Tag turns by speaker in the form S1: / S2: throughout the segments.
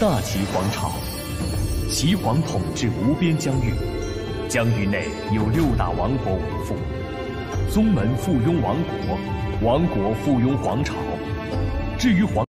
S1: 大齐皇朝，齐皇统治无边疆域，疆域内有六大王国为副，宗门附庸王国，王国附庸皇朝。至于皇。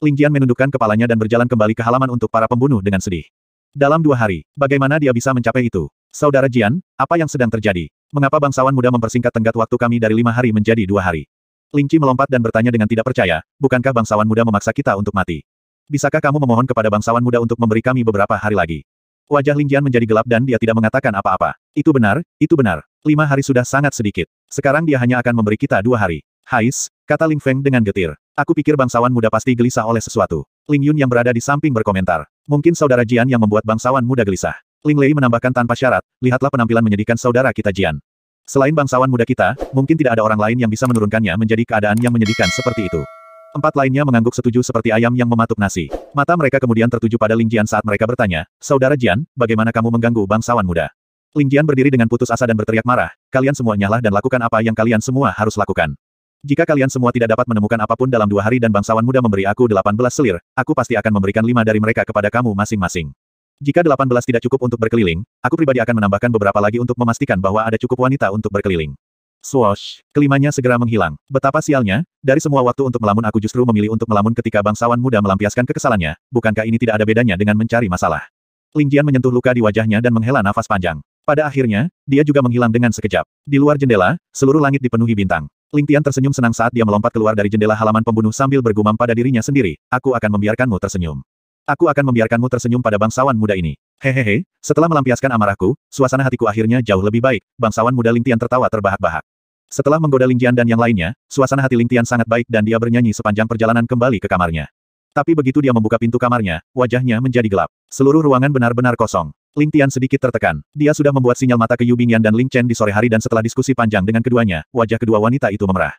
S1: Lingjian menundukkan kepalanya dan berjalan kembali ke halaman untuk para pembunuh dengan sedih. Dalam dua hari, bagaimana dia bisa mencapai itu? Saudara Jian, apa yang sedang terjadi? Mengapa bangsawan muda mempersingkat tenggat waktu kami dari lima hari menjadi dua hari? Ling Lingci melompat dan bertanya dengan tidak percaya, bukankah bangsawan muda memaksa kita untuk mati? Bisakah kamu memohon kepada bangsawan muda untuk memberi kami beberapa hari lagi? Wajah Ling Jian menjadi gelap dan dia tidak mengatakan apa-apa. Itu benar, itu benar. Lima hari sudah sangat sedikit. Sekarang dia hanya akan memberi kita dua hari. Hais, kata Ling Feng dengan getir. Aku pikir bangsawan muda pasti gelisah oleh sesuatu. Ling Yun yang berada di samping berkomentar. Mungkin saudara Jian yang membuat bangsawan muda gelisah. Ling Lei menambahkan tanpa syarat, lihatlah penampilan menyedihkan saudara kita Jian. Selain bangsawan muda kita, mungkin tidak ada orang lain yang bisa menurunkannya menjadi keadaan yang menyedihkan seperti itu. Empat lainnya mengangguk setuju seperti ayam yang mematuk nasi. Mata mereka kemudian tertuju pada Ling Jian saat mereka bertanya, Saudara Jian, bagaimana kamu mengganggu bangsawan muda? Ling Jian berdiri dengan putus asa dan berteriak marah, kalian semua nyalah dan lakukan apa yang kalian semua harus lakukan. Jika kalian semua tidak dapat menemukan apapun dalam dua hari dan bangsawan muda memberi aku 18 selir, aku pasti akan memberikan lima dari mereka kepada kamu masing-masing. Jika 18 tidak cukup untuk berkeliling, aku pribadi akan menambahkan beberapa lagi untuk memastikan bahwa ada cukup wanita untuk berkeliling. Swoosh, kelimanya segera menghilang. Betapa sialnya, dari semua waktu untuk melamun aku justru memilih untuk melamun ketika bangsawan muda melampiaskan kekesalannya, bukankah ini tidak ada bedanya dengan mencari masalah. Lingjian menyentuh luka di wajahnya dan menghela nafas panjang. Pada akhirnya, dia juga menghilang dengan sekejap. Di luar jendela, seluruh langit dipenuhi bintang. Ling Tian tersenyum senang saat dia melompat keluar dari jendela halaman pembunuh sambil bergumam pada dirinya sendiri, aku akan membiarkanmu tersenyum. Aku akan membiarkanmu tersenyum pada bangsawan muda ini. Hehehe, setelah melampiaskan amarahku, suasana hatiku akhirnya jauh lebih baik, bangsawan muda Ling Tian tertawa terbahak-bahak. Setelah menggoda Ling Jian dan yang lainnya, suasana hati Ling Tian sangat baik dan dia bernyanyi sepanjang perjalanan kembali ke kamarnya. Tapi begitu dia membuka pintu kamarnya, wajahnya menjadi gelap. Seluruh ruangan benar-benar kosong. Ling Tian sedikit tertekan. Dia sudah membuat sinyal mata ke Yu Bingyan dan Ling Chen di sore hari dan setelah diskusi panjang dengan keduanya, wajah kedua wanita itu memerah.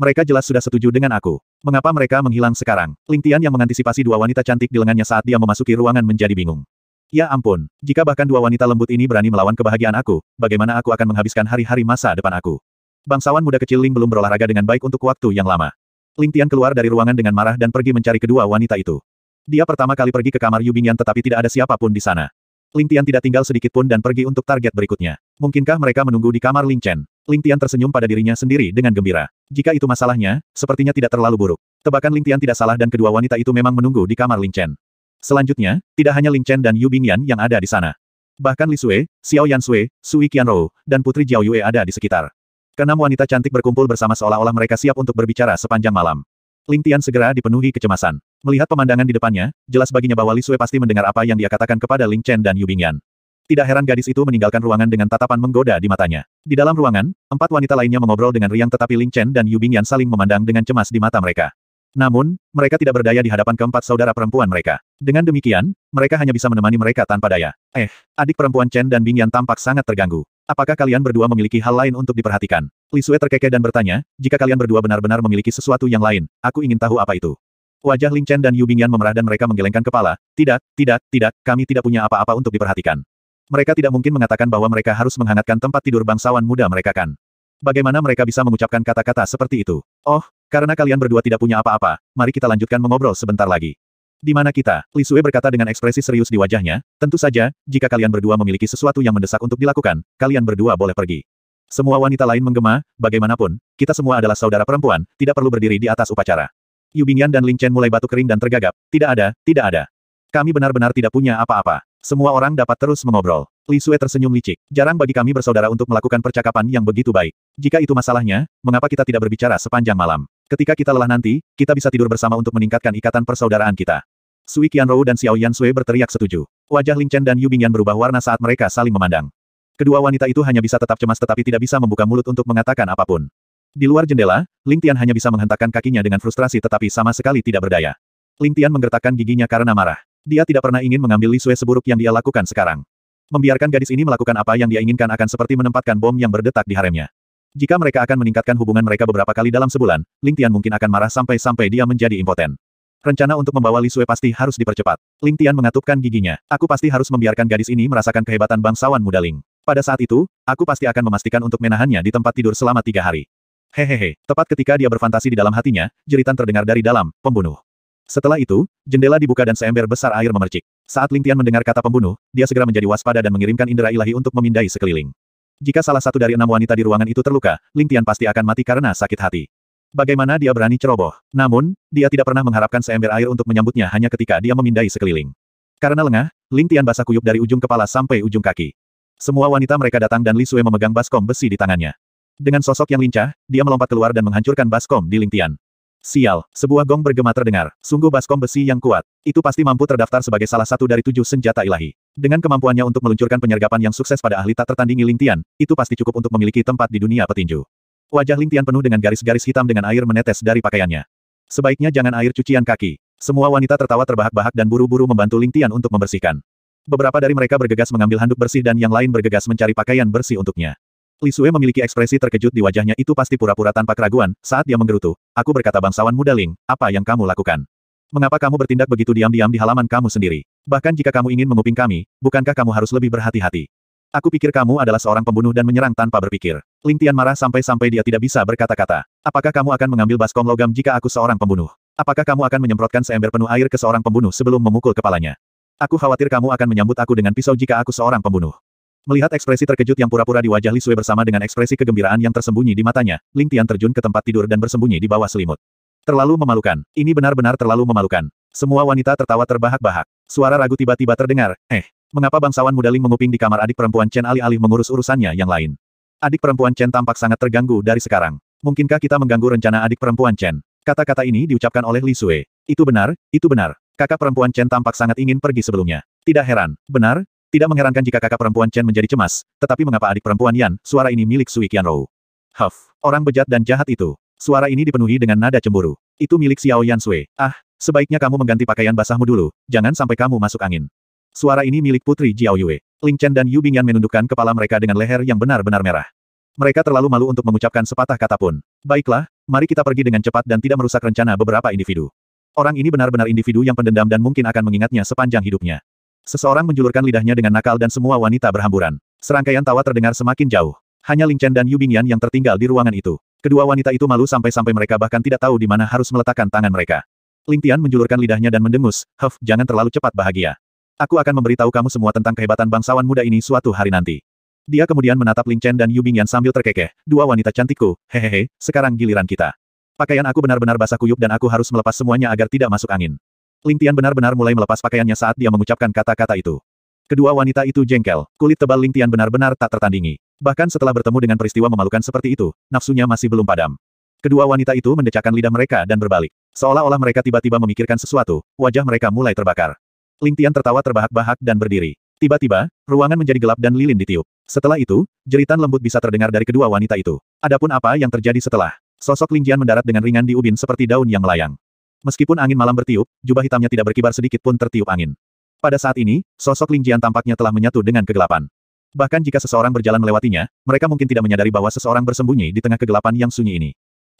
S1: Mereka jelas sudah setuju dengan aku. Mengapa mereka menghilang sekarang? Ling Tian yang mengantisipasi dua wanita cantik di lengannya saat dia memasuki ruangan menjadi bingung. Ya ampun, jika bahkan dua wanita lembut ini berani melawan kebahagiaan aku, bagaimana aku akan menghabiskan hari-hari masa depan aku? Bangsawan muda kecil Ling belum berolahraga dengan baik untuk waktu yang lama. Ling Tian keluar dari ruangan dengan marah dan pergi mencari kedua wanita itu. Dia pertama kali pergi ke kamar Yu Bingyan tetapi tidak ada siapapun di sana. Ling Tian tidak tinggal sedikit pun dan pergi untuk target berikutnya. Mungkinkah mereka menunggu di kamar Ling Chen? Ling Tian tersenyum pada dirinya sendiri dengan gembira. Jika itu masalahnya, sepertinya tidak terlalu buruk. Tebakan Ling Tian tidak salah dan kedua wanita itu memang menunggu di kamar Ling Chen. Selanjutnya, tidak hanya Ling Chen dan Yu Bingyan yang ada di sana. Bahkan Li Sui, Xiao Yan Sui, Sui Qianrou, dan Putri Jiao Yue ada di sekitar. Keenam wanita cantik berkumpul bersama seolah-olah mereka siap untuk berbicara sepanjang malam. Ling Tian segera dipenuhi kecemasan. Melihat pemandangan di depannya, jelas baginya bahwa Li Sui pasti mendengar apa yang dia katakan kepada Ling Chen dan Yu Bingyan. Tidak heran gadis itu meninggalkan ruangan dengan tatapan menggoda di matanya. Di dalam ruangan, empat wanita lainnya mengobrol dengan riang tetapi Ling Chen dan Yu Bingyan saling memandang dengan cemas di mata mereka. Namun, mereka tidak berdaya di hadapan keempat saudara perempuan mereka. Dengan demikian, mereka hanya bisa menemani mereka tanpa daya. Eh, adik perempuan Chen dan Bingyan tampak sangat terganggu. Apakah kalian berdua memiliki hal lain untuk diperhatikan? Li Sue terkekeh dan bertanya, jika kalian berdua benar-benar memiliki sesuatu yang lain, aku ingin tahu apa itu. Wajah Ling Chen dan Yu Bingyan memerah dan mereka menggelengkan kepala. Tidak, tidak, tidak, kami tidak punya apa-apa untuk diperhatikan. Mereka tidak mungkin mengatakan bahwa mereka harus menghangatkan tempat tidur bangsawan muda mereka kan. Bagaimana mereka bisa mengucapkan kata-kata seperti itu? Oh, karena kalian berdua tidak punya apa-apa, mari kita lanjutkan mengobrol sebentar lagi. Di mana kita? Li Sui berkata dengan ekspresi serius di wajahnya, tentu saja, jika kalian berdua memiliki sesuatu yang mendesak untuk dilakukan, kalian berdua boleh pergi. Semua wanita lain menggema, bagaimanapun, kita semua adalah saudara perempuan, tidak perlu berdiri di atas upacara. Yu Bingyan dan Ling Chen mulai batuk kering dan tergagap, tidak ada, tidak ada. Kami benar-benar tidak punya apa-apa. Semua orang dapat terus mengobrol. Li Sue tersenyum licik. Jarang bagi kami bersaudara untuk melakukan percakapan yang begitu baik. Jika itu masalahnya, mengapa kita tidak berbicara sepanjang malam? Ketika kita lelah nanti, kita bisa tidur bersama untuk meningkatkan ikatan persaudaraan kita. Sui Qianrou dan Xiao Yan Sui berteriak setuju. Wajah Ling Chen dan Yu Bingyan berubah warna saat mereka saling memandang. Kedua wanita itu hanya bisa tetap cemas tetapi tidak bisa membuka mulut untuk mengatakan apapun. Di luar jendela, Ling Tian hanya bisa menghentakkan kakinya dengan frustrasi tetapi sama sekali tidak berdaya. Ling Tian menggertakkan giginya karena marah. Dia tidak pernah ingin mengambil Li Sui seburuk yang dia lakukan sekarang. Membiarkan gadis ini melakukan apa yang dia inginkan akan seperti menempatkan bom yang berdetak di haremnya. Jika mereka akan meningkatkan hubungan mereka beberapa kali dalam sebulan, Ling Tian mungkin akan marah sampai-sampai dia menjadi impoten. Rencana untuk membawa Li Sui pasti harus dipercepat. Ling Tian mengatupkan giginya. Aku pasti harus membiarkan gadis ini merasakan kehebatan bangsawan muda Ling. Pada saat itu, aku pasti akan memastikan untuk menahannya di tempat tidur selama tiga hari. Hehehe, tepat ketika dia berfantasi di dalam hatinya, jeritan terdengar dari dalam, pembunuh. Setelah itu, jendela dibuka dan seember besar air memercik. Saat Ling Tian mendengar kata pembunuh, dia segera menjadi waspada dan mengirimkan indera ilahi untuk memindai sekeliling. Jika salah satu dari enam wanita di ruangan itu terluka, Ling Tian pasti akan mati karena sakit hati. Bagaimana dia berani ceroboh? Namun, dia tidak pernah mengharapkan seember air untuk menyambutnya hanya ketika dia memindai sekeliling. Karena lengah, Ling Tian basah kuyup dari ujung kepala sampai ujung kaki. Semua wanita mereka datang dan Li Sui memegang baskom besi di tangannya. Dengan sosok yang lincah, dia melompat keluar dan menghancurkan baskom di Lingtian. Sial, sebuah gong bergema terdengar. Sungguh baskom besi yang kuat. Itu pasti mampu terdaftar sebagai salah satu dari tujuh senjata ilahi. Dengan kemampuannya untuk meluncurkan penyergapan yang sukses pada ahli tak tertandingi Lingtian, itu pasti cukup untuk memiliki tempat di dunia petinju. Wajah Lingtian penuh dengan garis-garis hitam dengan air menetes dari pakaiannya. Sebaiknya jangan air cucian kaki. Semua wanita tertawa terbahak-bahak dan buru-buru membantu Lingtian untuk membersihkan. Beberapa dari mereka bergegas mengambil handuk bersih dan yang lain bergegas mencari pakaian bersih untuknya. Li Sue memiliki ekspresi terkejut di wajahnya itu pasti pura-pura tanpa keraguan, saat dia menggerutu. Aku berkata bangsawan muda Ling, apa yang kamu lakukan? Mengapa kamu bertindak begitu diam-diam di halaman kamu sendiri? Bahkan jika kamu ingin menguping kami, bukankah kamu harus lebih berhati-hati? Aku pikir kamu adalah seorang pembunuh dan menyerang tanpa berpikir. Ling Tian marah sampai-sampai dia tidak bisa berkata-kata. Apakah kamu akan mengambil baskom logam jika aku seorang pembunuh? Apakah kamu akan menyemprotkan seember penuh air ke seorang pembunuh sebelum memukul kepalanya? Aku khawatir kamu akan menyambut aku dengan pisau jika aku seorang pembunuh. Melihat ekspresi terkejut yang pura-pura di wajah Li Sui bersama dengan ekspresi kegembiraan yang tersembunyi di matanya, Ling Tian terjun ke tempat tidur dan bersembunyi di bawah selimut. Terlalu memalukan. Ini benar-benar terlalu memalukan. Semua wanita tertawa terbahak-bahak. Suara ragu tiba-tiba terdengar. Eh, mengapa bangsawan muda Ling menguping di kamar adik perempuan Chen alih-alih mengurus urusannya yang lain? Adik perempuan Chen tampak sangat terganggu dari sekarang. Mungkinkah kita mengganggu rencana adik perempuan Chen? Kata-kata ini diucapkan oleh Li Sui. Itu benar, itu benar. Kakak perempuan Chen tampak sangat ingin pergi sebelumnya. Tidak heran, benar, tidak mengherankan jika kakak perempuan Chen menjadi cemas, tetapi mengapa adik perempuan Yan, suara ini milik Sui Qianrou. Huff, orang bejat dan jahat itu. Suara ini dipenuhi dengan nada cemburu. Itu milik Xiao Yan Sui. Ah, sebaiknya kamu mengganti pakaian basahmu dulu, jangan sampai kamu masuk angin. Suara ini milik Putri Jiao Yue. Ling Chen dan Yu Bingyan menundukkan kepala mereka dengan leher yang benar-benar merah. Mereka terlalu malu untuk mengucapkan sepatah kata pun. Baiklah, mari kita pergi dengan cepat dan tidak merusak rencana beberapa individu. Orang ini benar-benar individu yang pendendam dan mungkin akan mengingatnya sepanjang hidupnya. Seseorang menjulurkan lidahnya dengan nakal dan semua wanita berhamburan. Serangkaian tawa terdengar semakin jauh. Hanya Lingchen Chen dan Yu Bingyan yang tertinggal di ruangan itu. Kedua wanita itu malu sampai-sampai mereka bahkan tidak tahu di mana harus meletakkan tangan mereka. Ling Tian menjulurkan lidahnya dan mendengus, Huff, jangan terlalu cepat bahagia. Aku akan memberitahu kamu semua tentang kehebatan bangsawan muda ini suatu hari nanti. Dia kemudian menatap Ling Chen dan Yu Bingyan sambil terkekeh, dua wanita cantikku, hehehe, sekarang giliran kita. Pakaian aku benar-benar basah kuyup dan aku harus melepas semuanya agar tidak masuk angin. Ling Tian benar-benar mulai melepas pakaiannya saat dia mengucapkan kata-kata itu. Kedua wanita itu jengkel, kulit tebal Ling Tian benar-benar tak tertandingi. Bahkan setelah bertemu dengan peristiwa memalukan seperti itu, nafsunya masih belum padam. Kedua wanita itu mendecakkan lidah mereka dan berbalik. Seolah-olah mereka tiba-tiba memikirkan sesuatu, wajah mereka mulai terbakar. Ling Tian tertawa terbahak-bahak dan berdiri. Tiba-tiba, ruangan menjadi gelap dan lilin ditiup. Setelah itu, jeritan lembut bisa terdengar dari kedua wanita itu. Adapun apa yang terjadi setelah? Sosok Ling Tian mendarat dengan ringan di ubin seperti daun yang melayang. Meskipun angin malam bertiup, jubah hitamnya tidak berkibar sedikit pun tertiup angin. Pada saat ini, sosok Lingjian tampaknya telah menyatu dengan kegelapan. Bahkan jika seseorang berjalan melewatinya, mereka mungkin tidak menyadari bahwa seseorang bersembunyi di tengah kegelapan yang sunyi ini.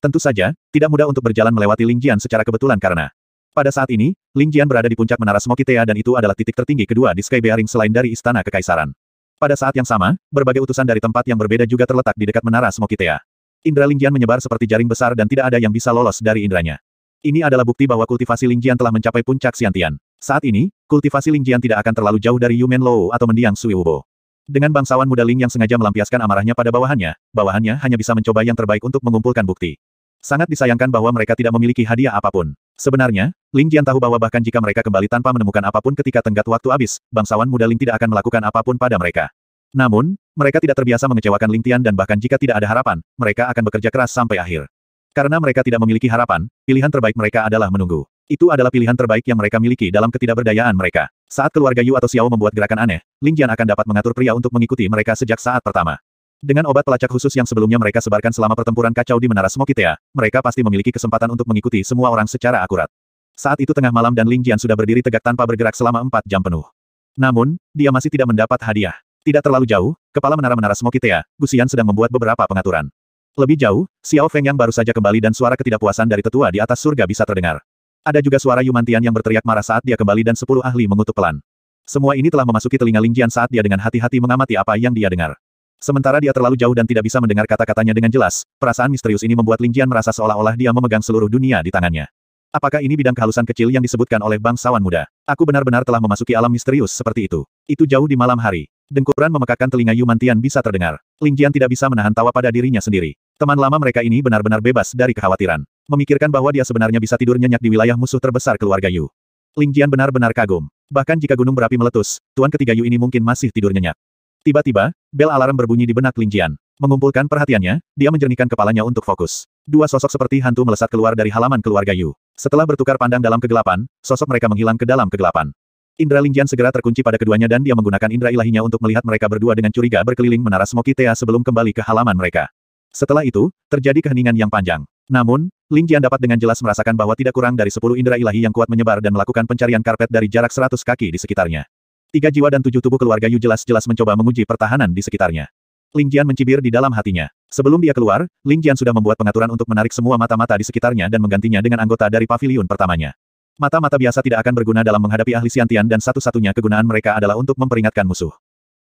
S1: Tentu saja, tidak mudah untuk berjalan melewati Lingjian secara kebetulan karena pada saat ini, Lingjian berada di puncak menara Smokitea dan itu adalah titik tertinggi kedua di Sky Bearing selain dari Istana Kekaisaran. Pada saat yang sama, berbagai utusan dari tempat yang berbeda juga terletak di dekat menara Smokitea. Indra Lingjian menyebar seperti jaring besar dan tidak ada yang bisa lolos dari indranya. Ini adalah bukti bahwa kultivasi Lingjian telah mencapai puncak Xiantian. Saat ini, kultivasi Lingjian tidak akan terlalu jauh dari Yumen Lou atau mendiang Sui Wubo. Dengan bangsawan muda Ling yang sengaja melampiaskan amarahnya pada bawahannya, bawahannya hanya bisa mencoba yang terbaik untuk mengumpulkan bukti. Sangat disayangkan bahwa mereka tidak memiliki hadiah apapun. Sebenarnya, Ling Jian tahu bahwa bahkan jika mereka kembali tanpa menemukan apapun ketika tenggat waktu habis, bangsawan muda Ling tidak akan melakukan apapun pada mereka. Namun, mereka tidak terbiasa mengecewakan Ling Tian dan bahkan jika tidak ada harapan, mereka akan bekerja keras sampai akhir. Karena mereka tidak memiliki harapan, pilihan terbaik mereka adalah menunggu. Itu adalah pilihan terbaik yang mereka miliki dalam ketidakberdayaan mereka. Saat keluarga Yu atau Xiao membuat gerakan aneh, Ling Jian akan dapat mengatur pria untuk mengikuti mereka sejak saat pertama. Dengan obat pelacak khusus yang sebelumnya mereka sebarkan selama pertempuran kacau di Menara Smokitea, mereka pasti memiliki kesempatan untuk mengikuti semua orang secara akurat. Saat itu tengah malam dan Ling Jian sudah berdiri tegak tanpa bergerak selama empat jam penuh. Namun, dia masih tidak mendapat hadiah. Tidak terlalu jauh, kepala menara-menara Smokitea, Gusian sedang membuat beberapa pengaturan. Lebih jauh, Xiao Feng yang baru saja kembali dan suara ketidakpuasan dari tetua di atas surga bisa terdengar. Ada juga suara Yumantian yang berteriak marah saat dia kembali dan sepuluh ahli mengutuk pelan. Semua ini telah memasuki telinga Lingjian saat dia dengan hati-hati mengamati apa yang dia dengar. Sementara dia terlalu jauh dan tidak bisa mendengar kata-katanya dengan jelas, perasaan misterius ini membuat Lingjian merasa seolah-olah dia memegang seluruh dunia di tangannya. Apakah ini bidang kehalusan kecil yang disebutkan oleh bangsawan muda? Aku benar-benar telah memasuki alam misterius seperti itu. Itu jauh di malam hari. Dengkuran memekakkan telinga Yumantian bisa terdengar. Lingjian tidak bisa menahan tawa pada dirinya sendiri. Teman lama mereka ini benar-benar bebas dari kekhawatiran. Memikirkan bahwa dia sebenarnya bisa tidur nyenyak di wilayah musuh terbesar keluarga Yu. Ling Jian benar-benar kagum. Bahkan jika gunung berapi meletus, tuan ketiga Yu ini mungkin masih tidur nyenyak. Tiba-tiba, bel alarm berbunyi di benak Ling Jian. Mengumpulkan perhatiannya, dia menjernihkan kepalanya untuk fokus. Dua sosok seperti hantu melesat keluar dari halaman keluarga Yu. Setelah bertukar pandang dalam kegelapan, sosok mereka menghilang ke dalam kegelapan. Indra Ling Jian segera terkunci pada keduanya dan dia menggunakan indra ilahinya untuk melihat mereka berdua dengan curiga berkeliling menara Smoky Tea sebelum kembali ke halaman mereka. Setelah itu, terjadi keheningan yang panjang. Namun, Ling Jian dapat dengan jelas merasakan bahwa tidak kurang dari sepuluh indera ilahi yang kuat menyebar dan melakukan pencarian karpet dari jarak seratus kaki di sekitarnya. Tiga jiwa dan tujuh tubuh keluarga Yu jelas-jelas mencoba menguji pertahanan di sekitarnya. Ling Jian mencibir di dalam hatinya. Sebelum dia keluar, Ling Jian sudah membuat pengaturan untuk menarik semua mata-mata di sekitarnya dan menggantinya dengan anggota dari pavilion pertamanya. Mata-mata biasa tidak akan berguna dalam menghadapi ahli Siantian dan satu-satunya kegunaan mereka adalah untuk memperingatkan musuh.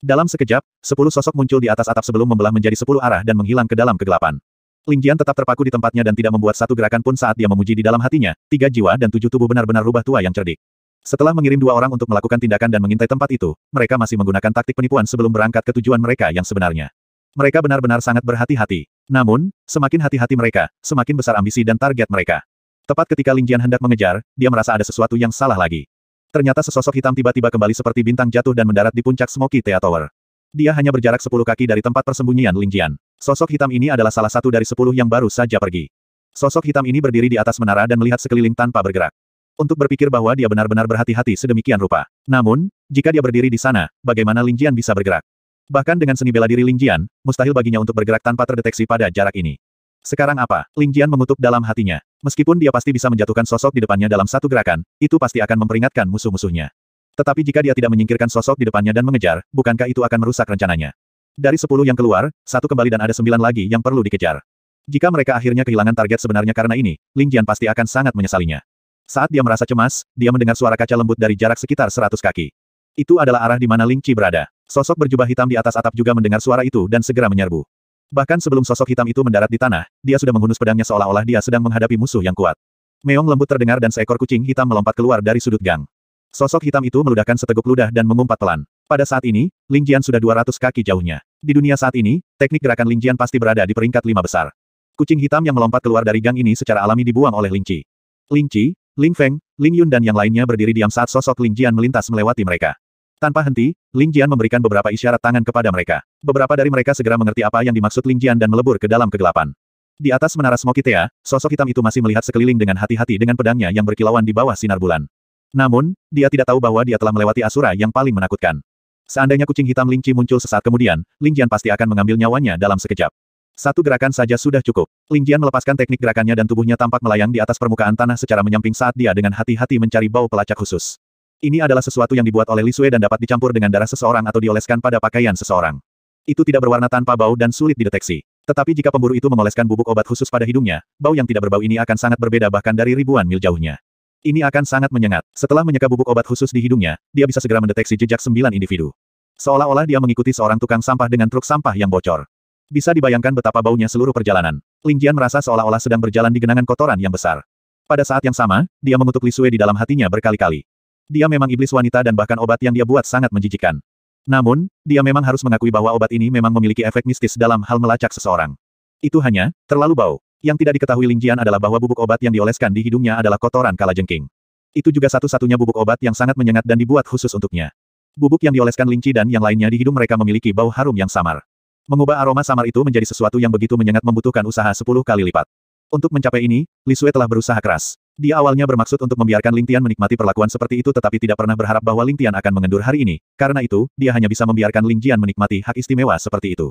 S1: Dalam sekejap, sepuluh sosok muncul di atas atap sebelum membelah menjadi sepuluh arah dan menghilang ke dalam kegelapan. Lingjian tetap terpaku di tempatnya dan tidak membuat satu gerakan pun saat dia memuji di dalam hatinya, tiga jiwa dan tujuh tubuh benar-benar rubah tua yang cerdik. Setelah mengirim dua orang untuk melakukan tindakan dan mengintai tempat itu, mereka masih menggunakan taktik penipuan sebelum berangkat ke tujuan mereka yang sebenarnya. Mereka benar-benar sangat berhati-hati. Namun, semakin hati-hati mereka, semakin besar ambisi dan target mereka. Tepat ketika Lingjian hendak mengejar, dia merasa ada sesuatu yang salah lagi. Ternyata sesosok hitam tiba-tiba kembali seperti bintang jatuh dan mendarat di puncak Smoky Tea Tower. Dia hanya berjarak sepuluh kaki dari tempat persembunyian Lingjian. Sosok hitam ini adalah salah satu dari sepuluh yang baru saja pergi. Sosok hitam ini berdiri di atas menara dan melihat sekeliling tanpa bergerak. Untuk berpikir bahwa dia benar-benar berhati-hati sedemikian rupa. Namun, jika dia berdiri di sana, bagaimana Lingjian bisa bergerak? Bahkan dengan seni bela diri Lingjian, mustahil baginya untuk bergerak tanpa terdeteksi pada jarak ini. Sekarang apa? Ling Jian mengutuk dalam hatinya. Meskipun dia pasti bisa menjatuhkan sosok di depannya dalam satu gerakan, itu pasti akan memperingatkan musuh-musuhnya. Tetapi jika dia tidak menyingkirkan sosok di depannya dan mengejar, bukankah itu akan merusak rencananya? Dari sepuluh yang keluar, satu kembali dan ada sembilan lagi yang perlu dikejar. Jika mereka akhirnya kehilangan target sebenarnya karena ini, Ling Jian pasti akan sangat menyesalinya. Saat dia merasa cemas, dia mendengar suara kaca lembut dari jarak sekitar seratus kaki. Itu adalah arah di mana Ling Qi berada. Sosok berjubah hitam di atas atap juga mendengar suara itu dan segera menyerbu. Bahkan sebelum sosok hitam itu mendarat di tanah, dia sudah menghunus pedangnya seolah-olah dia sedang menghadapi musuh yang kuat. Meong lembut terdengar dan seekor kucing hitam melompat keluar dari sudut gang. Sosok hitam itu meludahkan seteguk ludah dan mengumpat pelan. Pada saat ini, Ling Jian sudah 200 kaki jauhnya. Di dunia saat ini, teknik gerakan Ling Jian pasti berada di peringkat lima besar. Kucing hitam yang melompat keluar dari gang ini secara alami dibuang oleh Ling Qi. Ling Qi, Ling Feng, Ling Yun dan yang lainnya berdiri diam saat sosok Ling Jian melintas melewati mereka. Tanpa henti, Ling Jian memberikan beberapa isyarat tangan kepada mereka. Beberapa dari mereka segera mengerti apa yang dimaksud Ling Jian dan melebur ke dalam kegelapan. Di atas menara Smokitea, sosok hitam itu masih melihat sekeliling dengan hati-hati dengan pedangnya yang berkilauan di bawah sinar bulan. Namun, dia tidak tahu bahwa dia telah melewati asura yang paling menakutkan. Seandainya kucing hitam Ling Qi muncul sesaat kemudian, Ling Jian pasti akan mengambil nyawanya dalam sekejap. Satu gerakan saja sudah cukup. Ling Jian melepaskan teknik gerakannya dan tubuhnya tampak melayang di atas permukaan tanah secara menyamping saat dia dengan hati-hati mencari bau pelacak khusus. Ini adalah sesuatu yang dibuat oleh Lisue dan dapat dicampur dengan darah seseorang atau dioleskan pada pakaian seseorang. Itu tidak berwarna tanpa bau dan sulit dideteksi. Tetapi jika pemburu itu mengoleskan bubuk obat khusus pada hidungnya, bau yang tidak berbau ini akan sangat berbeda bahkan dari ribuan mil jauhnya. Ini akan sangat menyengat. Setelah menyeka bubuk obat khusus di hidungnya, dia bisa segera mendeteksi jejak sembilan individu. Seolah-olah dia mengikuti seorang tukang sampah dengan truk sampah yang bocor. Bisa dibayangkan betapa baunya seluruh perjalanan. Lingjian merasa seolah-olah sedang berjalan di genangan kotoran yang besar. Pada saat yang sama, dia mengutuk Lisue di dalam hatinya berkali-kali. Dia memang iblis wanita dan bahkan obat yang dia buat sangat menjijikan. Namun, dia memang harus mengakui bahwa obat ini memang memiliki efek mistis dalam hal melacak seseorang. Itu hanya, terlalu bau. Yang tidak diketahui Ling Jian adalah bahwa bubuk obat yang dioleskan di hidungnya adalah kotoran kalajengking. Itu juga satu-satunya bubuk obat yang sangat menyengat dan dibuat khusus untuknya. Bubuk yang dioleskan Lingci dan yang lainnya di hidung mereka memiliki bau harum yang samar. Mengubah aroma samar itu menjadi sesuatu yang begitu menyengat membutuhkan usaha sepuluh kali lipat. Untuk mencapai ini, Li Sui telah berusaha keras. Dia awalnya bermaksud untuk membiarkan Ling Tian menikmati perlakuan seperti itu tetapi tidak pernah berharap bahwa Ling Tian akan mengendur hari ini, karena itu, dia hanya bisa membiarkan Ling Jian menikmati hak istimewa seperti itu.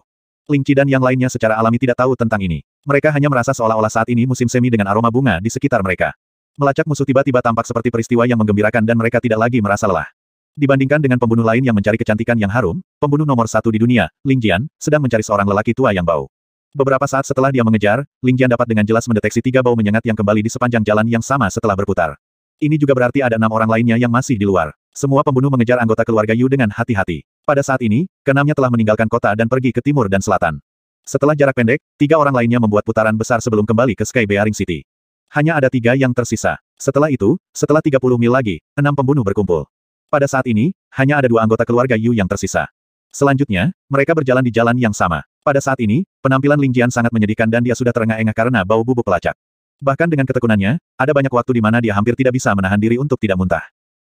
S1: Ling Qi dan yang lainnya secara alami tidak tahu tentang ini. Mereka hanya merasa seolah-olah saat ini musim semi dengan aroma bunga di sekitar mereka. Melacak musuh tiba-tiba tampak seperti peristiwa yang menggembirakan dan mereka tidak lagi merasa lelah. Dibandingkan dengan pembunuh lain yang mencari kecantikan yang harum, pembunuh nomor satu di dunia, Ling Jian, sedang mencari seorang lelaki tua yang bau. Beberapa saat setelah dia mengejar, Lingjian dapat dengan jelas mendeteksi tiga bau menyengat yang kembali di sepanjang jalan yang sama setelah berputar. Ini juga berarti ada enam orang lainnya yang masih di luar. Semua pembunuh mengejar anggota keluarga Yu dengan hati-hati. Pada saat ini, keenamnya telah meninggalkan kota dan pergi ke timur dan selatan. Setelah jarak pendek, tiga orang lainnya membuat putaran besar sebelum kembali ke Sky Bearing City. Hanya ada tiga yang tersisa. Setelah itu, setelah 30 mil lagi, enam pembunuh berkumpul. Pada saat ini, hanya ada dua anggota keluarga Yu yang tersisa. Selanjutnya, mereka berjalan di jalan yang sama. Pada saat ini, penampilan Ling Jian sangat menyedihkan dan dia sudah terengah-engah karena bau bubuk pelacak. Bahkan dengan ketekunannya, ada banyak waktu di mana dia hampir tidak bisa menahan diri untuk tidak muntah.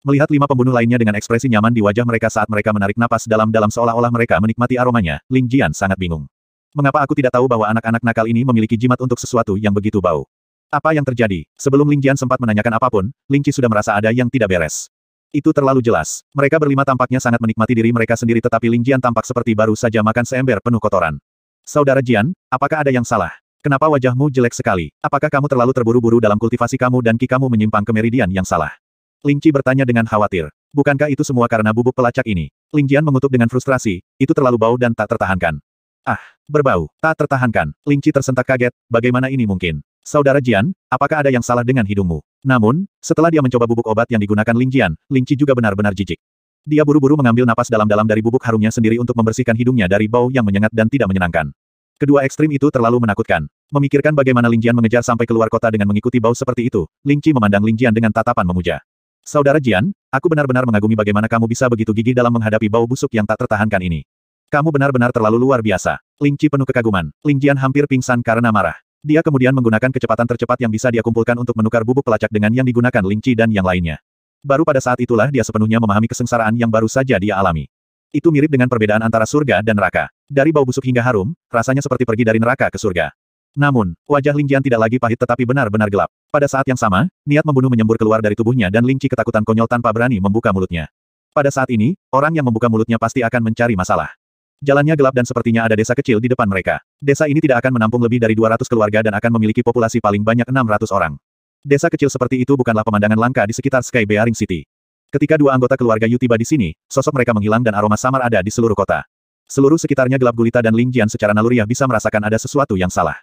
S1: Melihat lima pembunuh lainnya dengan ekspresi nyaman di wajah mereka saat mereka menarik napas dalam-dalam seolah-olah mereka menikmati aromanya, Ling Jian sangat bingung. Mengapa aku tidak tahu bahwa anak-anak nakal ini memiliki jimat untuk sesuatu yang begitu bau? Apa yang terjadi? Sebelum Ling Jian sempat menanyakan apapun, Ling Qi sudah merasa ada yang tidak beres. Itu terlalu jelas. Mereka berlima tampaknya sangat menikmati diri mereka sendiri tetapi Ling Jian tampak seperti baru saja makan seember penuh kotoran. Saudara Jian, apakah ada yang salah? Kenapa wajahmu jelek sekali? Apakah kamu terlalu terburu-buru dalam kultivasi kamu dan ki kamu menyimpang ke meridian yang salah? Ling Lingci bertanya dengan khawatir. Bukankah itu semua karena bubuk pelacak ini? Ling Jian mengutuk dengan frustrasi, itu terlalu bau dan tak tertahankan. Ah, berbau, tak tertahankan. Ling Lingci tersentak kaget, bagaimana ini mungkin? Saudara Jian, apakah ada yang salah dengan hidungmu? Namun, setelah dia mencoba bubuk obat yang digunakan Lingjian, Lingci juga benar-benar jijik. Dia buru-buru mengambil napas dalam-dalam dari bubuk harumnya sendiri untuk membersihkan hidungnya dari bau yang menyengat dan tidak menyenangkan. Kedua ekstrim itu terlalu menakutkan. Memikirkan bagaimana Lingjian mengejar sampai keluar kota dengan mengikuti bau seperti itu, Lingci memandang Lingjian dengan tatapan memuja. Saudara Jian, aku benar-benar mengagumi bagaimana kamu bisa begitu gigih dalam menghadapi bau busuk yang tak tertahankan ini. Kamu benar-benar terlalu luar biasa. Lingci penuh kekaguman. Lingjian hampir pingsan karena marah. Dia kemudian menggunakan kecepatan tercepat yang bisa dia kumpulkan untuk menukar bubuk pelacak dengan yang digunakan Lingci dan yang lainnya. Baru pada saat itulah dia sepenuhnya memahami kesengsaraan yang baru saja dia alami. Itu mirip dengan perbedaan antara surga dan neraka. Dari bau busuk hingga harum, rasanya seperti pergi dari neraka ke surga. Namun, wajah Lingjian tidak lagi pahit tetapi benar-benar gelap. Pada saat yang sama, niat membunuh menyembur keluar dari tubuhnya dan Lingci ketakutan konyol tanpa berani membuka mulutnya. Pada saat ini, orang yang membuka mulutnya pasti akan mencari masalah. Jalannya gelap dan sepertinya ada desa kecil di depan mereka. Desa ini tidak akan menampung lebih dari 200 keluarga dan akan memiliki populasi paling banyak 600 orang. Desa kecil seperti itu bukanlah pemandangan langka di sekitar Sky Bearing City. Ketika dua anggota keluarga Yu tiba di sini, sosok mereka menghilang dan aroma samar ada di seluruh kota. Seluruh sekitarnya gelap gulita dan Ling Jian secara naluriah bisa merasakan ada sesuatu yang salah.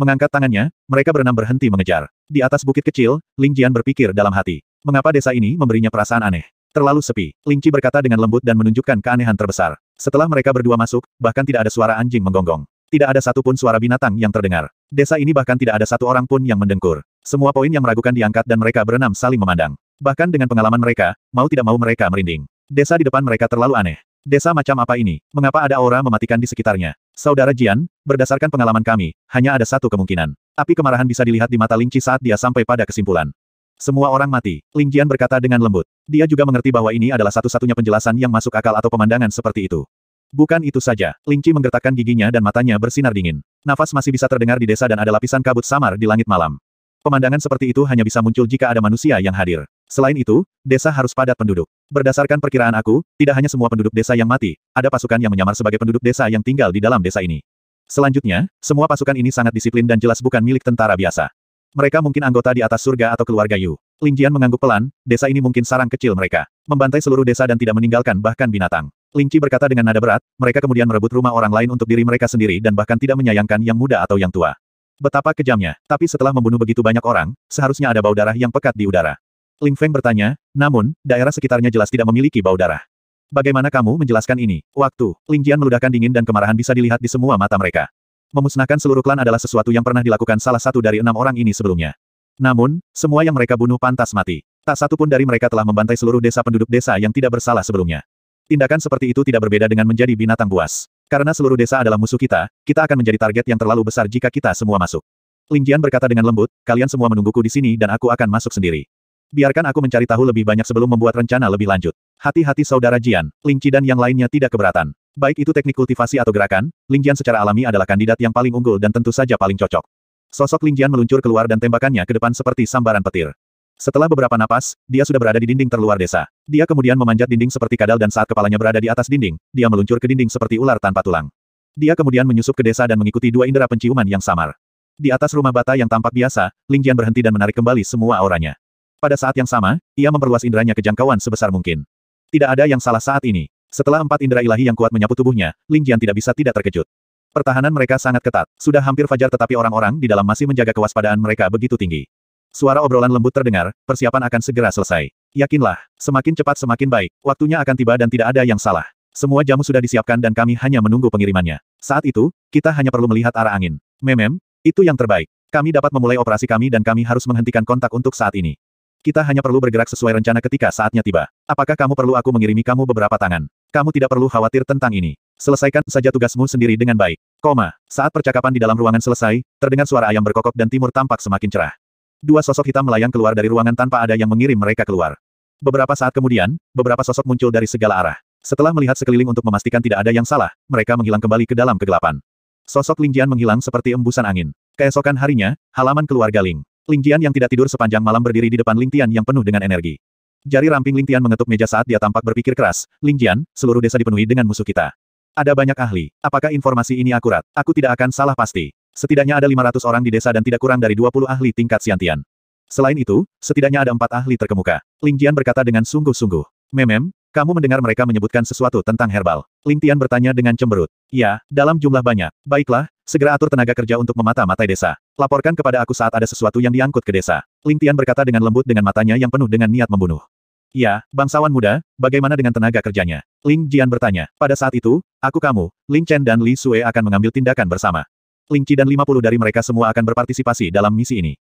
S1: Mengangkat tangannya, mereka berenam berhenti mengejar. Di atas bukit kecil, Ling Jian berpikir dalam hati. Mengapa desa ini memberinya perasaan aneh? Terlalu sepi, Lingci berkata dengan lembut dan menunjukkan keanehan terbesar. Setelah mereka berdua masuk, bahkan tidak ada suara anjing menggonggong. Tidak ada satupun suara binatang yang terdengar. Desa ini bahkan tidak ada satu orang pun yang mendengkur. Semua poin yang meragukan diangkat dan mereka berenam saling memandang. Bahkan dengan pengalaman mereka, mau tidak mau mereka merinding. Desa di depan mereka terlalu aneh. Desa macam apa ini? Mengapa ada aura mematikan di sekitarnya? Saudara Jian, berdasarkan pengalaman kami, hanya ada satu kemungkinan. Api kemarahan bisa dilihat di mata Lingci saat dia sampai pada kesimpulan. Semua orang mati, Ling Jian berkata dengan lembut. Dia juga mengerti bahwa ini adalah satu-satunya penjelasan yang masuk akal atau pemandangan seperti itu. Bukan itu saja, Lingci menggertakkan giginya dan matanya bersinar dingin. Nafas masih bisa terdengar di desa dan ada lapisan kabut samar di langit malam. Pemandangan seperti itu hanya bisa muncul jika ada manusia yang hadir. Selain itu, desa harus padat penduduk. Berdasarkan perkiraan aku, tidak hanya semua penduduk desa yang mati, ada pasukan yang menyamar sebagai penduduk desa yang tinggal di dalam desa ini. Selanjutnya, semua pasukan ini sangat disiplin dan jelas bukan milik tentara biasa. Mereka mungkin anggota di atas surga atau keluarga Yu. Lingjian mengangguk pelan, desa ini mungkin sarang kecil mereka. Membantai seluruh desa dan tidak meninggalkan bahkan binatang. Ling Lingci berkata dengan nada berat, mereka kemudian merebut rumah orang lain untuk diri mereka sendiri dan bahkan tidak menyayangkan yang muda atau yang tua. Betapa kejamnya, tapi setelah membunuh begitu banyak orang, seharusnya ada bau darah yang pekat di udara. Ling Feng bertanya, namun, daerah sekitarnya jelas tidak memiliki bau darah. Bagaimana kamu menjelaskan ini? Waktu, Ling Jian meludahkan dingin dan kemarahan bisa dilihat di semua mata mereka. Memusnahkan seluruh klan adalah sesuatu yang pernah dilakukan salah satu dari enam orang ini sebelumnya. Namun, semua yang mereka bunuh pantas mati. Tak satu pun dari mereka telah membantai seluruh desa penduduk desa yang tidak bersalah sebelumnya. Tindakan seperti itu tidak berbeda dengan menjadi binatang buas. Karena seluruh desa adalah musuh kita, kita akan menjadi target yang terlalu besar jika kita semua masuk. Lingjian berkata dengan lembut, kalian semua menungguku di sini dan aku akan masuk sendiri. Biarkan aku mencari tahu lebih banyak sebelum membuat rencana lebih lanjut. Hati-hati saudara Jian, Lingci dan yang lainnya tidak keberatan. Baik itu teknik kultivasi atau gerakan, Lingjian secara alami adalah kandidat yang paling unggul dan tentu saja paling cocok. Sosok Lingjian meluncur keluar dan tembakannya ke depan seperti sambaran petir. Setelah beberapa napas, dia sudah berada di dinding terluar desa. Dia kemudian memanjat dinding seperti kadal dan saat kepalanya berada di atas dinding, dia meluncur ke dinding seperti ular tanpa tulang. Dia kemudian menyusup ke desa dan mengikuti dua indera penciuman yang samar. Di atas rumah bata yang tampak biasa, Lingjian berhenti dan menarik kembali semua auranya. Pada saat yang sama, ia memperluas inderanya ke jangkauan sebesar mungkin. Tidak ada yang salah saat ini. Setelah empat indera ilahi yang kuat menyapu tubuhnya, Ling Jian tidak bisa tidak terkejut. Pertahanan mereka sangat ketat, sudah hampir fajar tetapi orang-orang di dalam masih menjaga kewaspadaan mereka begitu tinggi. Suara obrolan lembut terdengar, persiapan akan segera selesai. Yakinlah, semakin cepat semakin baik, waktunya akan tiba dan tidak ada yang salah. Semua jamu sudah disiapkan dan kami hanya menunggu pengirimannya. Saat itu, kita hanya perlu melihat arah angin. Memem, itu yang terbaik. Kami dapat memulai operasi kami dan kami harus menghentikan kontak untuk saat ini. Kita hanya perlu bergerak sesuai rencana ketika saatnya tiba. Apakah kamu perlu aku mengirimi kamu beberapa tangan? Kamu tidak perlu khawatir tentang ini. Selesaikan saja tugasmu sendiri dengan baik. Koma. Saat percakapan di dalam ruangan selesai, terdengar suara ayam berkokok dan timur tampak semakin cerah. Dua sosok hitam melayang keluar dari ruangan tanpa ada yang mengirim mereka keluar. Beberapa saat kemudian, beberapa sosok muncul dari segala arah. Setelah melihat sekeliling untuk memastikan tidak ada yang salah, mereka menghilang kembali ke dalam kegelapan. Sosok Lingjian menghilang seperti embusan angin. Keesokan harinya, halaman keluarga Ling. Lingjian yang tidak tidur sepanjang malam berdiri di depan Lingtian yang penuh dengan energi. Jari ramping Ling Tian mengetuk meja saat dia tampak berpikir keras. Ling Jian, seluruh desa dipenuhi dengan musuh kita. Ada banyak ahli. Apakah informasi ini akurat? Aku tidak akan salah pasti. Setidaknya ada 500 orang di desa dan tidak kurang dari 20 ahli tingkat siantian. Selain itu, setidaknya ada empat ahli terkemuka. Ling Jian berkata dengan sungguh-sungguh. Memem, kamu mendengar mereka menyebutkan sesuatu tentang herbal. Ling Tian bertanya dengan cemberut. Ya, dalam jumlah banyak. Baiklah, segera atur tenaga kerja untuk memata-matai desa. Laporkan kepada aku saat ada sesuatu yang diangkut ke desa. Ling Tian berkata dengan lembut dengan matanya yang penuh dengan niat membunuh. Ya, bangsawan muda, bagaimana dengan tenaga kerjanya? Ling Jian bertanya. Pada saat itu, aku kamu, Ling Chen dan Li Sue akan mengambil tindakan bersama. Ling Qi dan 50 dari mereka semua akan berpartisipasi dalam misi ini.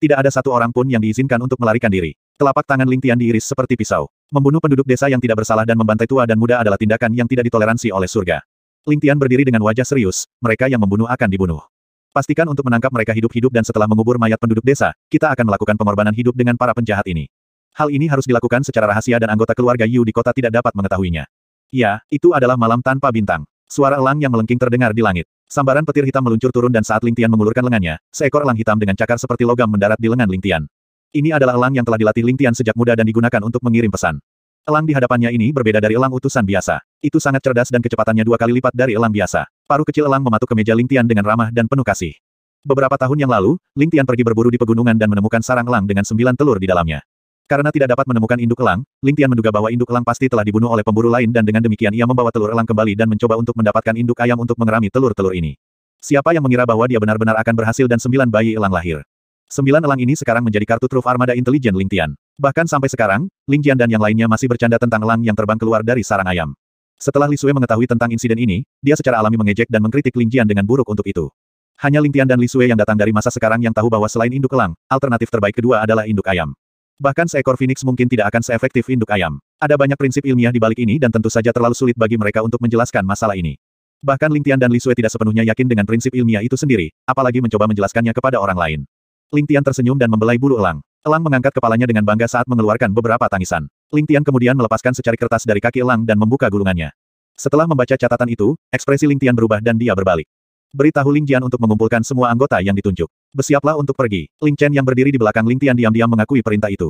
S1: Tidak ada satu orang pun yang diizinkan untuk melarikan diri. Telapak tangan Ling Tian diiris seperti pisau. Membunuh penduduk desa yang tidak bersalah dan membantai tua dan muda adalah tindakan yang tidak ditoleransi oleh surga. Ling Tian berdiri dengan wajah serius, mereka yang membunuh akan dibunuh. Pastikan untuk menangkap mereka hidup-hidup dan setelah mengubur mayat penduduk desa, kita akan melakukan pengorbanan hidup dengan para penjahat ini. Hal ini harus dilakukan secara rahasia dan anggota keluarga Yu di kota tidak dapat mengetahuinya. Ya, itu adalah malam tanpa bintang. Suara elang yang melengking terdengar di langit. Sambaran petir hitam meluncur turun dan saat Ling Tian mengulurkan lengannya, seekor elang hitam dengan cakar seperti logam mendarat di lengan Ling Tian. Ini adalah elang yang telah dilatih Ling Tian sejak muda dan digunakan untuk mengirim pesan. Elang di hadapannya ini berbeda dari elang utusan biasa. Itu sangat cerdas dan kecepatannya dua kali lipat dari elang biasa. Paruh kecil elang mematuk ke meja Lingtian dengan ramah dan penuh kasih. Beberapa tahun yang lalu, Lingtian pergi berburu di pegunungan dan menemukan sarang elang dengan sembilan telur di dalamnya. Karena tidak dapat menemukan induk elang, Lingtian menduga bahwa induk elang pasti telah dibunuh oleh pemburu lain dan dengan demikian ia membawa telur elang kembali dan mencoba untuk mendapatkan induk ayam untuk mengerami telur-telur ini. Siapa yang mengira bahwa dia benar-benar akan berhasil dan sembilan bayi elang lahir? Sembilan elang ini sekarang menjadi kartu truf armada intelijen Lingtian. Bahkan sampai sekarang, Lingtian dan yang lainnya masih bercanda tentang elang yang terbang keluar dari sarang ayam. Setelah Li Sui mengetahui tentang insiden ini, dia secara alami mengejek dan mengkritik Ling Jian dengan buruk untuk itu. Hanya Ling Tian dan Li Sui yang datang dari masa sekarang yang tahu bahwa selain induk elang, alternatif terbaik kedua adalah induk ayam. Bahkan seekor phoenix mungkin tidak akan seefektif induk ayam. Ada banyak prinsip ilmiah di balik ini dan tentu saja terlalu sulit bagi mereka untuk menjelaskan masalah ini. Bahkan Ling Tian dan Li Sui tidak sepenuhnya yakin dengan prinsip ilmiah itu sendiri, apalagi mencoba menjelaskannya kepada orang lain. Ling Tian tersenyum dan membelai bulu elang. Elang mengangkat kepalanya dengan bangga saat mengeluarkan beberapa tangisan. Ling Tian kemudian melepaskan secari kertas dari kaki Elang dan membuka gulungannya. Setelah membaca catatan itu, ekspresi Ling Tian berubah dan dia berbalik. Beritahu Ling Jian untuk mengumpulkan semua anggota yang ditunjuk. Bersiaplah untuk pergi. Ling Chen yang berdiri di belakang Ling Tian diam-diam mengakui perintah itu.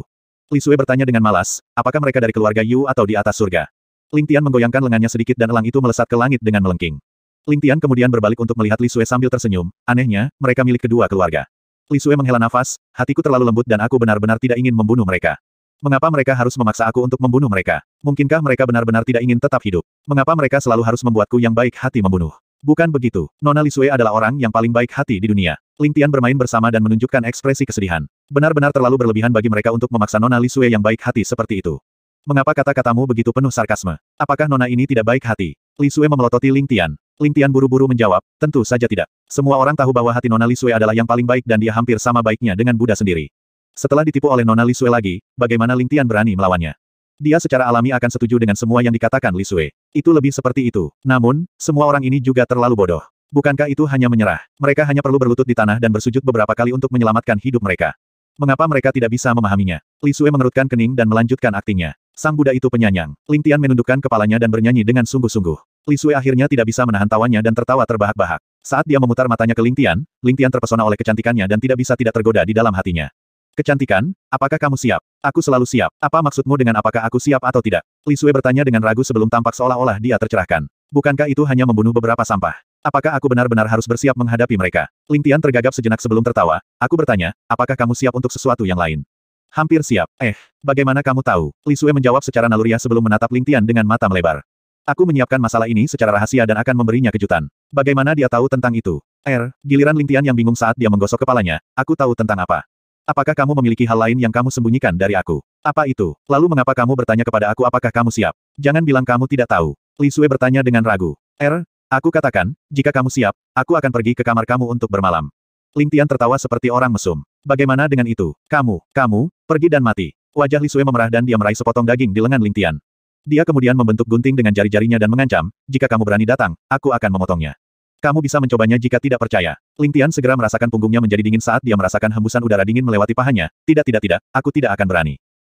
S1: Li Sui bertanya dengan malas, apakah mereka dari keluarga Yu atau di atas surga? Ling Tian menggoyangkan lengannya sedikit dan elang itu melesat ke langit dengan melengking. Ling Tian kemudian berbalik untuk melihat Li Sui sambil tersenyum, anehnya, mereka milik kedua keluarga. Lisue menghela nafas, hatiku terlalu lembut dan aku benar-benar tidak ingin membunuh mereka. Mengapa mereka harus memaksa aku untuk membunuh mereka? Mungkinkah mereka benar-benar tidak ingin tetap hidup? Mengapa mereka selalu harus membuatku yang baik hati membunuh? Bukan begitu, Nona Lisue adalah orang yang paling baik hati di dunia. Ling Tian bermain bersama dan menunjukkan ekspresi kesedihan. Benar-benar terlalu berlebihan bagi mereka untuk memaksa Nona Lisue yang baik hati seperti itu. Mengapa kata-katamu begitu penuh sarkasme? Apakah Nona ini tidak baik hati? Lisue memelototi Ling Tian. Ling buru-buru menjawab, tentu saja tidak. Semua orang tahu bahwa hati Nona Lisue adalah yang paling baik dan dia hampir sama baiknya dengan Buddha sendiri. Setelah ditipu oleh Nona Lisue lagi, bagaimana Ling berani melawannya? Dia secara alami akan setuju dengan semua yang dikatakan Lisue. Itu lebih seperti itu. Namun, semua orang ini juga terlalu bodoh. Bukankah itu hanya menyerah? Mereka hanya perlu berlutut di tanah dan bersujud beberapa kali untuk menyelamatkan hidup mereka. Mengapa mereka tidak bisa memahaminya? Lisue mengerutkan kening dan melanjutkan aktingnya. Sang Buddha itu penyanyang. Ling menundukkan kepalanya dan bernyanyi dengan sungguh-sungguh. Li Sui akhirnya tidak bisa menahan tawanya dan tertawa terbahak-bahak. Saat dia memutar matanya ke Lingtian. Lingtian terpesona oleh kecantikannya dan tidak bisa tidak tergoda di dalam hatinya. Kecantikan, apakah kamu siap? Aku selalu siap. Apa maksudmu dengan apakah aku siap atau tidak? Li Sui bertanya dengan ragu sebelum tampak seolah-olah dia tercerahkan. Bukankah itu hanya membunuh beberapa sampah? Apakah aku benar-benar harus bersiap menghadapi mereka? Lingtian tergagap sejenak sebelum tertawa. Aku bertanya, apakah kamu siap untuk sesuatu yang lain? Hampir siap. Eh, bagaimana kamu tahu? Li Sui menjawab secara naluriah sebelum menatap Lingtian dengan mata melebar. Aku menyiapkan masalah ini secara rahasia dan akan memberinya kejutan. Bagaimana dia tahu tentang itu? Er, giliran Lintian yang bingung saat dia menggosok kepalanya. Aku tahu tentang apa. Apakah kamu memiliki hal lain yang kamu sembunyikan dari aku? Apa itu? Lalu mengapa kamu bertanya kepada aku apakah kamu siap? Jangan bilang kamu tidak tahu. Li Sui bertanya dengan ragu. Er, aku katakan, jika kamu siap, aku akan pergi ke kamar kamu untuk bermalam. Lintian tertawa seperti orang mesum. Bagaimana dengan itu? Kamu, kamu, pergi dan mati. Wajah Li Sui memerah dan dia meraih sepotong daging di lengan Lintian. Dia kemudian membentuk gunting dengan jari-jarinya dan mengancam, jika kamu berani datang, aku akan memotongnya. Kamu bisa mencobanya jika tidak percaya. Ling Tian segera merasakan punggungnya menjadi dingin saat dia merasakan hembusan udara dingin melewati pahanya. Tidak tidak tidak, aku tidak akan berani.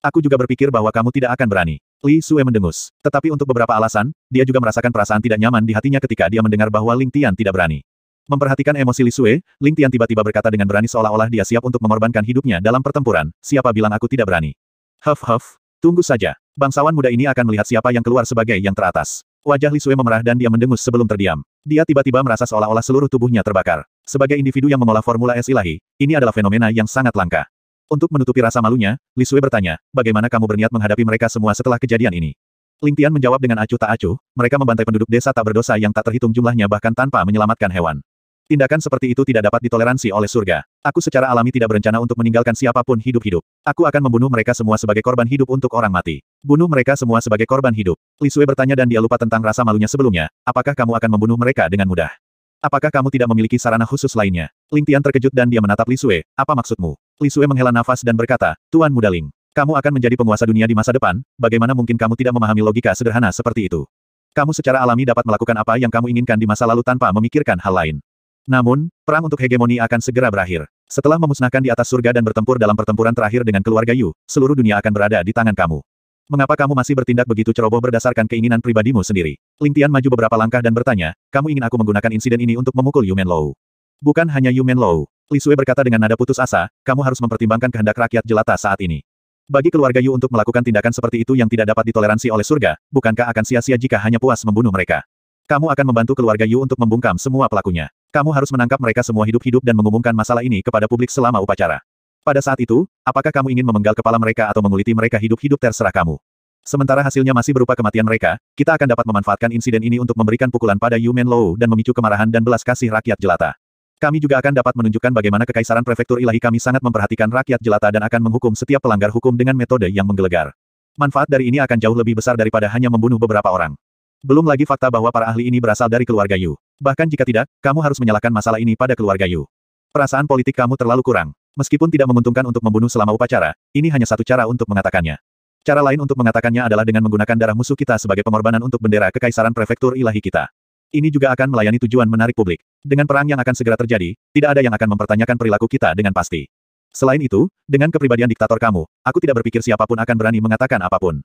S1: Aku juga berpikir bahwa kamu tidak akan berani. Li Sue mendengus. Tetapi untuk beberapa alasan, dia juga merasakan perasaan tidak nyaman di hatinya ketika dia mendengar bahwa Ling Tian tidak berani. Memperhatikan emosi Li Sue, Ling Tian tiba-tiba berkata dengan berani seolah-olah dia siap untuk mengorbankan hidupnya dalam pertempuran, siapa bilang aku tidak berani. Huff huff, Tunggu saja. Bangsawan muda ini akan melihat siapa yang keluar sebagai yang teratas. Wajah Li Sui memerah dan dia mendengus sebelum terdiam. Dia tiba-tiba merasa seolah-olah seluruh tubuhnya terbakar. Sebagai individu yang mengolah formula es ilahi, ini adalah fenomena yang sangat langka. Untuk menutupi rasa malunya, Li Sui bertanya, bagaimana kamu berniat menghadapi mereka semua setelah kejadian ini? Ling Tian menjawab dengan acuh tak acuh, mereka membantai penduduk desa tak berdosa yang tak terhitung jumlahnya bahkan tanpa menyelamatkan hewan. Tindakan seperti itu tidak dapat ditoleransi oleh surga. Aku secara alami tidak berencana untuk meninggalkan siapapun hidup-hidup. Aku akan membunuh mereka semua sebagai korban hidup untuk orang mati. Bunuh mereka semua sebagai korban hidup. Li Sui bertanya dan dia lupa tentang rasa malunya sebelumnya, apakah kamu akan membunuh mereka dengan mudah? Apakah kamu tidak memiliki sarana khusus lainnya? Ling Tian terkejut dan dia menatap Li Sui. apa maksudmu? Li Sui menghela nafas dan berkata, Tuan Muda Ling, kamu akan menjadi penguasa dunia di masa depan, bagaimana mungkin kamu tidak memahami logika sederhana seperti itu? Kamu secara alami dapat melakukan apa yang kamu inginkan di masa lalu tanpa memikirkan hal lain. Namun, perang untuk hegemoni akan segera berakhir. Setelah memusnahkan di atas surga dan bertempur dalam pertempuran terakhir dengan keluarga Yu, seluruh dunia akan berada di tangan kamu. Mengapa kamu masih bertindak begitu ceroboh berdasarkan keinginan pribadimu sendiri? Ling Tian maju beberapa langkah dan bertanya, kamu ingin aku menggunakan insiden ini untuk memukul Yumen Menlou? Bukan hanya Yu Yumen Li Sui berkata dengan nada putus asa, kamu harus mempertimbangkan kehendak rakyat jelata saat ini. Bagi keluarga Yu untuk melakukan tindakan seperti itu yang tidak dapat ditoleransi oleh surga, bukankah akan sia-sia jika hanya puas membunuh mereka? Kamu akan membantu keluarga Yu untuk membungkam semua pelakunya. Kamu harus menangkap mereka semua hidup-hidup dan mengumumkan masalah ini kepada publik selama upacara. Pada saat itu, apakah kamu ingin memenggal kepala mereka atau menguliti mereka hidup-hidup terserah kamu. Sementara hasilnya masih berupa kematian mereka, kita akan dapat memanfaatkan insiden ini untuk memberikan pukulan pada Yu Menlou dan memicu kemarahan dan belas kasih rakyat jelata. Kami juga akan dapat menunjukkan bagaimana Kekaisaran Prefektur Ilahi kami sangat memperhatikan rakyat jelata dan akan menghukum setiap pelanggar hukum dengan metode yang menggelegar. Manfaat dari ini akan jauh lebih besar daripada hanya membunuh beberapa orang. Belum lagi fakta bahwa para ahli ini berasal dari keluarga Yu. Bahkan jika tidak, kamu harus menyalahkan masalah ini pada keluarga Yu. Perasaan politik kamu terlalu kurang. Meskipun tidak menguntungkan untuk membunuh selama upacara, ini hanya satu cara untuk mengatakannya. Cara lain untuk mengatakannya adalah dengan menggunakan darah musuh kita sebagai pengorbanan untuk bendera kekaisaran prefektur ilahi kita. Ini juga akan melayani tujuan menarik publik. Dengan perang yang akan segera terjadi, tidak ada yang akan mempertanyakan perilaku kita dengan pasti. Selain itu, dengan kepribadian diktator kamu, aku tidak berpikir siapapun akan berani mengatakan apapun.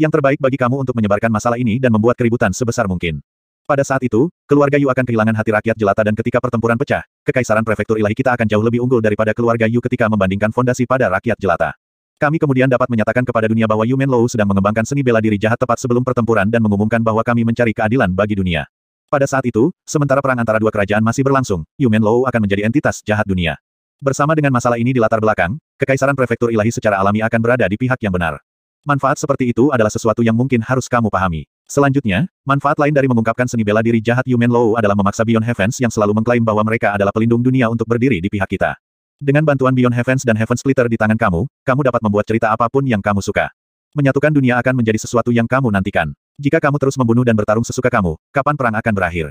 S1: Yang terbaik bagi kamu untuk menyebarkan masalah ini dan membuat keributan sebesar mungkin. Pada saat itu, keluarga Yu akan kehilangan hati rakyat jelata dan ketika pertempuran pecah, kekaisaran prefektur ilahi kita akan jauh lebih unggul daripada keluarga Yu ketika membandingkan fondasi pada rakyat jelata. Kami kemudian dapat menyatakan kepada dunia bahwa Yu Lou sedang mengembangkan seni bela diri jahat tepat sebelum pertempuran dan mengumumkan bahwa kami mencari keadilan bagi dunia. Pada saat itu, sementara perang antara dua kerajaan masih berlangsung, Yu Lou akan menjadi entitas jahat dunia. Bersama dengan masalah ini di latar belakang, kekaisaran prefektur ilahi secara alami akan berada di pihak yang benar. Manfaat seperti itu adalah sesuatu yang mungkin harus kamu pahami. Selanjutnya, manfaat lain dari mengungkapkan seni bela diri jahat Yumen Low adalah memaksa Beyond Heavens yang selalu mengklaim bahwa mereka adalah pelindung dunia untuk berdiri di pihak kita. Dengan bantuan Beyond Heavens dan Heaven Splitter di tangan kamu, kamu dapat membuat cerita apapun yang kamu suka. Menyatukan dunia akan menjadi sesuatu yang kamu nantikan. Jika kamu terus membunuh dan bertarung sesuka kamu, kapan perang akan berakhir?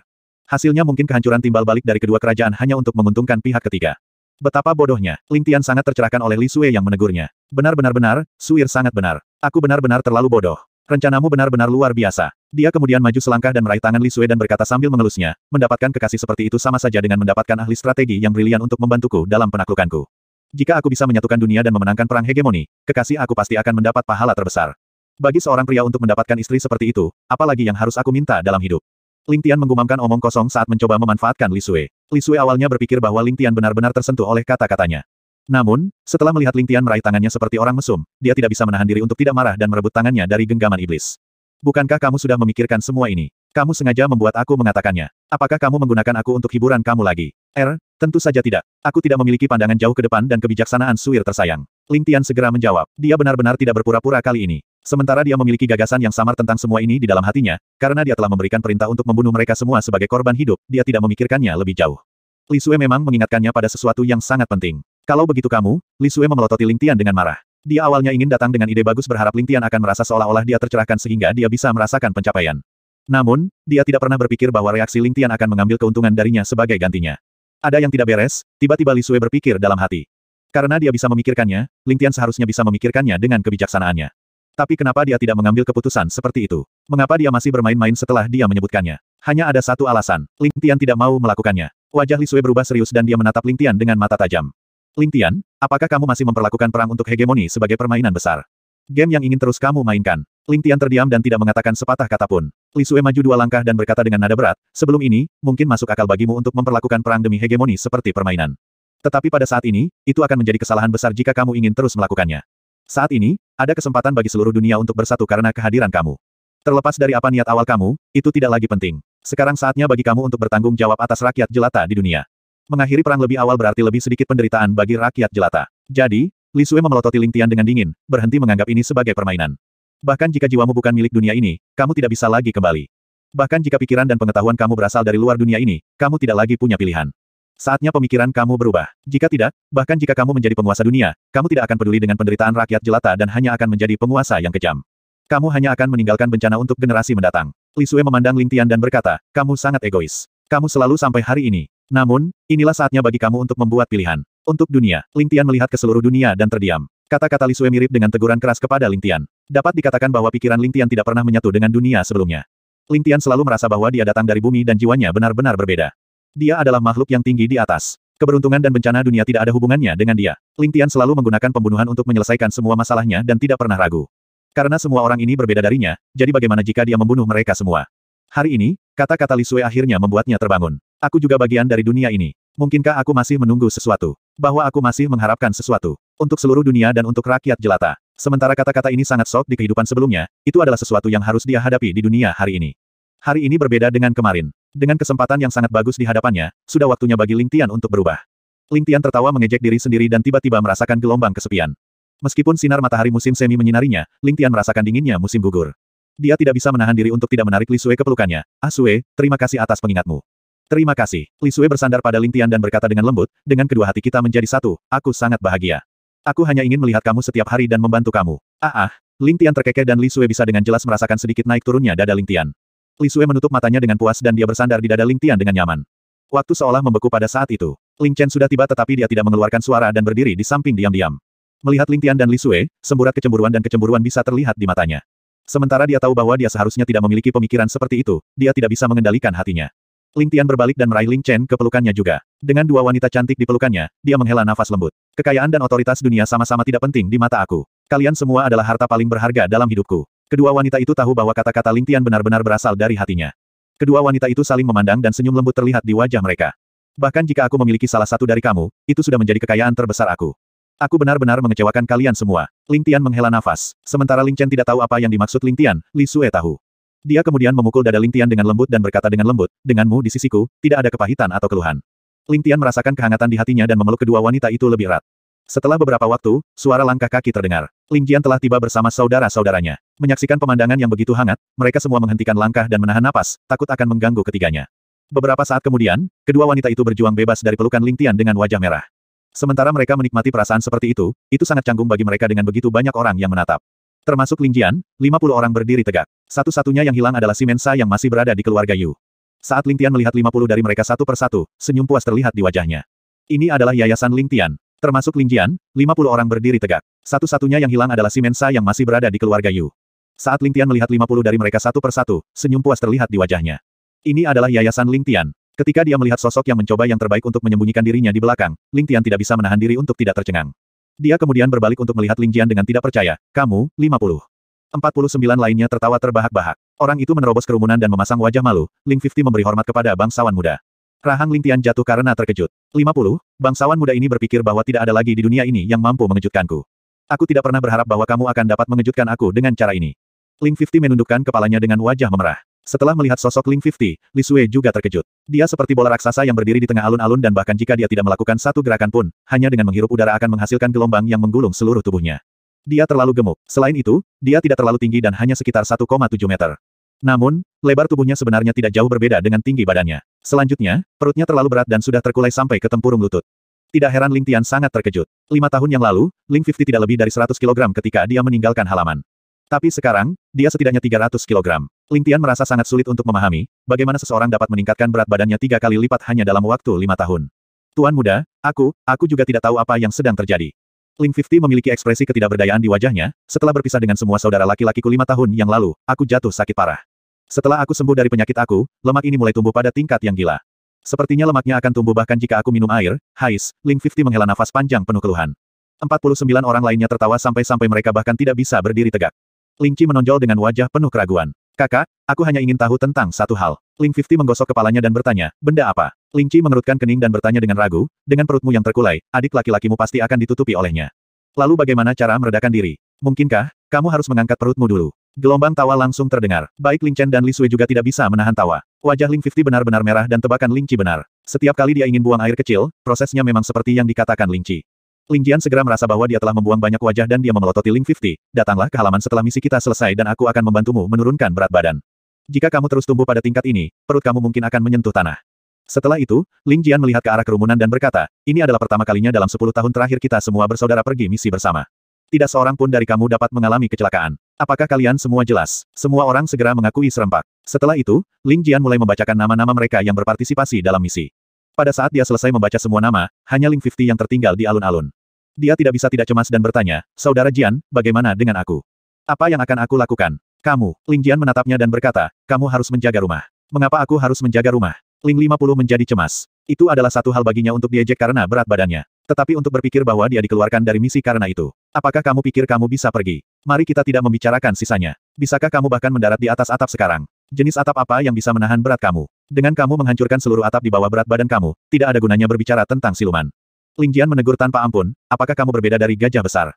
S1: Hasilnya mungkin kehancuran timbal balik dari kedua kerajaan hanya untuk menguntungkan pihak ketiga. Betapa bodohnya, Ling sangat tercerahkan oleh Li Sui yang menegurnya. Benar-benar benar, Suir er sangat benar. Aku benar-benar terlalu bodoh. Rencanamu benar-benar luar biasa. Dia kemudian maju selangkah dan meraih tangan Li Sui dan berkata sambil mengelusnya, mendapatkan kekasih seperti itu sama saja dengan mendapatkan ahli strategi yang brilian untuk membantuku dalam penaklukanku. Jika aku bisa menyatukan dunia dan memenangkan perang hegemoni, kekasih aku pasti akan mendapat pahala terbesar. Bagi seorang pria untuk mendapatkan istri seperti itu, apalagi yang harus aku minta dalam hidup. Ling Tian menggumamkan omong kosong saat mencoba memanfaatkan Li Sui. Li Sui awalnya berpikir bahwa Ling Tian benar-benar tersentuh oleh kata-katanya. Namun, setelah melihat Ling Tian meraih tangannya seperti orang mesum, dia tidak bisa menahan diri untuk tidak marah dan merebut tangannya dari genggaman iblis. Bukankah kamu sudah memikirkan semua ini? Kamu sengaja membuat aku mengatakannya. Apakah kamu menggunakan aku untuk hiburan kamu lagi? Er, tentu saja tidak. Aku tidak memiliki pandangan jauh ke depan dan kebijaksanaan suir tersayang. Ling Tian segera menjawab, dia benar-benar tidak berpura-pura kali ini. Sementara dia memiliki gagasan yang samar tentang semua ini di dalam hatinya, karena dia telah memberikan perintah untuk membunuh mereka semua sebagai korban hidup, dia tidak memikirkannya lebih jauh. Li Su'e memang mengingatkannya pada sesuatu yang sangat penting. Kalau begitu kamu, Li Su'e memelototi Ling Tian dengan marah. Dia awalnya ingin datang dengan ide bagus berharap Ling Tian akan merasa seolah-olah dia tercerahkan sehingga dia bisa merasakan pencapaian. Namun, dia tidak pernah berpikir bahwa reaksi Ling Tian akan mengambil keuntungan darinya sebagai gantinya. Ada yang tidak beres, tiba-tiba Li Su'e berpikir dalam hati. Karena dia bisa memikirkannya, Ling Tian seharusnya bisa memikirkannya dengan kebijaksanaannya. Tapi kenapa dia tidak mengambil keputusan seperti itu? Mengapa dia masih bermain-main setelah dia menyebutkannya? Hanya ada satu alasan, Ling Tian tidak mau melakukannya. Wajah Li Sui berubah serius dan dia menatap Ling Tian dengan mata tajam. Ling Tian, apakah kamu masih memperlakukan perang untuk hegemoni sebagai permainan besar? Game yang ingin terus kamu mainkan. Ling Tian terdiam dan tidak mengatakan sepatah kata pun. Li Sui maju dua langkah dan berkata dengan nada berat, sebelum ini, mungkin masuk akal bagimu untuk memperlakukan perang demi hegemoni seperti permainan. Tetapi pada saat ini, itu akan menjadi kesalahan besar jika kamu ingin terus melakukannya. Saat ini, ada kesempatan bagi seluruh dunia untuk bersatu karena kehadiran kamu. Terlepas dari apa niat awal kamu, itu tidak lagi penting. Sekarang saatnya bagi kamu untuk bertanggung jawab atas rakyat jelata di dunia. Mengakhiri perang lebih awal berarti lebih sedikit penderitaan bagi rakyat jelata. Jadi, Li Sui memelototi Ling Tian dengan dingin, berhenti menganggap ini sebagai permainan. Bahkan jika jiwamu bukan milik dunia ini, kamu tidak bisa lagi kembali. Bahkan jika pikiran dan pengetahuan kamu berasal dari luar dunia ini, kamu tidak lagi punya pilihan. Saatnya pemikiran kamu berubah. Jika tidak, bahkan jika kamu menjadi penguasa dunia, kamu tidak akan peduli dengan penderitaan rakyat jelata dan hanya akan menjadi penguasa yang kejam. Kamu hanya akan meninggalkan bencana untuk generasi mendatang. Lisue memandang Ling Tian dan berkata, kamu sangat egois. Kamu selalu sampai hari ini. Namun, inilah saatnya bagi kamu untuk membuat pilihan. Untuk dunia, Ling Tian melihat ke seluruh dunia dan terdiam. Kata-kata Lisue mirip dengan teguran keras kepada Ling Tian. Dapat dikatakan bahwa pikiran Ling Tian tidak pernah menyatu dengan dunia sebelumnya. Ling Tian selalu merasa bahwa dia datang dari bumi dan jiwanya benar-benar berbeda. Dia adalah makhluk yang tinggi di atas. Keberuntungan dan bencana dunia tidak ada hubungannya dengan dia. Ling Tian selalu menggunakan pembunuhan untuk menyelesaikan semua masalahnya dan tidak pernah ragu. Karena semua orang ini berbeda darinya, jadi bagaimana jika dia membunuh mereka semua? Hari ini, kata-kata Li Sui akhirnya membuatnya terbangun. Aku juga bagian dari dunia ini. Mungkinkah aku masih menunggu sesuatu? Bahwa aku masih mengharapkan sesuatu. Untuk seluruh dunia dan untuk rakyat jelata. Sementara kata-kata ini sangat sok di kehidupan sebelumnya, itu adalah sesuatu yang harus dia hadapi di dunia hari ini. Hari ini berbeda dengan kemarin. Dengan kesempatan yang sangat bagus di hadapannya, sudah waktunya bagi Ling Tian untuk berubah. Ling Tian tertawa mengejek diri sendiri dan tiba-tiba merasakan gelombang kesepian. Meskipun sinar matahari musim semi menyinarinya, Ling Tian merasakan dinginnya musim gugur. Dia tidak bisa menahan diri untuk tidak menarik Li Sui ke pelukannya. Ah Sue, terima kasih atas pengingatmu. Terima kasih. Li Sui bersandar pada Ling Tian dan berkata dengan lembut, dengan kedua hati kita menjadi satu, aku sangat bahagia. Aku hanya ingin melihat kamu setiap hari dan membantu kamu. Ah ah, Ling Tian terkekeh dan Li Sue bisa dengan jelas merasakan sedikit naik turunnya dada Ling Tian. Li Sue menutup matanya dengan puas dan dia bersandar di dada Ling Tian dengan nyaman. Waktu seolah membeku pada saat itu. Ling Chen sudah tiba tetapi dia tidak mengeluarkan suara dan berdiri di samping diam-diam. Melihat Ling Tian dan Li Sue, semburat kecemburuan dan kecemburuan bisa terlihat di matanya. Sementara dia tahu bahwa dia seharusnya tidak memiliki pemikiran seperti itu, dia tidak bisa mengendalikan hatinya. Ling Tian berbalik dan meraih Ling Chen ke pelukannya juga. Dengan dua wanita cantik di pelukannya, dia menghela nafas lembut. Kekayaan dan otoritas dunia sama-sama tidak penting di mata aku. Kalian semua adalah harta paling berharga dalam hidupku. Kedua wanita itu tahu bahwa kata-kata Ling benar-benar berasal dari hatinya. Kedua wanita itu saling memandang dan senyum lembut terlihat di wajah mereka. Bahkan jika aku memiliki salah satu dari kamu, itu sudah menjadi kekayaan terbesar aku. Aku benar-benar mengecewakan kalian semua. Ling menghela nafas. Sementara Ling tidak tahu apa yang dimaksud Ling Tian, Li Sue tahu. Dia kemudian memukul dada Ling dengan lembut dan berkata dengan lembut, denganmu di sisiku, tidak ada kepahitan atau keluhan. Ling merasakan kehangatan di hatinya dan memeluk kedua wanita itu lebih erat. Setelah beberapa waktu, suara langkah kaki terdengar. Ling Jian telah tiba bersama saudara-saudaranya. Menyaksikan pemandangan yang begitu hangat, mereka semua menghentikan langkah dan menahan napas, takut akan mengganggu ketiganya. Beberapa saat kemudian, kedua wanita itu berjuang bebas dari pelukan Ling Tian dengan wajah merah. Sementara mereka menikmati perasaan seperti itu, itu sangat canggung bagi mereka dengan begitu banyak orang yang menatap. Termasuk Ling Jian, 50 orang berdiri tegak. Satu-satunya yang hilang adalah si Mensa yang masih berada di keluarga Yu. Saat Ling Tian melihat 50 dari mereka satu persatu, senyum puas terlihat di wajahnya. Ini adalah yayasan Ling Tian. Termasuk Lingjian, 50 orang berdiri tegak. Satu-satunya yang hilang adalah Simensa yang masih berada di keluarga Yu. Saat Tian melihat 50 dari mereka satu persatu, senyum puas terlihat di wajahnya. Ini adalah yayasan Ling Tian. Ketika dia melihat sosok yang mencoba yang terbaik untuk menyembunyikan dirinya di belakang, Ling Tian tidak bisa menahan diri untuk tidak tercengang. Dia kemudian berbalik untuk melihat Ling Lingjian dengan tidak percaya, kamu, 50. 49 lainnya tertawa terbahak-bahak. Orang itu menerobos kerumunan dan memasang wajah malu. Ling Fifty memberi hormat kepada bangsawan muda. Rahang Ling Tian jatuh karena terkejut. 50. Bangsawan muda ini berpikir bahwa tidak ada lagi di dunia ini yang mampu mengejutkanku. Aku tidak pernah berharap bahwa kamu akan dapat mengejutkan aku dengan cara ini. Ling Fifty menundukkan kepalanya dengan wajah memerah. Setelah melihat sosok Ling Fifty, Li Sui juga terkejut. Dia seperti bola raksasa yang berdiri di tengah alun-alun dan bahkan jika dia tidak melakukan satu gerakan pun, hanya dengan menghirup udara akan menghasilkan gelombang yang menggulung seluruh tubuhnya. Dia terlalu gemuk. Selain itu, dia tidak terlalu tinggi dan hanya sekitar 1,7 meter. Namun, Lebar tubuhnya sebenarnya tidak jauh berbeda dengan tinggi badannya. Selanjutnya, perutnya terlalu berat dan sudah terkulai sampai ke tempurung lutut. Tidak heran Ling Tian sangat terkejut. Lima tahun yang lalu, Ling Fifty tidak lebih dari 100 kg ketika dia meninggalkan halaman. Tapi sekarang, dia setidaknya 300 kg. Ling Tian merasa sangat sulit untuk memahami, bagaimana seseorang dapat meningkatkan berat badannya tiga kali lipat hanya dalam waktu lima tahun. Tuan muda, aku, aku juga tidak tahu apa yang sedang terjadi. Ling Fifty memiliki ekspresi ketidakberdayaan di wajahnya, setelah berpisah dengan semua saudara laki-lakiku lima tahun yang lalu, aku jatuh sakit parah. Setelah aku sembuh dari penyakit aku, lemak ini mulai tumbuh pada tingkat yang gila. Sepertinya lemaknya akan tumbuh bahkan jika aku minum air, Hais, Ling Fifty menghela nafas panjang penuh keluhan. 49 orang lainnya tertawa sampai-sampai mereka bahkan tidak bisa berdiri tegak. Ling Qi menonjol dengan wajah penuh keraguan. Kakak, aku hanya ingin tahu tentang satu hal. Ling Fifty menggosok kepalanya dan bertanya, benda apa? Ling Qi mengerutkan kening dan bertanya dengan ragu, dengan perutmu yang terkulai, adik laki-lakimu pasti akan ditutupi olehnya. Lalu bagaimana cara meredakan diri? Mungkinkah, kamu harus mengangkat perutmu dulu? Gelombang tawa langsung terdengar. Baik Ling Chen dan Li Sui juga tidak bisa menahan tawa. Wajah Ling Fifty benar-benar merah dan tebakan Ling Qi benar. Setiap kali dia ingin buang air kecil, prosesnya memang seperti yang dikatakan Ling Qi. Ling Jian segera merasa bahwa dia telah membuang banyak wajah dan dia memelototi Ling Fifty. Datanglah ke halaman setelah misi kita selesai dan aku akan membantumu menurunkan berat badan. Jika kamu terus tumbuh pada tingkat ini, perut kamu mungkin akan menyentuh tanah. Setelah itu, Ling Jian melihat ke arah kerumunan dan berkata, ini adalah pertama kalinya dalam 10 tahun terakhir kita semua bersaudara pergi misi bersama. Tidak seorang pun dari kamu dapat mengalami kecelakaan. Apakah kalian semua jelas? Semua orang segera mengakui serempak. Setelah itu, Ling Jian mulai membacakan nama-nama mereka yang berpartisipasi dalam misi. Pada saat dia selesai membaca semua nama, hanya Ling Fifty yang tertinggal di alun-alun. Dia tidak bisa tidak cemas dan bertanya, Saudara Jian, bagaimana dengan aku? Apa yang akan aku lakukan? Kamu, Ling Jian menatapnya dan berkata, kamu harus menjaga rumah. Mengapa aku harus menjaga rumah? Ling 50 menjadi cemas. Itu adalah satu hal baginya untuk diejek karena berat badannya. Tetapi untuk berpikir bahwa dia dikeluarkan dari misi karena itu. Apakah kamu pikir kamu bisa pergi? Mari kita tidak membicarakan sisanya. Bisakah kamu bahkan mendarat di atas atap sekarang? Jenis atap apa yang bisa menahan berat kamu? Dengan kamu menghancurkan seluruh atap di bawah berat badan kamu, tidak ada gunanya berbicara tentang siluman. Ling Jian menegur tanpa ampun, apakah kamu berbeda dari gajah besar?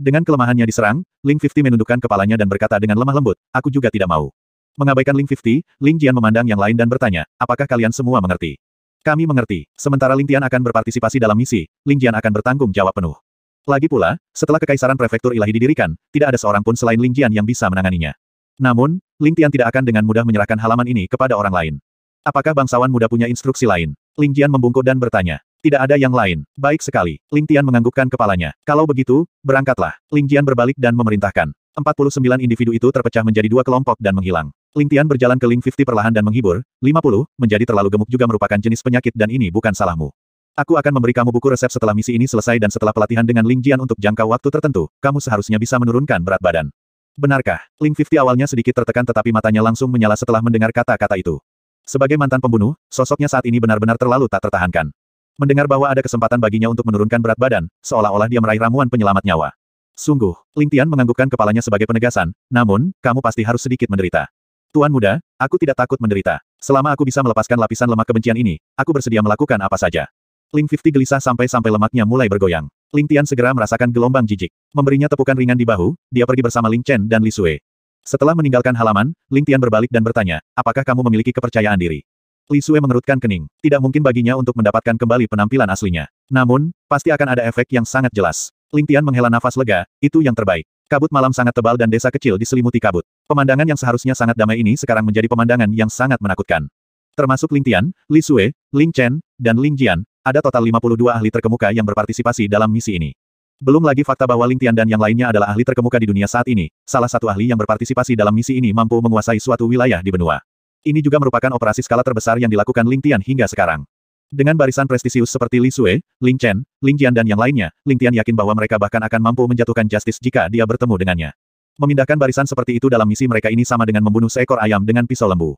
S1: Dengan kelemahannya diserang, Ling Fifty menundukkan kepalanya dan berkata dengan lemah lembut, aku juga tidak mau. Mengabaikan Ling Fifty, Ling Jian memandang yang lain dan bertanya, apakah kalian semua mengerti? Kami mengerti. Sementara Ling Tian akan berpartisipasi dalam misi, Ling Jian akan bertanggung jawab penuh. Lagi pula, setelah kekaisaran prefektur ilahi didirikan, tidak ada seorang pun selain Ling Jian yang bisa menanganinya. Namun, Ling Tian tidak akan dengan mudah menyerahkan halaman ini kepada orang lain. Apakah bangsawan muda punya instruksi lain? Ling Jian membungkuk dan bertanya. Tidak ada yang lain. Baik sekali. Ling Tian menganggukkan kepalanya. Kalau begitu, berangkatlah. Ling Jian berbalik dan memerintahkan. 49 individu itu terpecah menjadi dua kelompok dan menghilang. Ling Tian berjalan ke Ling 50 perlahan dan menghibur, 50, menjadi terlalu gemuk juga merupakan jenis penyakit dan ini bukan salahmu. Aku akan memberi kamu buku resep setelah misi ini selesai dan setelah pelatihan dengan Ling Jian untuk jangka waktu tertentu, kamu seharusnya bisa menurunkan berat badan. Benarkah? Ling Fifty awalnya sedikit tertekan tetapi matanya langsung menyala setelah mendengar kata-kata itu. Sebagai mantan pembunuh, sosoknya saat ini benar-benar terlalu tak tertahankan. Mendengar bahwa ada kesempatan baginya untuk menurunkan berat badan, seolah-olah dia meraih ramuan penyelamat nyawa. Sungguh, Ling Tian menganggukkan kepalanya sebagai penegasan, namun, kamu pasti harus sedikit menderita. Tuan muda, aku tidak takut menderita. Selama aku bisa melepaskan lapisan lemak kebencian ini, aku bersedia melakukan apa saja. Ling Fifty gelisah sampai-sampai lemaknya mulai bergoyang. Ling Tian segera merasakan gelombang jijik. Memberinya tepukan ringan di bahu, dia pergi bersama Ling Chen dan Li Sui. Setelah meninggalkan halaman, Ling Tian berbalik dan bertanya, apakah kamu memiliki kepercayaan diri? Li Sui mengerutkan kening. Tidak mungkin baginya untuk mendapatkan kembali penampilan aslinya. Namun, pasti akan ada efek yang sangat jelas. Ling Tian menghela nafas lega, itu yang terbaik. Kabut malam sangat tebal dan desa kecil diselimuti kabut. Pemandangan yang seharusnya sangat damai ini sekarang menjadi pemandangan yang sangat menakutkan. Termasuk Ling Tian, Li Sue, Ling Chen, dan Ling Jian, ada total 52 ahli terkemuka yang berpartisipasi dalam misi ini. Belum lagi fakta bahwa Ling Tian dan yang lainnya adalah ahli terkemuka di dunia saat ini, salah satu ahli yang berpartisipasi dalam misi ini mampu menguasai suatu wilayah di benua. Ini juga merupakan operasi skala terbesar yang dilakukan Ling Tian hingga sekarang. Dengan barisan prestisius seperti Li Sue, Ling Chen, Ling Jian dan yang lainnya, Ling Tian yakin bahwa mereka bahkan akan mampu menjatuhkan Justice jika dia bertemu dengannya. Memindahkan barisan seperti itu dalam misi mereka ini sama dengan membunuh seekor ayam dengan pisau lembu.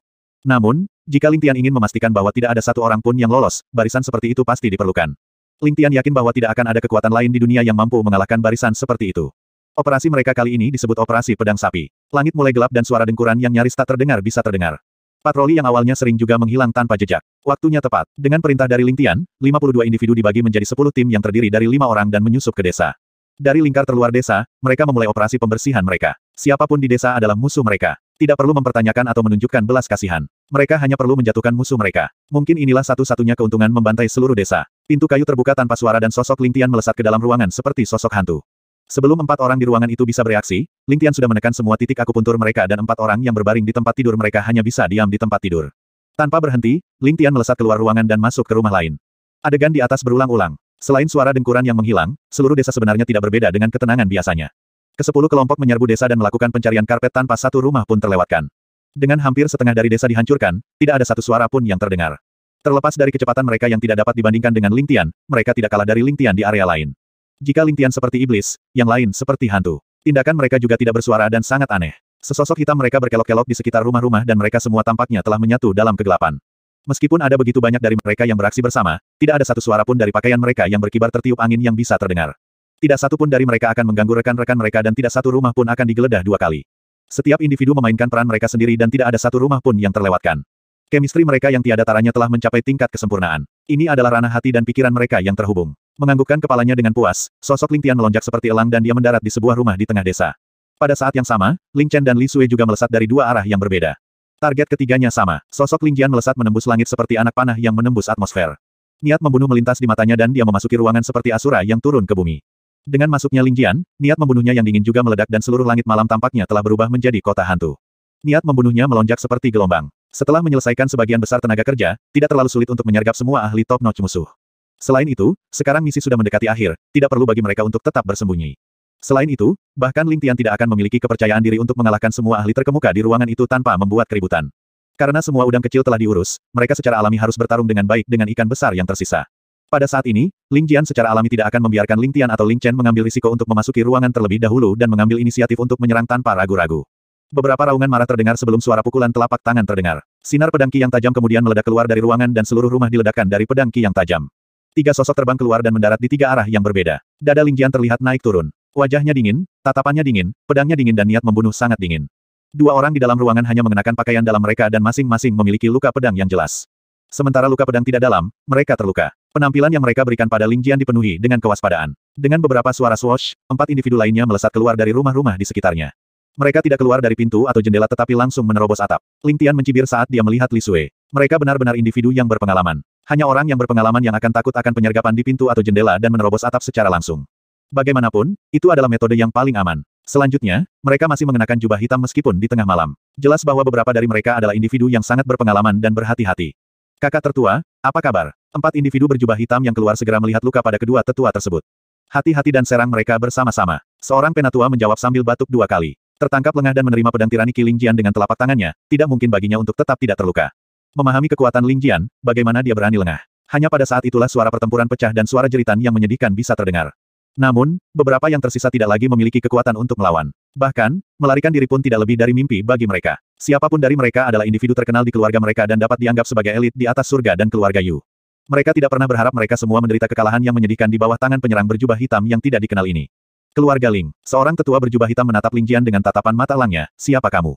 S1: Namun, jika Ling Tian ingin memastikan bahwa tidak ada satu orang pun yang lolos, barisan seperti itu pasti diperlukan. Ling Tian yakin bahwa tidak akan ada kekuatan lain di dunia yang mampu mengalahkan barisan seperti itu. Operasi mereka kali ini disebut operasi pedang sapi. Langit mulai gelap dan suara dengkuran yang nyaris tak terdengar bisa terdengar. Patroli yang awalnya sering juga menghilang tanpa jejak. Waktunya tepat. Dengan perintah dari Ling Tian, 52 individu dibagi menjadi 10 tim yang terdiri dari lima orang dan menyusup ke desa. Dari lingkar terluar desa, mereka memulai operasi pembersihan mereka. Siapapun di desa adalah musuh mereka. Tidak perlu mempertanyakan atau menunjukkan belas kasihan. Mereka hanya perlu menjatuhkan musuh mereka. Mungkin inilah satu-satunya keuntungan membantai seluruh desa. Pintu kayu terbuka tanpa suara dan sosok Lingtian melesat ke dalam ruangan seperti sosok hantu. Sebelum empat orang di ruangan itu bisa bereaksi, Lingtian sudah menekan semua titik akupuntur mereka dan empat orang yang berbaring di tempat tidur mereka hanya bisa diam di tempat tidur. Tanpa berhenti, Lingtian melesat keluar ruangan dan masuk ke rumah lain. Adegan di atas berulang-ulang. Selain suara dengkuran yang menghilang, seluruh desa sebenarnya tidak berbeda dengan ketenangan biasanya. Kesepuluh kelompok menyerbu desa dan melakukan pencarian karpet tanpa satu rumah pun terlewatkan. Dengan hampir setengah dari desa dihancurkan, tidak ada satu suara pun yang terdengar. Terlepas dari kecepatan mereka yang tidak dapat dibandingkan dengan Lintian, mereka tidak kalah dari Lintian di area lain. Jika Lintian seperti iblis, yang lain seperti hantu. Tindakan mereka juga tidak bersuara dan sangat aneh. Sesosok hitam mereka berkelok-kelok di sekitar rumah-rumah dan mereka semua tampaknya telah menyatu dalam kegelapan. Meskipun ada begitu banyak dari mereka yang beraksi bersama, tidak ada satu suara pun dari pakaian mereka yang berkibar tertiup angin yang bisa terdengar. Tidak satu pun dari mereka akan mengganggu rekan-rekan mereka dan tidak satu rumah pun akan digeledah dua kali. Setiap individu memainkan peran mereka sendiri dan tidak ada satu rumah pun yang terlewatkan. Kemistri mereka yang tiada taranya telah mencapai tingkat kesempurnaan. Ini adalah ranah hati dan pikiran mereka yang terhubung. Menganggukkan kepalanya dengan puas, sosok Ling Tian melonjak seperti elang dan dia mendarat di sebuah rumah di tengah desa. Pada saat yang sama, Ling Chen dan Li Sui juga melesat dari dua arah yang berbeda. Target ketiganya sama, sosok Ling Jian melesat menembus langit seperti anak panah yang menembus atmosfer. Niat membunuh melintas di matanya dan dia memasuki ruangan seperti asura yang turun ke bumi. Dengan masuknya Lingjian, niat membunuhnya yang dingin juga meledak dan seluruh langit malam tampaknya telah berubah menjadi kota hantu. Niat membunuhnya melonjak seperti gelombang. Setelah menyelesaikan sebagian besar tenaga kerja, tidak terlalu sulit untuk menyergap semua ahli top-notch musuh. Selain itu, sekarang misi sudah mendekati akhir, tidak perlu bagi mereka untuk tetap bersembunyi. Selain itu, bahkan Ling Tian tidak akan memiliki kepercayaan diri untuk mengalahkan semua ahli terkemuka di ruangan itu tanpa membuat keributan. Karena semua udang kecil telah diurus, mereka secara alami harus bertarung dengan baik dengan ikan besar yang tersisa. Pada saat ini, Ling Jian secara alami tidak akan membiarkan Ling Tian atau Ling Chen mengambil risiko untuk memasuki ruangan terlebih dahulu dan mengambil inisiatif untuk menyerang tanpa ragu-ragu. Beberapa raungan marah terdengar sebelum suara pukulan telapak tangan terdengar. Sinar pedang Ki yang tajam kemudian meledak keluar dari ruangan dan seluruh rumah diledakkan dari pedang Ki yang tajam. Tiga sosok terbang keluar dan mendarat di tiga arah yang berbeda. Dada Ling Jian terlihat naik turun. Wajahnya dingin, tatapannya dingin, pedangnya dingin dan niat membunuh sangat dingin. Dua orang di dalam ruangan hanya mengenakan pakaian dalam mereka dan masing-masing memiliki luka pedang yang jelas. Sementara luka pedang tidak dalam, mereka terluka. Penampilan yang mereka berikan pada Ling Jian dipenuhi dengan kewaspadaan. Dengan beberapa suara swash, empat individu lainnya melesat keluar dari rumah-rumah di sekitarnya. Mereka tidak keluar dari pintu atau jendela tetapi langsung menerobos atap. Ling Tian mencibir saat dia melihat Li Sui. Mereka benar-benar individu yang berpengalaman. Hanya orang yang berpengalaman yang akan takut akan penyergapan di pintu atau jendela dan menerobos atap secara langsung. Bagaimanapun, itu adalah metode yang paling aman. Selanjutnya, mereka masih mengenakan jubah hitam meskipun di tengah malam. Jelas bahwa beberapa dari mereka adalah individu yang sangat berpengalaman dan berhati-hati. Kakak tertua, apa kabar? Empat individu berjubah hitam yang keluar segera melihat luka pada kedua tetua tersebut. Hati-hati dan serang mereka bersama-sama. Seorang penatua menjawab sambil batuk dua kali. Tertangkap lengah dan menerima pedang tirani Ki Lingjian dengan telapak tangannya, tidak mungkin baginya untuk tetap tidak terluka. Memahami kekuatan Lingjian, bagaimana dia berani lengah. Hanya pada saat itulah suara pertempuran pecah dan suara jeritan yang menyedihkan bisa terdengar. Namun, beberapa yang tersisa tidak lagi memiliki kekuatan untuk melawan. Bahkan, melarikan diri pun tidak lebih dari mimpi bagi mereka. Siapapun dari mereka adalah individu terkenal di keluarga mereka dan dapat dianggap sebagai elit di atas surga dan keluarga Yu. Mereka tidak pernah berharap mereka semua menderita kekalahan yang menyedihkan di bawah tangan penyerang berjubah hitam yang tidak dikenal ini. Keluarga Ling, seorang tetua berjubah hitam menatap Ling Jian dengan tatapan mata langnya, siapa kamu?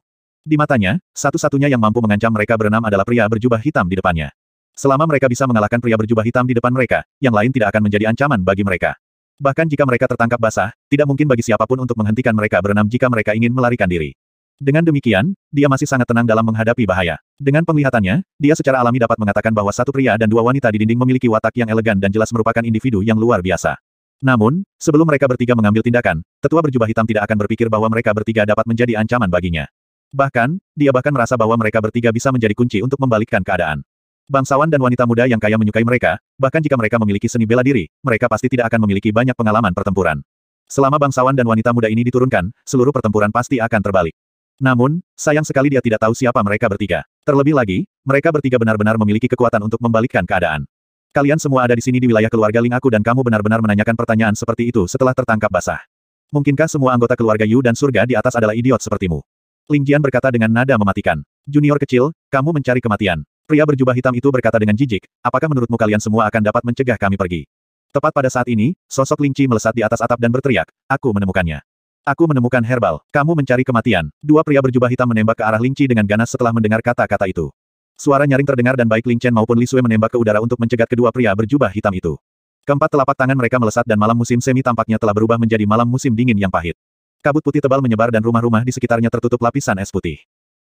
S1: Di matanya, satu-satunya yang mampu mengancam mereka berenam adalah pria berjubah hitam di depannya. Selama mereka bisa mengalahkan pria berjubah hitam di depan mereka, yang lain tidak akan menjadi ancaman bagi mereka. Bahkan jika mereka tertangkap basah, tidak mungkin bagi siapapun untuk menghentikan mereka berenam jika mereka ingin melarikan diri. Dengan demikian, dia masih sangat tenang dalam menghadapi bahaya. Dengan penglihatannya, dia secara alami dapat mengatakan bahwa satu pria dan dua wanita di dinding memiliki watak yang elegan dan jelas merupakan individu yang luar biasa. Namun, sebelum mereka bertiga mengambil tindakan, tetua berjubah hitam tidak akan berpikir bahwa mereka bertiga dapat menjadi ancaman baginya. Bahkan, dia bahkan merasa bahwa mereka bertiga bisa menjadi kunci untuk membalikkan keadaan. Bangsawan dan wanita muda yang kaya menyukai mereka, bahkan jika mereka memiliki seni bela diri, mereka pasti tidak akan memiliki banyak pengalaman pertempuran. Selama bangsawan dan wanita muda ini diturunkan, seluruh pertempuran pasti akan terbalik. Namun, sayang sekali dia tidak tahu siapa mereka bertiga. Terlebih lagi, mereka bertiga benar-benar memiliki kekuatan untuk membalikkan keadaan. Kalian semua ada di sini di wilayah keluarga Ling aku dan kamu benar-benar menanyakan pertanyaan seperti itu setelah tertangkap basah. Mungkinkah semua anggota keluarga Yu dan surga di atas adalah idiot sepertimu? Ling Jian berkata dengan nada mematikan. Junior kecil, kamu mencari kematian. Pria berjubah hitam itu berkata dengan jijik, apakah menurutmu kalian semua akan dapat mencegah kami pergi? Tepat pada saat ini, sosok Ling Qi melesat di atas atap dan berteriak, aku menemukannya. Aku menemukan herbal. Kamu mencari kematian. Dua pria berjubah hitam menembak ke arah Lingci dengan ganas setelah mendengar kata-kata itu. Suara nyaring terdengar dan baik Lingchen maupun Lisue menembak ke udara untuk mencegat kedua pria berjubah hitam itu. Keempat telapak tangan mereka melesat dan malam musim semi tampaknya telah berubah menjadi malam musim dingin yang pahit. Kabut putih tebal menyebar dan rumah-rumah di sekitarnya tertutup lapisan es putih.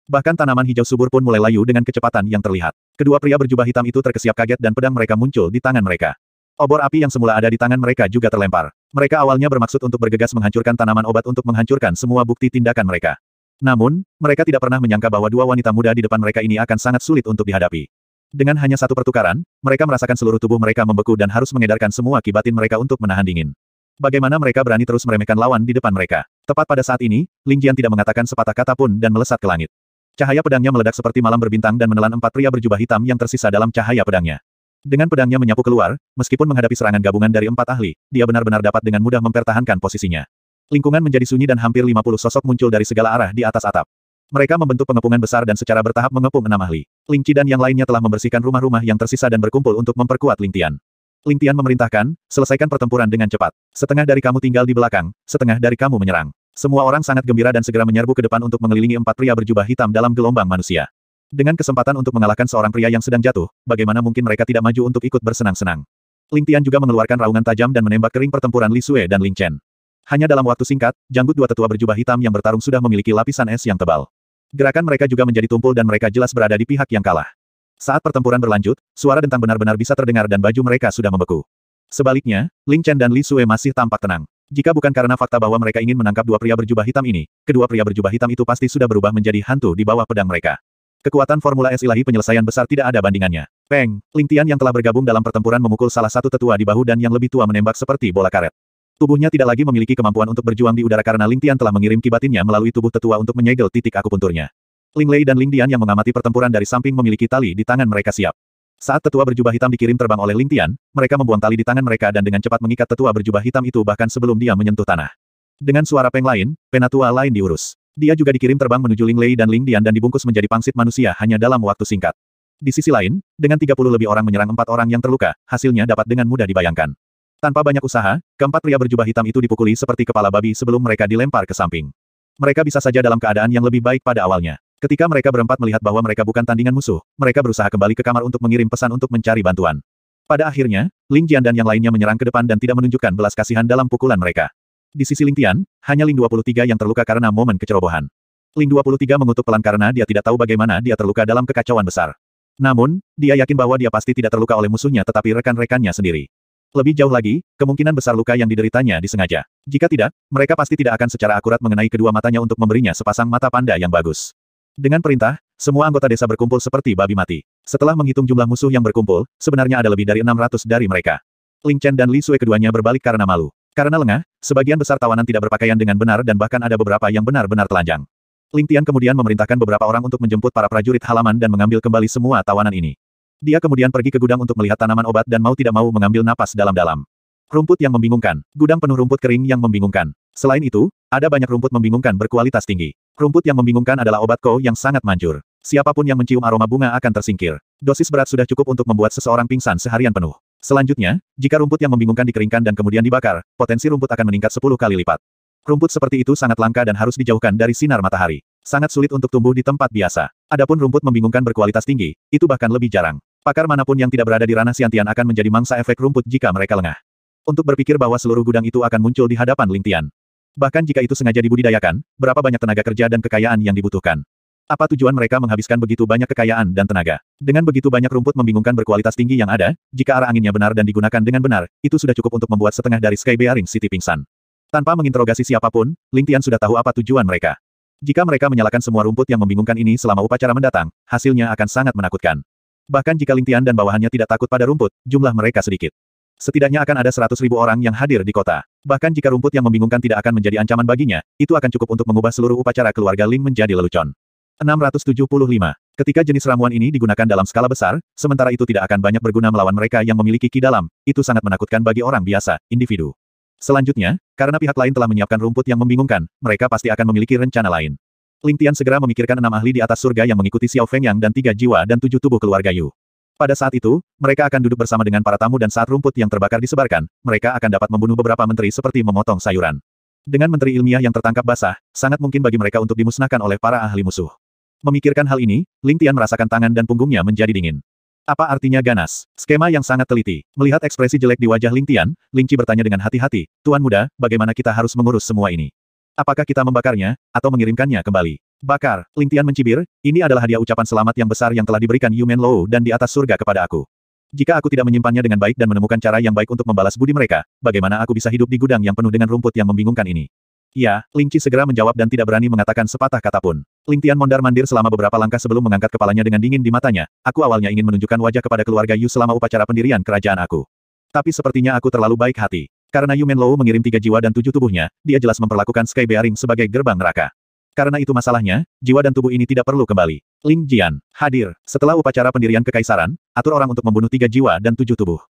S1: Bahkan tanaman hijau subur pun mulai layu dengan kecepatan yang terlihat. Kedua pria berjubah hitam itu terkesiap kaget dan pedang mereka muncul di tangan mereka. Obor api yang semula ada di tangan mereka juga terlempar. Mereka awalnya bermaksud untuk bergegas menghancurkan tanaman obat untuk menghancurkan semua bukti tindakan mereka. Namun, mereka tidak pernah menyangka bahwa dua wanita muda di depan mereka ini akan sangat sulit untuk dihadapi. Dengan hanya satu pertukaran, mereka merasakan seluruh tubuh mereka membeku dan harus mengedarkan semua kibatin mereka untuk menahan dingin. Bagaimana mereka berani terus meremehkan lawan di depan mereka? Tepat pada saat ini, Ling Jian tidak mengatakan sepatah kata pun dan melesat ke langit. Cahaya pedangnya meledak seperti malam berbintang dan menelan empat pria berjubah hitam yang tersisa dalam cahaya pedangnya. Dengan pedangnya menyapu keluar, meskipun menghadapi serangan gabungan dari empat ahli, dia benar-benar dapat dengan mudah mempertahankan posisinya. Lingkungan menjadi sunyi dan hampir 50 sosok muncul dari segala arah di atas atap. Mereka membentuk pengepungan besar dan secara bertahap mengepung enam ahli. Ling dan yang lainnya telah membersihkan rumah-rumah yang tersisa dan berkumpul untuk memperkuat Lingtian. Lingtian memerintahkan, selesaikan pertempuran dengan cepat. Setengah dari kamu tinggal di belakang, setengah dari kamu menyerang. Semua orang sangat gembira dan segera menyerbu ke depan untuk mengelilingi empat pria berjubah hitam dalam gelombang manusia. Dengan kesempatan untuk mengalahkan seorang pria yang sedang jatuh, bagaimana mungkin mereka tidak maju untuk ikut bersenang-senang? Ling Tian juga mengeluarkan raungan tajam dan menembak kering pertempuran Li Sue dan Ling Chen. Hanya dalam waktu singkat, janggut dua tetua berjubah hitam yang bertarung sudah memiliki lapisan es yang tebal. Gerakan mereka juga menjadi tumpul dan mereka jelas berada di pihak yang kalah. Saat pertempuran berlanjut, suara dentang benar-benar bisa terdengar dan baju mereka sudah membeku. Sebaliknya, Ling Chen dan Li Sue masih tampak tenang. Jika bukan karena fakta bahwa mereka ingin menangkap dua pria berjubah hitam ini, kedua pria berjubah hitam itu pasti sudah berubah menjadi hantu di bawah pedang mereka. Kekuatan formula es ilahi penyelesaian besar tidak ada bandingannya. Peng, Ling Tian yang telah bergabung dalam pertempuran memukul salah satu tetua di bahu dan yang lebih tua menembak seperti bola karet. Tubuhnya tidak lagi memiliki kemampuan untuk berjuang di udara karena Ling Tian telah mengirim kibatinnya melalui tubuh tetua untuk menyegel titik akupunturnya. Ling Lei dan Ling Dian yang mengamati pertempuran dari samping memiliki tali di tangan mereka siap. Saat tetua berjubah hitam dikirim terbang oleh Ling Tian, mereka membuang tali di tangan mereka dan dengan cepat mengikat tetua berjubah hitam itu bahkan sebelum dia menyentuh tanah. Dengan suara peng lain, penatua lain diurus. Dia juga dikirim terbang menuju Ling Lei dan Ling Dian dan dibungkus menjadi pangsit manusia hanya dalam waktu singkat. Di sisi lain, dengan 30 lebih orang menyerang empat orang yang terluka, hasilnya dapat dengan mudah dibayangkan. Tanpa banyak usaha, keempat pria berjubah hitam itu dipukuli seperti kepala babi sebelum mereka dilempar ke samping. Mereka bisa saja dalam keadaan yang lebih baik pada awalnya. Ketika mereka berempat melihat bahwa mereka bukan tandingan musuh, mereka berusaha kembali ke kamar untuk mengirim pesan untuk mencari bantuan. Pada akhirnya, Ling Jian dan yang lainnya menyerang ke depan dan tidak menunjukkan belas kasihan dalam pukulan mereka. Di sisi Ling Tian, hanya Ling 23 yang terluka karena momen kecerobohan. Ling 23 mengutuk pelan karena dia tidak tahu bagaimana dia terluka dalam kekacauan besar. Namun, dia yakin bahwa dia pasti tidak terluka oleh musuhnya tetapi rekan-rekannya sendiri. Lebih jauh lagi, kemungkinan besar luka yang dideritanya disengaja. Jika tidak, mereka pasti tidak akan secara akurat mengenai kedua matanya untuk memberinya sepasang mata panda yang bagus. Dengan perintah, semua anggota desa berkumpul seperti babi mati. Setelah menghitung jumlah musuh yang berkumpul, sebenarnya ada lebih dari 600 dari mereka. Ling Chen dan Li Sui keduanya berbalik karena malu. Karena lengah, sebagian besar tawanan tidak berpakaian dengan benar dan bahkan ada beberapa yang benar-benar telanjang. Ling Tian kemudian memerintahkan beberapa orang untuk menjemput para prajurit halaman dan mengambil kembali semua tawanan ini. Dia kemudian pergi ke gudang untuk melihat tanaman obat dan mau tidak mau mengambil napas dalam-dalam. Rumput yang membingungkan, gudang penuh rumput kering yang membingungkan. Selain itu, ada banyak rumput membingungkan berkualitas tinggi. Rumput yang membingungkan adalah obat kau yang sangat manjur. Siapapun yang mencium aroma bunga akan tersingkir. Dosis berat sudah cukup untuk membuat seseorang pingsan seharian penuh. Selanjutnya, jika rumput yang membingungkan dikeringkan dan kemudian dibakar, potensi rumput akan meningkat 10 kali lipat. Rumput seperti itu sangat langka dan harus dijauhkan dari sinar matahari. Sangat sulit untuk tumbuh di tempat biasa. Adapun rumput membingungkan berkualitas tinggi, itu bahkan lebih jarang. Pakar manapun yang tidak berada di ranah siantian akan menjadi mangsa efek rumput jika mereka lengah. Untuk berpikir bahwa seluruh gudang itu akan muncul di hadapan Lingtian. Bahkan jika itu sengaja dibudidayakan, berapa banyak tenaga kerja dan kekayaan yang dibutuhkan. Apa tujuan mereka menghabiskan begitu banyak kekayaan dan tenaga? Dengan begitu banyak rumput membingungkan berkualitas tinggi yang ada, jika arah anginnya benar dan digunakan dengan benar, itu sudah cukup untuk membuat setengah dari Sky Bearing City pingsan. Tanpa menginterogasi siapapun, Ling Tian sudah tahu apa tujuan mereka. Jika mereka menyalakan semua rumput yang membingungkan ini selama upacara mendatang, hasilnya akan sangat menakutkan. Bahkan jika Ling Tian dan bawahannya tidak takut pada rumput, jumlah mereka sedikit. Setidaknya akan ada seratus ribu orang yang hadir di kota. Bahkan jika rumput yang membingungkan tidak akan menjadi ancaman baginya, itu akan cukup untuk mengubah seluruh upacara keluarga Ling menjadi lelucon. 675. Ketika jenis ramuan ini digunakan dalam skala besar, sementara itu tidak akan banyak berguna melawan mereka yang memiliki ki dalam, itu sangat menakutkan bagi orang biasa, individu. Selanjutnya, karena pihak lain telah menyiapkan rumput yang membingungkan, mereka pasti akan memiliki rencana lain. Ling Tian segera memikirkan enam ahli di atas surga yang mengikuti Xiao Feng Yang dan tiga jiwa dan tujuh tubuh keluarga Yu. Pada saat itu, mereka akan duduk bersama dengan para tamu dan saat rumput yang terbakar disebarkan, mereka akan dapat membunuh beberapa menteri seperti memotong sayuran. Dengan menteri ilmiah yang tertangkap basah, sangat mungkin bagi mereka untuk dimusnahkan oleh para ahli musuh. Memikirkan hal ini, Ling Tian merasakan tangan dan punggungnya menjadi dingin. Apa artinya ganas? Skema yang sangat teliti. Melihat ekspresi jelek di wajah Ling Tian, Ling Qi bertanya dengan hati-hati, Tuan Muda, bagaimana kita harus mengurus semua ini? Apakah kita membakarnya, atau mengirimkannya kembali? Bakar, Ling Tian mencibir, ini adalah hadiah ucapan selamat yang besar yang telah diberikan Yumen Lou dan di atas surga kepada aku. Jika aku tidak menyimpannya dengan baik dan menemukan cara yang baik untuk membalas budi mereka, bagaimana aku bisa hidup di gudang yang penuh dengan rumput yang membingungkan ini? Iya, Ling Qi segera menjawab dan tidak berani mengatakan sepatah kata pun. Ling Tian mondar-mandir selama beberapa langkah sebelum mengangkat kepalanya dengan dingin di matanya. Aku awalnya ingin menunjukkan wajah kepada keluarga Yu selama upacara pendirian kerajaan aku. Tapi sepertinya aku terlalu baik hati. Karena Yu Menlou mengirim tiga jiwa dan tujuh tubuhnya, dia jelas memperlakukan Sky Bearing sebagai gerbang neraka. Karena itu masalahnya, jiwa dan tubuh ini tidak perlu kembali. Ling Jian, hadir. Setelah upacara pendirian kekaisaran, atur orang untuk membunuh tiga jiwa dan tujuh tubuh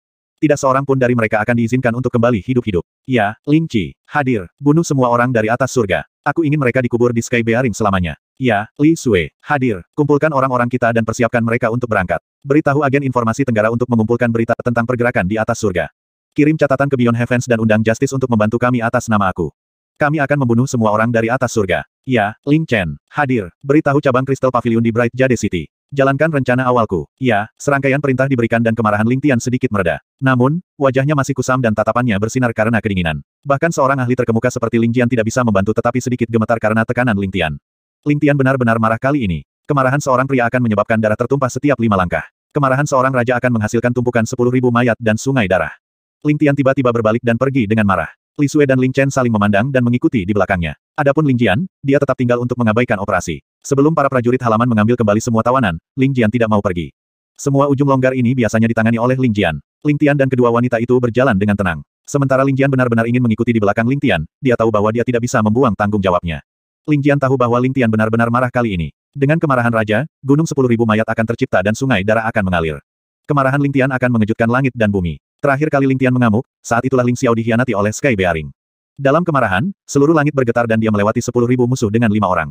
S1: tidak seorang pun dari mereka akan diizinkan untuk kembali hidup-hidup. Ya, Ling Qi, hadir, bunuh semua orang dari atas surga. Aku ingin mereka dikubur di Sky Bearing selamanya. Ya, Li Sui, hadir, kumpulkan orang-orang kita dan persiapkan mereka untuk berangkat. Beritahu agen informasi Tenggara untuk mengumpulkan berita tentang pergerakan di atas surga. Kirim catatan ke Beyond Heavens dan undang Justice untuk membantu kami atas nama aku. Kami akan membunuh semua orang dari atas surga. Ya, Ling Chen, hadir, beritahu cabang Crystal Pavilion di Bright Jade City. Jalankan rencana awalku. Ya, serangkaian perintah diberikan dan kemarahan Ling Tian sedikit mereda. Namun, wajahnya masih kusam dan tatapannya bersinar karena kedinginan. Bahkan seorang ahli terkemuka seperti Ling Jian tidak bisa membantu tetapi sedikit gemetar karena tekanan Ling Tian. Ling Tian benar-benar marah kali ini. Kemarahan seorang pria akan menyebabkan darah tertumpah setiap lima langkah. Kemarahan seorang raja akan menghasilkan tumpukan sepuluh ribu mayat dan sungai darah. Ling Tian tiba-tiba berbalik dan pergi dengan marah. Li Sue dan Ling Chen saling memandang dan mengikuti di belakangnya. Adapun Ling Jian, dia tetap tinggal untuk mengabaikan operasi. Sebelum para prajurit halaman mengambil kembali semua tawanan, Ling Jian tidak mau pergi. Semua ujung longgar ini biasanya ditangani oleh Ling Jian. Ling Tian dan kedua wanita itu berjalan dengan tenang. Sementara Ling Jian benar-benar ingin mengikuti di belakang Ling Tian, dia tahu bahwa dia tidak bisa membuang tanggung jawabnya. Ling Jian tahu bahwa Ling Tian benar-benar marah kali ini. Dengan kemarahan raja, gunung sepuluh ribu mayat akan tercipta dan sungai darah akan mengalir. Kemarahan Ling Tian akan mengejutkan langit dan bumi. Terakhir kali Ling Tian mengamuk, saat itulah Ling Xiao dihianati oleh Sky Bearing. Dalam kemarahan, seluruh langit bergetar dan dia melewati sepuluh ribu musuh dengan lima orang.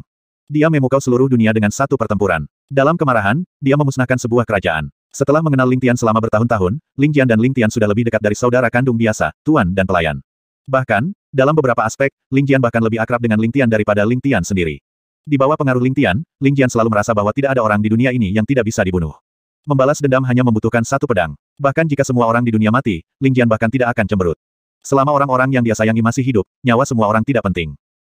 S1: Dia memukau seluruh dunia dengan satu pertempuran. Dalam kemarahan, dia memusnahkan sebuah kerajaan. Setelah mengenal Ling Tian selama bertahun-tahun, Ling Jian dan Ling Tian sudah lebih dekat dari saudara kandung biasa, tuan dan pelayan. Bahkan, dalam beberapa aspek, Ling Jian bahkan lebih akrab dengan Ling Tian daripada Ling Tian sendiri. Di bawah pengaruh Ling Tian, Ling Jian selalu merasa bahwa tidak ada orang di dunia ini yang tidak bisa dibunuh. Membalas dendam hanya membutuhkan satu pedang. Bahkan jika semua orang di dunia mati, Ling Jian bahkan tidak akan cemberut. Selama orang-orang yang dia sayangi masih hidup, nyawa semua orang tidak penting.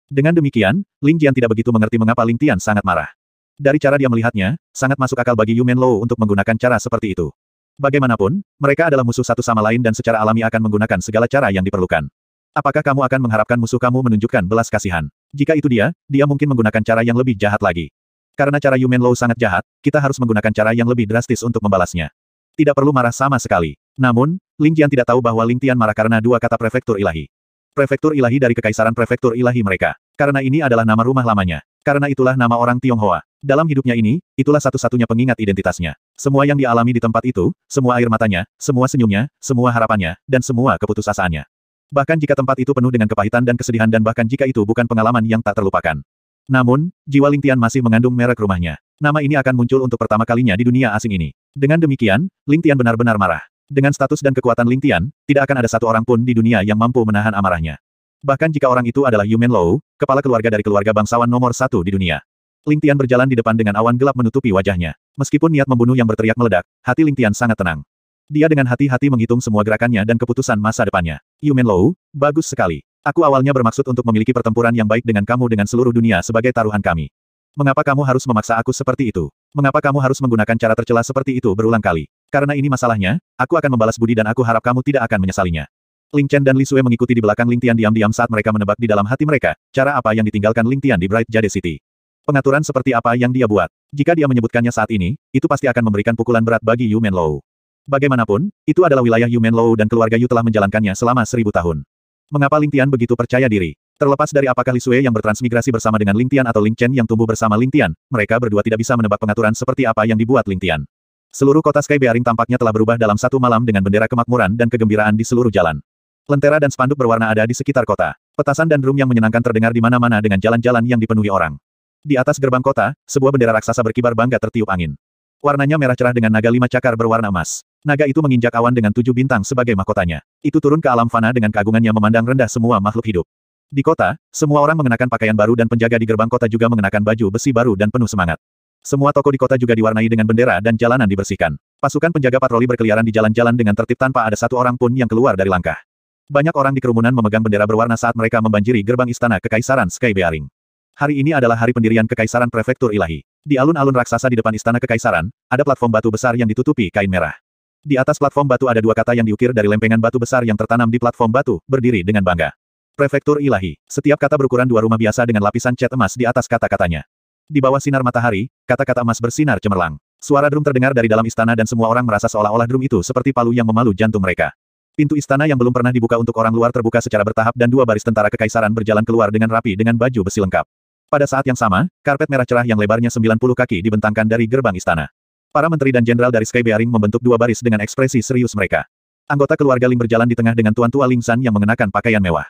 S1: Dengan demikian, Ling Jian tidak begitu mengerti mengapa Ling Tian sangat marah. Dari cara dia melihatnya, sangat masuk akal bagi Yumen Lou untuk menggunakan cara seperti itu. Bagaimanapun, mereka adalah musuh satu sama lain dan secara alami akan menggunakan segala cara yang diperlukan. Apakah kamu akan mengharapkan musuh kamu menunjukkan belas kasihan? Jika itu dia, dia mungkin menggunakan cara yang lebih jahat lagi. Karena cara Yumen Lou sangat jahat, kita harus menggunakan cara yang lebih drastis untuk membalasnya. Tidak perlu marah sama sekali. Namun, Ling Jian tidak tahu bahwa Ling Tian marah karena dua kata prefektur ilahi. Prefektur ilahi dari kekaisaran prefektur ilahi mereka. Karena ini adalah nama rumah lamanya. Karena itulah nama orang Tionghoa. Dalam hidupnya ini, itulah satu-satunya pengingat identitasnya. Semua yang dialami di tempat itu, semua air matanya, semua senyumnya, semua harapannya, dan semua keputusasaannya. Bahkan jika tempat itu penuh dengan kepahitan dan kesedihan dan bahkan jika itu bukan pengalaman yang tak terlupakan. Namun, jiwa Lingtian masih mengandung merek rumahnya. Nama ini akan muncul untuk pertama kalinya di dunia asing ini. Dengan demikian, Lingtian benar-benar marah. Dengan status dan kekuatan Ling Tian, tidak akan ada satu orang pun di dunia yang mampu menahan amarahnya. Bahkan jika orang itu adalah Yumen Lou, kepala keluarga dari keluarga bangsawan nomor satu di dunia. Ling Tian berjalan di depan dengan awan gelap menutupi wajahnya. Meskipun niat membunuh yang berteriak meledak, hati Ling Tian sangat tenang. Dia dengan hati-hati menghitung semua gerakannya dan keputusan masa depannya. Yumen Lou, bagus sekali. Aku awalnya bermaksud untuk memiliki pertempuran yang baik dengan kamu dengan seluruh dunia sebagai taruhan kami. Mengapa kamu harus memaksa aku seperti itu? Mengapa kamu harus menggunakan cara tercela seperti itu berulang kali? Karena ini masalahnya, aku akan membalas budi dan aku harap kamu tidak akan menyesalinya. Ling Chen dan Li Sue mengikuti di belakang Ling Tian diam-diam saat mereka menebak di dalam hati mereka, cara apa yang ditinggalkan Ling Tian di Bright Jade City. Pengaturan seperti apa yang dia buat. Jika dia menyebutkannya saat ini, itu pasti akan memberikan pukulan berat bagi Yu Men Lou. Bagaimanapun, itu adalah wilayah Yu Men Lou dan keluarga Yu telah menjalankannya selama seribu tahun. Mengapa Ling Tian begitu percaya diri? Terlepas dari apakah Li Sue yang bertransmigrasi bersama dengan Ling Tian atau Ling Chen yang tumbuh bersama Ling Tian, mereka berdua tidak bisa menebak pengaturan seperti apa yang dibuat Ling Tian. Seluruh kota Sky Bearing tampaknya telah berubah dalam satu malam dengan bendera kemakmuran dan kegembiraan di seluruh jalan. Lentera dan spanduk berwarna ada di sekitar kota. Petasan dan drum yang menyenangkan terdengar di mana-mana dengan jalan-jalan yang dipenuhi orang. Di atas gerbang kota, sebuah bendera raksasa berkibar bangga tertiup angin. Warnanya merah cerah dengan naga lima cakar berwarna emas. Naga itu menginjak awan dengan tujuh bintang sebagai mahkotanya. Itu turun ke alam fana dengan keagungannya memandang rendah semua makhluk hidup. Di kota, semua orang mengenakan pakaian baru dan penjaga di gerbang kota juga mengenakan baju besi baru dan penuh semangat. Semua toko di kota juga diwarnai dengan bendera dan jalanan dibersihkan. Pasukan penjaga patroli berkeliaran di jalan-jalan dengan tertib tanpa ada satu orang pun yang keluar dari langkah. Banyak orang di kerumunan memegang bendera berwarna saat mereka membanjiri gerbang istana kekaisaran Sky Bearing. Hari ini adalah hari pendirian kekaisaran prefektur ilahi. Di alun-alun raksasa di depan istana kekaisaran, ada platform batu besar yang ditutupi kain merah. Di atas platform batu ada dua kata yang diukir dari lempengan batu besar yang tertanam di platform batu, berdiri dengan bangga. Prefektur ilahi. Setiap kata berukuran dua rumah biasa dengan lapisan cat emas di atas kata-katanya. Di bawah sinar matahari, kata-kata emas bersinar cemerlang. Suara drum terdengar dari dalam istana dan semua orang merasa seolah-olah drum itu seperti palu yang memalu jantung mereka. Pintu istana yang belum pernah dibuka untuk orang luar terbuka secara bertahap dan dua baris tentara kekaisaran berjalan keluar dengan rapi dengan baju besi lengkap. Pada saat yang sama, karpet merah cerah yang lebarnya 90 kaki dibentangkan dari gerbang istana. Para menteri dan jenderal dari Sky Bearing membentuk dua baris dengan ekspresi serius mereka. Anggota keluarga Ling berjalan di tengah dengan tuan tua Ling San yang mengenakan pakaian mewah.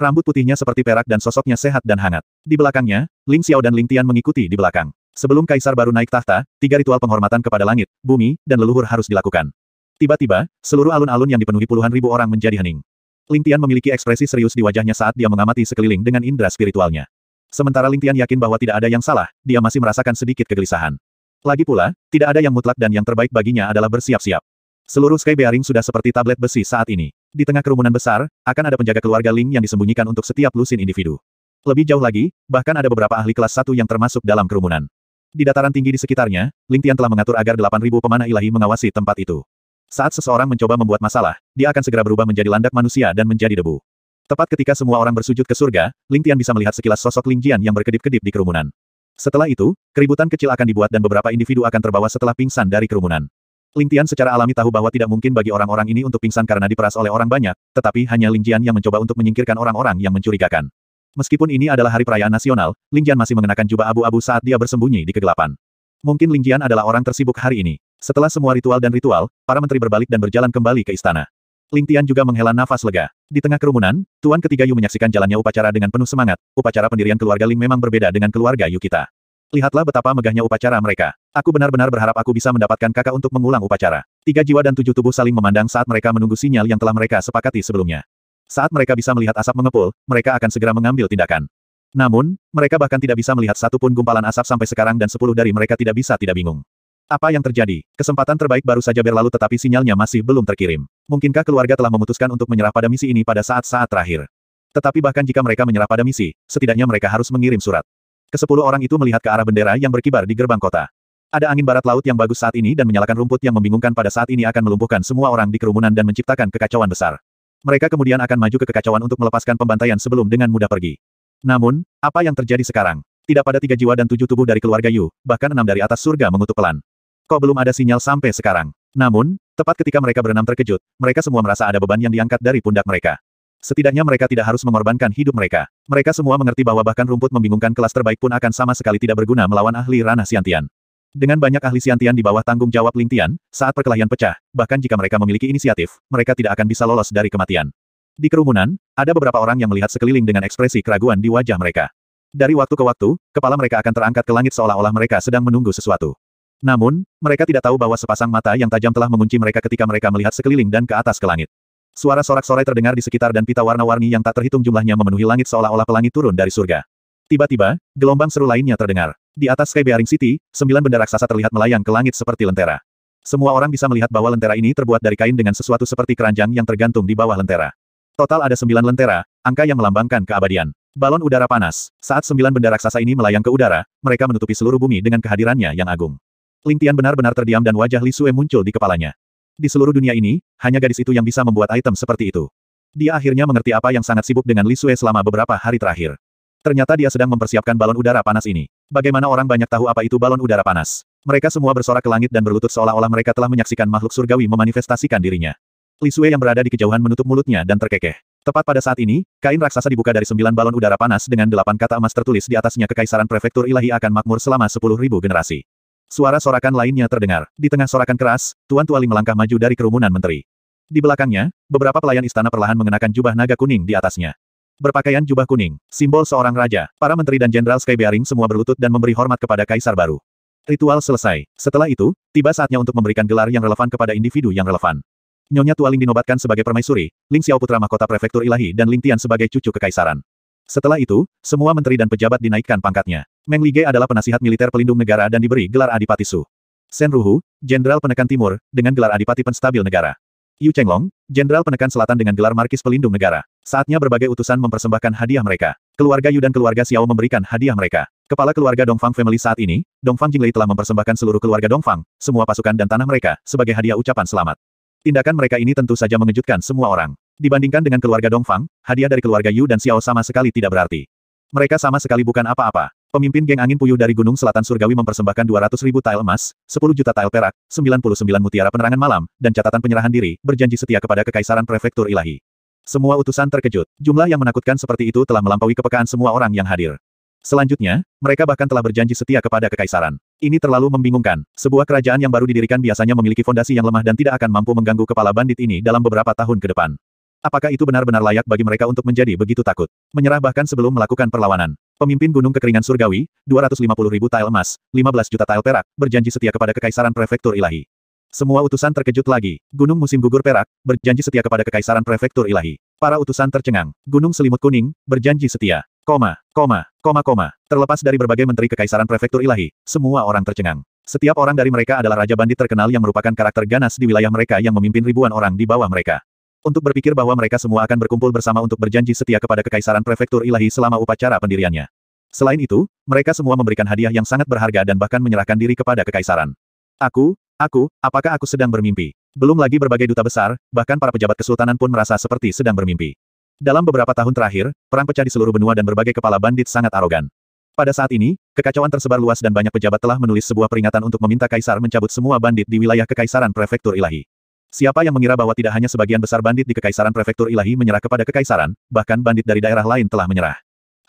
S1: Rambut putihnya seperti perak dan sosoknya sehat dan hangat. Di belakangnya, Ling Xiao dan Ling Tian mengikuti di belakang. Sebelum kaisar baru naik tahta, tiga ritual penghormatan kepada langit, bumi, dan leluhur harus dilakukan. Tiba-tiba, seluruh alun-alun yang dipenuhi puluhan ribu orang menjadi hening. Ling Tian memiliki ekspresi serius di wajahnya saat dia mengamati sekeliling dengan indera spiritualnya. Sementara Ling Tian yakin bahwa tidak ada yang salah, dia masih merasakan sedikit kegelisahan. Lagi pula, tidak ada yang mutlak dan yang terbaik baginya adalah bersiap-siap. Seluruh Sky Bearing sudah seperti tablet besi saat ini. Di tengah kerumunan besar, akan ada penjaga keluarga Ling yang disembunyikan untuk setiap lusin individu. Lebih jauh lagi, bahkan ada beberapa ahli kelas satu yang termasuk dalam kerumunan. Di dataran tinggi di sekitarnya, Ling Tian telah mengatur agar 8.000 pemanah ilahi mengawasi tempat itu. Saat seseorang mencoba membuat masalah, dia akan segera berubah menjadi landak manusia dan menjadi debu. Tepat ketika semua orang bersujud ke surga, Ling Tian bisa melihat sekilas sosok Ling Jian yang berkedip-kedip di kerumunan. Setelah itu, keributan kecil akan dibuat dan beberapa individu akan terbawa setelah pingsan dari kerumunan. Ling Tian secara alami tahu bahwa tidak mungkin bagi orang-orang ini untuk pingsan karena diperas oleh orang banyak, tetapi hanya Ling Jian yang mencoba untuk menyingkirkan orang-orang yang mencurigakan. Meskipun ini adalah hari perayaan nasional, Ling Jian masih mengenakan jubah abu-abu saat dia bersembunyi di kegelapan. Mungkin Ling Jian adalah orang tersibuk hari ini. Setelah semua ritual dan ritual, para menteri berbalik dan berjalan kembali ke istana. Ling Tian juga menghela nafas lega. Di tengah kerumunan, Tuan ketiga Yu menyaksikan jalannya upacara dengan penuh semangat. Upacara pendirian keluarga Ling memang berbeda dengan keluarga Yu kita. Lihatlah betapa megahnya upacara mereka. Aku benar-benar berharap aku bisa mendapatkan kakak untuk mengulang upacara. Tiga jiwa dan tujuh tubuh saling memandang saat mereka menunggu sinyal yang telah mereka sepakati sebelumnya. Saat mereka bisa melihat asap mengepul, mereka akan segera mengambil tindakan. Namun, mereka bahkan tidak bisa melihat satupun gumpalan asap sampai sekarang dan sepuluh dari mereka tidak bisa tidak bingung. Apa yang terjadi? Kesempatan terbaik baru saja berlalu tetapi sinyalnya masih belum terkirim. Mungkinkah keluarga telah memutuskan untuk menyerah pada misi ini pada saat-saat terakhir? Tetapi bahkan jika mereka menyerah pada misi, setidaknya mereka harus mengirim surat. Kesepuluh orang itu melihat ke arah bendera yang berkibar di gerbang kota. Ada angin barat laut yang bagus saat ini dan menyalakan rumput yang membingungkan pada saat ini akan melumpuhkan semua orang di kerumunan dan menciptakan kekacauan besar. Mereka kemudian akan maju ke kekacauan untuk melepaskan pembantaian sebelum dengan mudah pergi. Namun, apa yang terjadi sekarang? Tidak pada tiga jiwa dan tujuh tubuh dari keluarga Yu, bahkan enam dari atas surga mengutuk pelan. Kok belum ada sinyal sampai sekarang? Namun, tepat ketika mereka berenam terkejut, mereka semua merasa ada beban yang diangkat dari pundak mereka. Setidaknya mereka tidak harus mengorbankan hidup mereka. Mereka semua mengerti bahwa bahkan rumput membingungkan kelas terbaik pun akan sama sekali tidak berguna melawan ahli ranah Siantian. Dengan banyak ahli siantian di bawah tanggung jawab Lingtian, saat perkelahian pecah, bahkan jika mereka memiliki inisiatif, mereka tidak akan bisa lolos dari kematian. Di kerumunan, ada beberapa orang yang melihat sekeliling dengan ekspresi keraguan di wajah mereka. Dari waktu ke waktu, kepala mereka akan terangkat ke langit seolah-olah mereka sedang menunggu sesuatu. Namun, mereka tidak tahu bahwa sepasang mata yang tajam telah mengunci mereka ketika mereka melihat sekeliling dan ke atas ke langit. Suara sorak-sorai terdengar di sekitar dan pita warna-warni yang tak terhitung jumlahnya memenuhi langit seolah-olah pelangi turun dari surga. Tiba-tiba, gelombang seru lainnya terdengar. Di atas Sky Bearing City, sembilan benda raksasa terlihat melayang ke langit seperti lentera. Semua orang bisa melihat bahwa lentera ini terbuat dari kain dengan sesuatu seperti keranjang yang tergantung di bawah lentera. Total ada sembilan lentera, angka yang melambangkan keabadian. Balon udara panas. Saat sembilan benda raksasa ini melayang ke udara, mereka menutupi seluruh bumi dengan kehadirannya yang agung. Lingtian benar-benar terdiam dan wajah Li Sue muncul di kepalanya. Di seluruh dunia ini, hanya gadis itu yang bisa membuat item seperti itu. Dia akhirnya mengerti apa yang sangat sibuk dengan Li Sue selama beberapa hari terakhir. Ternyata dia sedang mempersiapkan balon udara panas ini. Bagaimana orang banyak tahu apa itu balon udara panas? Mereka semua bersorak ke langit dan berlutut seolah-olah mereka telah menyaksikan makhluk surgawi memanifestasikan dirinya. Lisue yang berada di kejauhan menutup mulutnya dan terkekeh. Tepat pada saat ini, kain raksasa dibuka dari sembilan balon udara panas dengan delapan kata emas tertulis di atasnya Kekaisaran Prefektur Ilahi akan makmur selama sepuluh ribu generasi. Suara sorakan lainnya terdengar. Di tengah sorakan keras, Tuan Tuali melangkah maju dari kerumunan menteri. Di belakangnya, beberapa pelayan istana perlahan mengenakan jubah naga kuning di atasnya. Berpakaian jubah kuning, simbol seorang raja, para menteri dan jenderal sky bearing semua berlutut dan memberi hormat kepada kaisar baru. Ritual selesai. Setelah itu, tiba saatnya untuk memberikan gelar yang relevan kepada individu yang relevan. Nyonya Tualing dinobatkan sebagai permaisuri, Ling Xiao putra mahkota prefektur ilahi dan Ling Tian sebagai cucu kekaisaran. Setelah itu, semua menteri dan pejabat dinaikkan pangkatnya. Meng Lige adalah penasihat militer pelindung negara dan diberi gelar Adipati Su. Sen Ruhu, jenderal penekan timur, dengan gelar Adipati penstabil negara. Yu Chenglong, jenderal penekan selatan dengan gelar markis pelindung negara. Saatnya berbagai utusan mempersembahkan hadiah mereka. Keluarga Yu dan keluarga Xiao memberikan hadiah mereka. Kepala keluarga Dongfang Family saat ini, Dongfang Jinglei telah mempersembahkan seluruh keluarga Dongfang, semua pasukan dan tanah mereka, sebagai hadiah ucapan selamat. Tindakan mereka ini tentu saja mengejutkan semua orang. Dibandingkan dengan keluarga Dongfang, hadiah dari keluarga Yu dan Xiao sama sekali tidak berarti. Mereka sama sekali bukan apa-apa. Pemimpin geng angin puyuh dari Gunung Selatan Surgawi mempersembahkan 200 ribu tile emas, 10 juta tile perak, 99 mutiara penerangan malam, dan catatan penyerahan diri, berjanji setia kepada Kekaisaran Prefektur Ilahi. Semua utusan terkejut. Jumlah yang menakutkan seperti itu telah melampaui kepekaan semua orang yang hadir. Selanjutnya, mereka bahkan telah berjanji setia kepada Kekaisaran. Ini terlalu membingungkan. Sebuah kerajaan yang baru didirikan biasanya memiliki fondasi yang lemah dan tidak akan mampu mengganggu kepala bandit ini dalam beberapa tahun ke depan. Apakah itu benar-benar layak bagi mereka untuk menjadi begitu takut? Menyerah bahkan sebelum melakukan perlawanan. Pemimpin Gunung Kekeringan Surgawi, 250 ribu tael emas, 15 juta tael perak, berjanji setia kepada Kekaisaran Prefektur Ilahi. Semua utusan terkejut lagi. Gunung Musim Gugur Perak, berjanji setia kepada Kekaisaran Prefektur Ilahi. Para utusan tercengang. Gunung Selimut Kuning, berjanji setia. Koma, koma, koma, koma. Terlepas dari berbagai menteri Kekaisaran Prefektur Ilahi, semua orang tercengang. Setiap orang dari mereka adalah Raja Bandit terkenal yang merupakan karakter ganas di wilayah mereka yang memimpin ribuan orang di bawah mereka. Untuk berpikir bahwa mereka semua akan berkumpul bersama untuk berjanji setia kepada Kekaisaran Prefektur Ilahi selama upacara pendiriannya. Selain itu, mereka semua memberikan hadiah yang sangat berharga dan bahkan menyerahkan diri kepada Kekaisaran. Aku, aku, apakah aku sedang bermimpi? Belum lagi berbagai duta besar, bahkan para pejabat kesultanan pun merasa seperti sedang bermimpi. Dalam beberapa tahun terakhir, perang pecah di seluruh benua dan berbagai kepala bandit sangat arogan. Pada saat ini, kekacauan tersebar luas dan banyak pejabat telah menulis sebuah peringatan untuk meminta kaisar mencabut semua bandit di wilayah kekaisaran prefektur ilahi. Siapa yang mengira bahwa tidak hanya sebagian besar bandit di Kekaisaran Prefektur Ilahi menyerah kepada Kekaisaran, bahkan bandit dari daerah lain telah menyerah.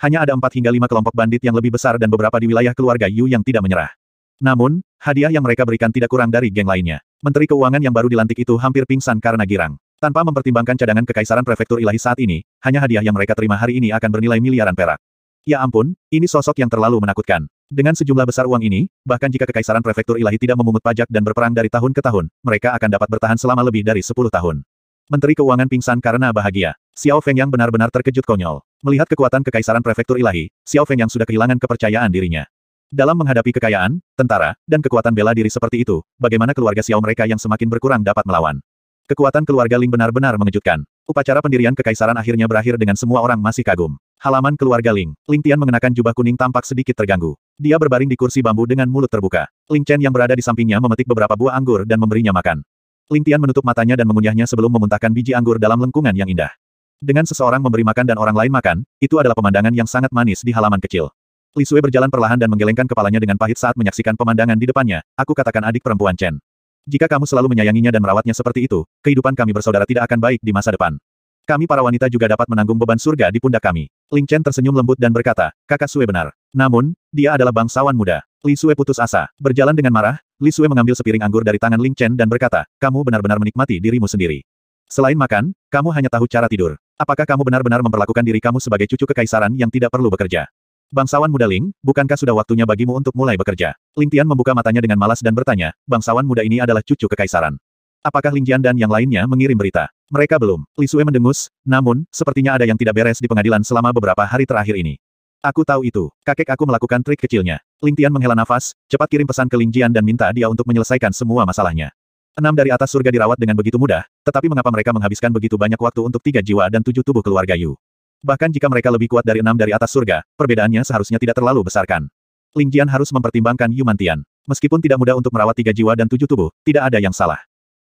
S1: Hanya ada empat hingga lima kelompok bandit yang lebih besar dan beberapa di wilayah keluarga Yu yang tidak menyerah. Namun, hadiah yang mereka berikan tidak kurang dari geng lainnya. Menteri Keuangan yang baru dilantik itu hampir pingsan karena girang. Tanpa mempertimbangkan cadangan Kekaisaran Prefektur Ilahi saat ini, hanya hadiah yang mereka terima hari ini akan bernilai miliaran perak. Ya ampun, ini sosok yang terlalu menakutkan. Dengan sejumlah besar uang ini, bahkan jika Kekaisaran Prefektur Ilahi tidak memungut pajak dan berperang dari tahun ke tahun, mereka akan dapat bertahan selama lebih dari 10 tahun. Menteri Keuangan pingsan karena bahagia. Xiao Feng yang benar-benar terkejut konyol. Melihat kekuatan Kekaisaran Prefektur Ilahi, Xiao Feng yang sudah kehilangan kepercayaan dirinya. Dalam menghadapi kekayaan, tentara, dan kekuatan bela diri seperti itu, bagaimana keluarga Xiao mereka yang semakin berkurang dapat melawan? Kekuatan keluarga Ling benar-benar mengejutkan. Upacara pendirian kekaisaran akhirnya berakhir dengan semua orang masih kagum. Halaman keluarga Ling. Ling Tian mengenakan jubah kuning tampak sedikit terganggu. Dia berbaring di kursi bambu dengan mulut terbuka. Ling Chen yang berada di sampingnya memetik beberapa buah anggur dan memberinya makan. Ling Tian menutup matanya dan mengunyahnya sebelum memuntahkan biji anggur dalam lengkungan yang indah. Dengan seseorang memberi makan dan orang lain makan, itu adalah pemandangan yang sangat manis di halaman kecil. Li Sui berjalan perlahan dan menggelengkan kepalanya dengan pahit saat menyaksikan pemandangan di depannya, aku katakan adik perempuan Chen. Jika kamu selalu menyayanginya dan merawatnya seperti itu, kehidupan kami bersaudara tidak akan baik di masa depan. Kami para wanita juga dapat menanggung beban surga di pundak kami. Ling Chen tersenyum lembut dan berkata, kakak Sue benar. Namun, dia adalah bangsawan muda. Li Sue putus asa. Berjalan dengan marah, Li Sue mengambil sepiring anggur dari tangan Ling Chen dan berkata, kamu benar-benar menikmati dirimu sendiri. Selain makan, kamu hanya tahu cara tidur. Apakah kamu benar-benar memperlakukan diri kamu sebagai cucu kekaisaran yang tidak perlu bekerja? Bangsawan muda Ling, bukankah sudah waktunya bagimu untuk mulai bekerja? Ling Tian membuka matanya dengan malas dan bertanya, bangsawan muda ini adalah cucu kekaisaran. Apakah Ling Jian dan yang lainnya mengirim berita? Mereka belum. Li Sui mendengus, namun, sepertinya ada yang tidak beres di pengadilan selama beberapa hari terakhir ini. Aku tahu itu. Kakek aku melakukan trik kecilnya. Ling Tian menghela nafas, cepat kirim pesan ke Ling Jian dan minta dia untuk menyelesaikan semua masalahnya. Enam dari atas surga dirawat dengan begitu mudah, tetapi mengapa mereka menghabiskan begitu banyak waktu untuk tiga jiwa dan tujuh tubuh keluarga Yu? Bahkan jika mereka lebih kuat dari enam dari atas surga, perbedaannya seharusnya tidak terlalu besarkan. Ling Jian harus mempertimbangkan Yu Tian. Meskipun tidak mudah untuk merawat tiga jiwa dan tujuh tubuh, tidak ada yang salah.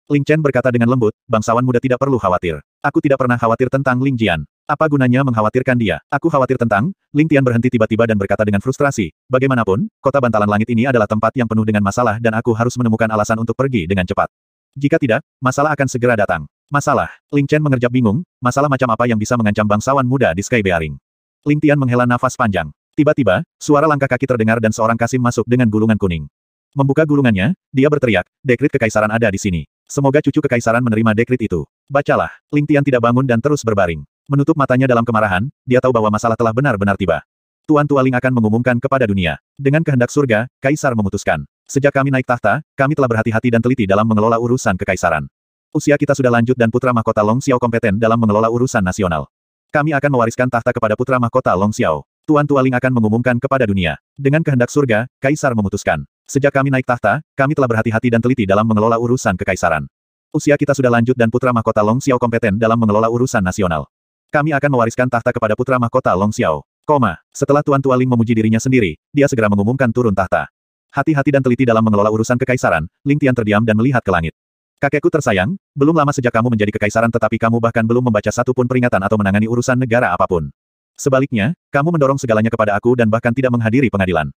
S1: Ling Chen berkata dengan lembut, bangsawan muda tidak perlu khawatir. Aku tidak pernah khawatir tentang Ling Jian. Apa gunanya mengkhawatirkan dia? Aku khawatir tentang, Ling Tian berhenti tiba-tiba dan berkata dengan frustrasi, bagaimanapun, kota bantalan langit ini adalah tempat yang penuh dengan masalah dan aku harus menemukan alasan untuk pergi dengan cepat. Jika tidak, masalah akan segera datang. Masalah, Ling Chen mengerjap bingung, masalah macam apa yang bisa mengancam bangsawan muda di Sky Bearing. Ling Tian menghela nafas panjang. Tiba-tiba, suara langkah kaki terdengar dan seorang kasim masuk dengan gulungan kuning. Membuka gulungannya, dia berteriak, dekrit kekaisaran ada di sini. Semoga cucu kekaisaran menerima dekrit itu. Bacalah. Ling Tian tidak bangun dan terus berbaring. Menutup matanya dalam kemarahan, dia tahu bahwa masalah telah benar-benar tiba. Tuan Tua Ling akan mengumumkan kepada dunia. Dengan kehendak surga, kaisar memutuskan. Sejak kami naik tahta, kami telah berhati-hati dan teliti dalam mengelola urusan kekaisaran. Usia kita sudah lanjut dan putra mahkota Long Xiao kompeten dalam mengelola urusan nasional. Kami akan mewariskan tahta kepada putra mahkota Long Xiao. Tuan Tua Ling akan mengumumkan kepada dunia. Dengan kehendak surga, kaisar memutuskan. Sejak kami naik tahta, kami telah berhati-hati dan teliti dalam mengelola urusan kekaisaran. Usia kita sudah lanjut dan putra mahkota Long Xiao kompeten dalam mengelola urusan nasional. Kami akan mewariskan tahta kepada putra mahkota Long Xiao. Koma, setelah Tuan Tua Ling memuji dirinya sendiri, dia segera mengumumkan turun tahta. Hati-hati dan teliti dalam mengelola urusan kekaisaran, Ling Tian terdiam dan melihat ke langit. Kakekku tersayang, belum lama sejak kamu menjadi kekaisaran tetapi kamu bahkan belum membaca satupun peringatan atau menangani urusan negara apapun. Sebaliknya, kamu mendorong segalanya kepada aku dan bahkan tidak menghadiri pengadilan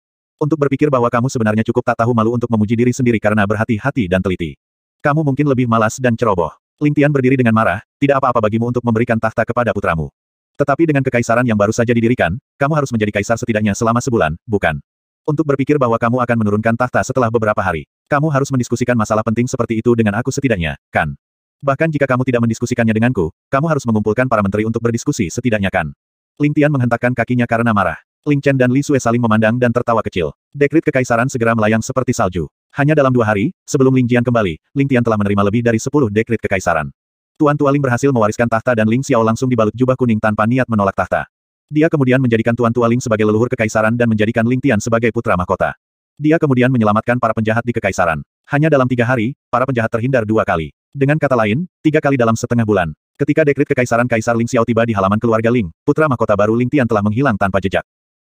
S1: untuk berpikir bahwa kamu sebenarnya cukup tak tahu malu untuk memuji diri sendiri karena berhati-hati dan teliti. Kamu mungkin lebih malas dan ceroboh. Lintian berdiri dengan marah, tidak apa-apa bagimu untuk memberikan tahta kepada putramu. Tetapi dengan kekaisaran yang baru saja didirikan, kamu harus menjadi kaisar setidaknya selama sebulan, bukan? Untuk berpikir bahwa kamu akan menurunkan tahta setelah beberapa hari. Kamu harus mendiskusikan masalah penting seperti itu dengan aku setidaknya, kan? Bahkan jika kamu tidak mendiskusikannya denganku, kamu harus mengumpulkan para menteri untuk berdiskusi setidaknya kan? Lintian menghentakkan kakinya karena marah. Ling Chen dan Li Sue saling memandang dan tertawa kecil. Dekrit kekaisaran segera melayang seperti salju. Hanya dalam dua hari, sebelum Ling Jian kembali, Ling Tian telah menerima lebih dari sepuluh dekrit kekaisaran. Tuan Tua Ling berhasil mewariskan tahta dan Ling Xiao langsung dibalut jubah kuning tanpa niat menolak tahta. Dia kemudian menjadikan Tuan Tua Ling sebagai leluhur kekaisaran dan menjadikan Ling Tian sebagai putra mahkota. Dia kemudian menyelamatkan para penjahat di kekaisaran. Hanya dalam tiga hari, para penjahat terhindar dua kali. Dengan kata lain, tiga kali dalam setengah bulan. Ketika dekrit kekaisaran Kaisar Ling Xiao tiba di halaman keluarga Ling, putra mahkota baru Ling Tian telah menghilang tanpa jejak.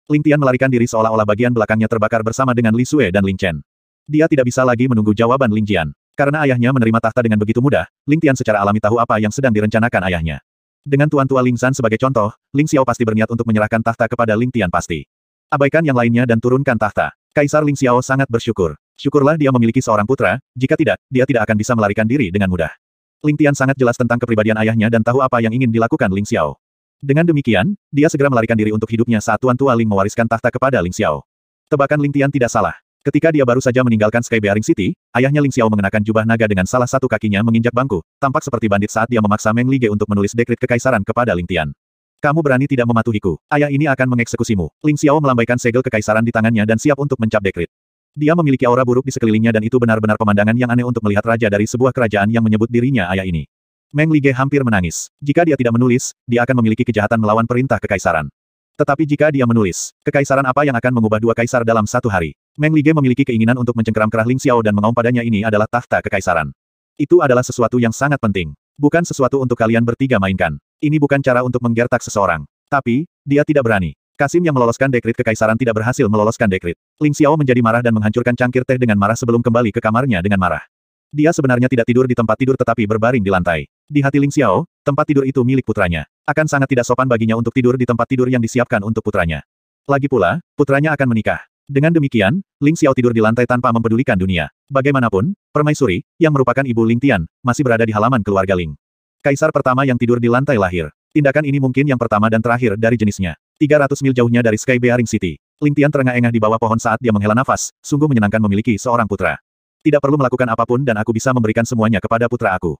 S1: Ling Tian melarikan diri seolah-olah bagian belakangnya terbakar bersama dengan Li Sue dan Ling Chen. Dia tidak bisa lagi menunggu jawaban Ling Jian. Karena ayahnya menerima tahta dengan begitu mudah, Ling Tian secara alami tahu apa yang sedang direncanakan ayahnya. Dengan tuan tua Ling San sebagai contoh, Ling Xiao pasti berniat untuk menyerahkan tahta kepada Ling Tian pasti. Abaikan yang lainnya dan turunkan tahta. Kaisar Ling Xiao sangat bersyukur. Syukurlah dia memiliki seorang putra, jika tidak, dia tidak akan bisa melarikan diri dengan mudah. Ling Tian sangat jelas tentang kepribadian ayahnya dan tahu apa yang ingin dilakukan Ling Xiao. Dengan demikian, dia segera melarikan diri untuk hidupnya saat Tuan Tua Ling mewariskan tahta kepada Ling Xiao. Tebakan Ling Tian tidak salah. Ketika dia baru saja meninggalkan Sky Bearing City, ayahnya Ling Xiao mengenakan jubah naga dengan salah satu kakinya menginjak bangku, tampak seperti bandit saat dia memaksa Meng Li Lige untuk menulis dekrit kekaisaran kepada Ling Tian. Kamu berani tidak mematuhiku. Ayah ini akan mengeksekusimu. Ling Xiao melambaikan segel kekaisaran di tangannya dan siap untuk mencap dekrit. Dia memiliki aura buruk di sekelilingnya dan itu benar-benar pemandangan yang aneh untuk melihat raja dari sebuah kerajaan yang menyebut dirinya ayah ini. Meng Lige hampir menangis. Jika dia tidak menulis, dia akan memiliki kejahatan melawan perintah kekaisaran. Tetapi jika dia menulis, kekaisaran apa yang akan mengubah dua kaisar dalam satu hari? Meng Lige memiliki keinginan untuk mencengkeram kerah Ling Xiao dan mengaum padanya ini adalah tahta kekaisaran. Itu adalah sesuatu yang sangat penting. Bukan sesuatu untuk kalian bertiga mainkan. Ini bukan cara untuk menggertak seseorang. Tapi, dia tidak berani. Kasim yang meloloskan dekrit kekaisaran tidak berhasil meloloskan dekrit. Ling Xiao menjadi marah dan menghancurkan cangkir teh dengan marah sebelum kembali ke kamarnya dengan marah. Dia sebenarnya tidak tidur di tempat tidur tetapi berbaring di lantai. Di hati Ling Xiao, tempat tidur itu milik putranya. Akan sangat tidak sopan baginya untuk tidur di tempat tidur yang disiapkan untuk putranya. Lagi pula, putranya akan menikah. Dengan demikian, Ling Xiao tidur di lantai tanpa mempedulikan dunia. Bagaimanapun, permaisuri, yang merupakan ibu Ling Tian, masih berada di halaman keluarga Ling. Kaisar pertama yang tidur di lantai lahir. Tindakan ini mungkin yang pertama dan terakhir dari jenisnya. 300 mil jauhnya dari Sky Bearing City. Ling Tian terengah-engah di bawah pohon saat dia menghela nafas, sungguh menyenangkan memiliki seorang putra. Tidak perlu melakukan apapun dan aku bisa memberikan semuanya kepada putra aku.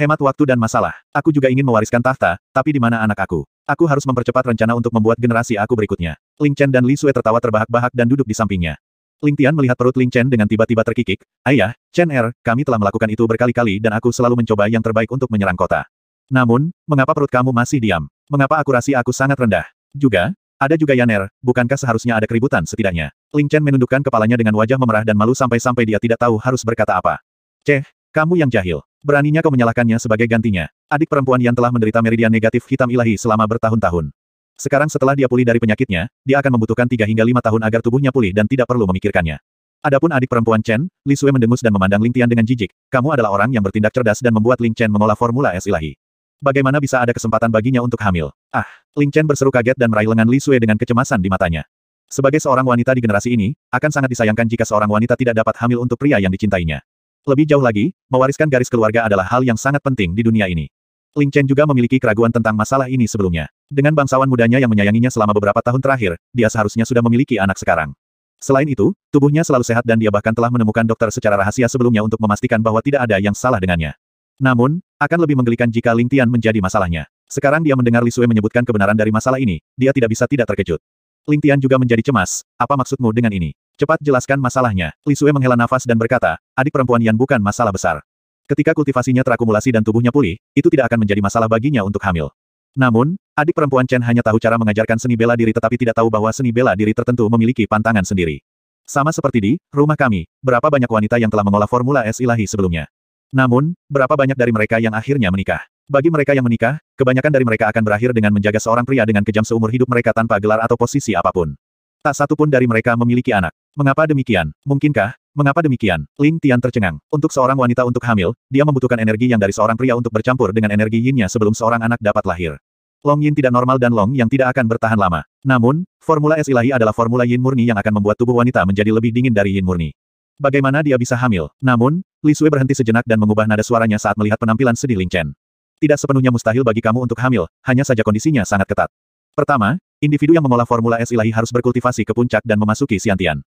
S1: Hemat waktu dan masalah. Aku juga ingin mewariskan tahta, tapi di mana anak aku? Aku harus mempercepat rencana untuk membuat generasi aku berikutnya. Ling Chen dan Li Sui tertawa terbahak-bahak dan duduk di sampingnya. Ling Tian melihat perut Ling Chen dengan tiba-tiba terkikik. Ayah, Chen Er, kami telah melakukan itu berkali-kali dan aku selalu mencoba yang terbaik untuk menyerang kota. Namun, mengapa perut kamu masih diam? Mengapa akurasi aku sangat rendah? Juga, ada juga Yan Er. bukankah seharusnya ada keributan setidaknya? Ling Chen menundukkan kepalanya dengan wajah memerah dan malu sampai-sampai dia tidak tahu harus berkata apa. Ceh, kamu yang jahil. Beraninya kau menyalahkannya sebagai gantinya. Adik perempuan yang telah menderita meridian negatif hitam ilahi selama bertahun-tahun. Sekarang setelah dia pulih dari penyakitnya, dia akan membutuhkan tiga hingga lima tahun agar tubuhnya pulih dan tidak perlu memikirkannya. Adapun adik perempuan Chen, Li Sui mendengus dan memandang Ling Tian dengan jijik. Kamu adalah orang yang bertindak cerdas dan membuat Ling Chen mengolah formula es ilahi. Bagaimana bisa ada kesempatan baginya untuk hamil? Ah, Ling Chen berseru kaget dan meraih lengan Li Sui dengan kecemasan di matanya. Sebagai seorang wanita di generasi ini, akan sangat disayangkan jika seorang wanita tidak dapat hamil untuk pria yang dicintainya. Lebih jauh lagi, mewariskan garis keluarga adalah hal yang sangat penting di dunia ini. Ling Chen juga memiliki keraguan tentang masalah ini sebelumnya. Dengan bangsawan mudanya yang menyayanginya selama beberapa tahun terakhir, dia seharusnya sudah memiliki anak sekarang. Selain itu, tubuhnya selalu sehat dan dia bahkan telah menemukan dokter secara rahasia sebelumnya untuk memastikan bahwa tidak ada yang salah dengannya. Namun, akan lebih menggelikan jika Ling Tian menjadi masalahnya. Sekarang dia mendengar Li Sui menyebutkan kebenaran dari masalah ini, dia tidak bisa tidak terkejut. Ling Tian juga menjadi cemas, apa maksudmu dengan ini? Cepat jelaskan masalahnya. Li Lisue menghela nafas dan berkata, adik perempuan Yan bukan masalah besar. Ketika kultivasinya terakumulasi dan tubuhnya pulih, itu tidak akan menjadi masalah baginya untuk hamil. Namun, adik perempuan Chen hanya tahu cara mengajarkan seni bela diri tetapi tidak tahu bahwa seni bela diri tertentu memiliki pantangan sendiri. Sama seperti di rumah kami, berapa banyak wanita yang telah mengolah formula es ilahi sebelumnya. Namun, berapa banyak dari mereka yang akhirnya menikah? Bagi mereka yang menikah, kebanyakan dari mereka akan berakhir dengan menjaga seorang pria dengan kejam seumur hidup mereka tanpa gelar atau posisi apapun. Tak satu pun dari mereka memiliki anak. Mengapa demikian? Mungkinkah? Mengapa demikian? Ling Tian tercengang. Untuk seorang wanita untuk hamil, dia membutuhkan energi yang dari seorang pria untuk bercampur dengan energi yinnya sebelum seorang anak dapat lahir. Long Yin tidak normal dan Long Yang tidak akan bertahan lama. Namun, formula es ilahi adalah formula Yin murni yang akan membuat tubuh wanita menjadi lebih dingin dari Yin murni. Bagaimana dia bisa hamil? Namun, Li Sui berhenti sejenak dan mengubah nada suaranya saat melihat penampilan sedih Ling Chen. Tidak sepenuhnya mustahil bagi kamu untuk hamil, hanya saja kondisinya sangat ketat. Pertama, individu yang mengolah formula es ilahi harus berkultivasi ke puncak dan memasuki siantian.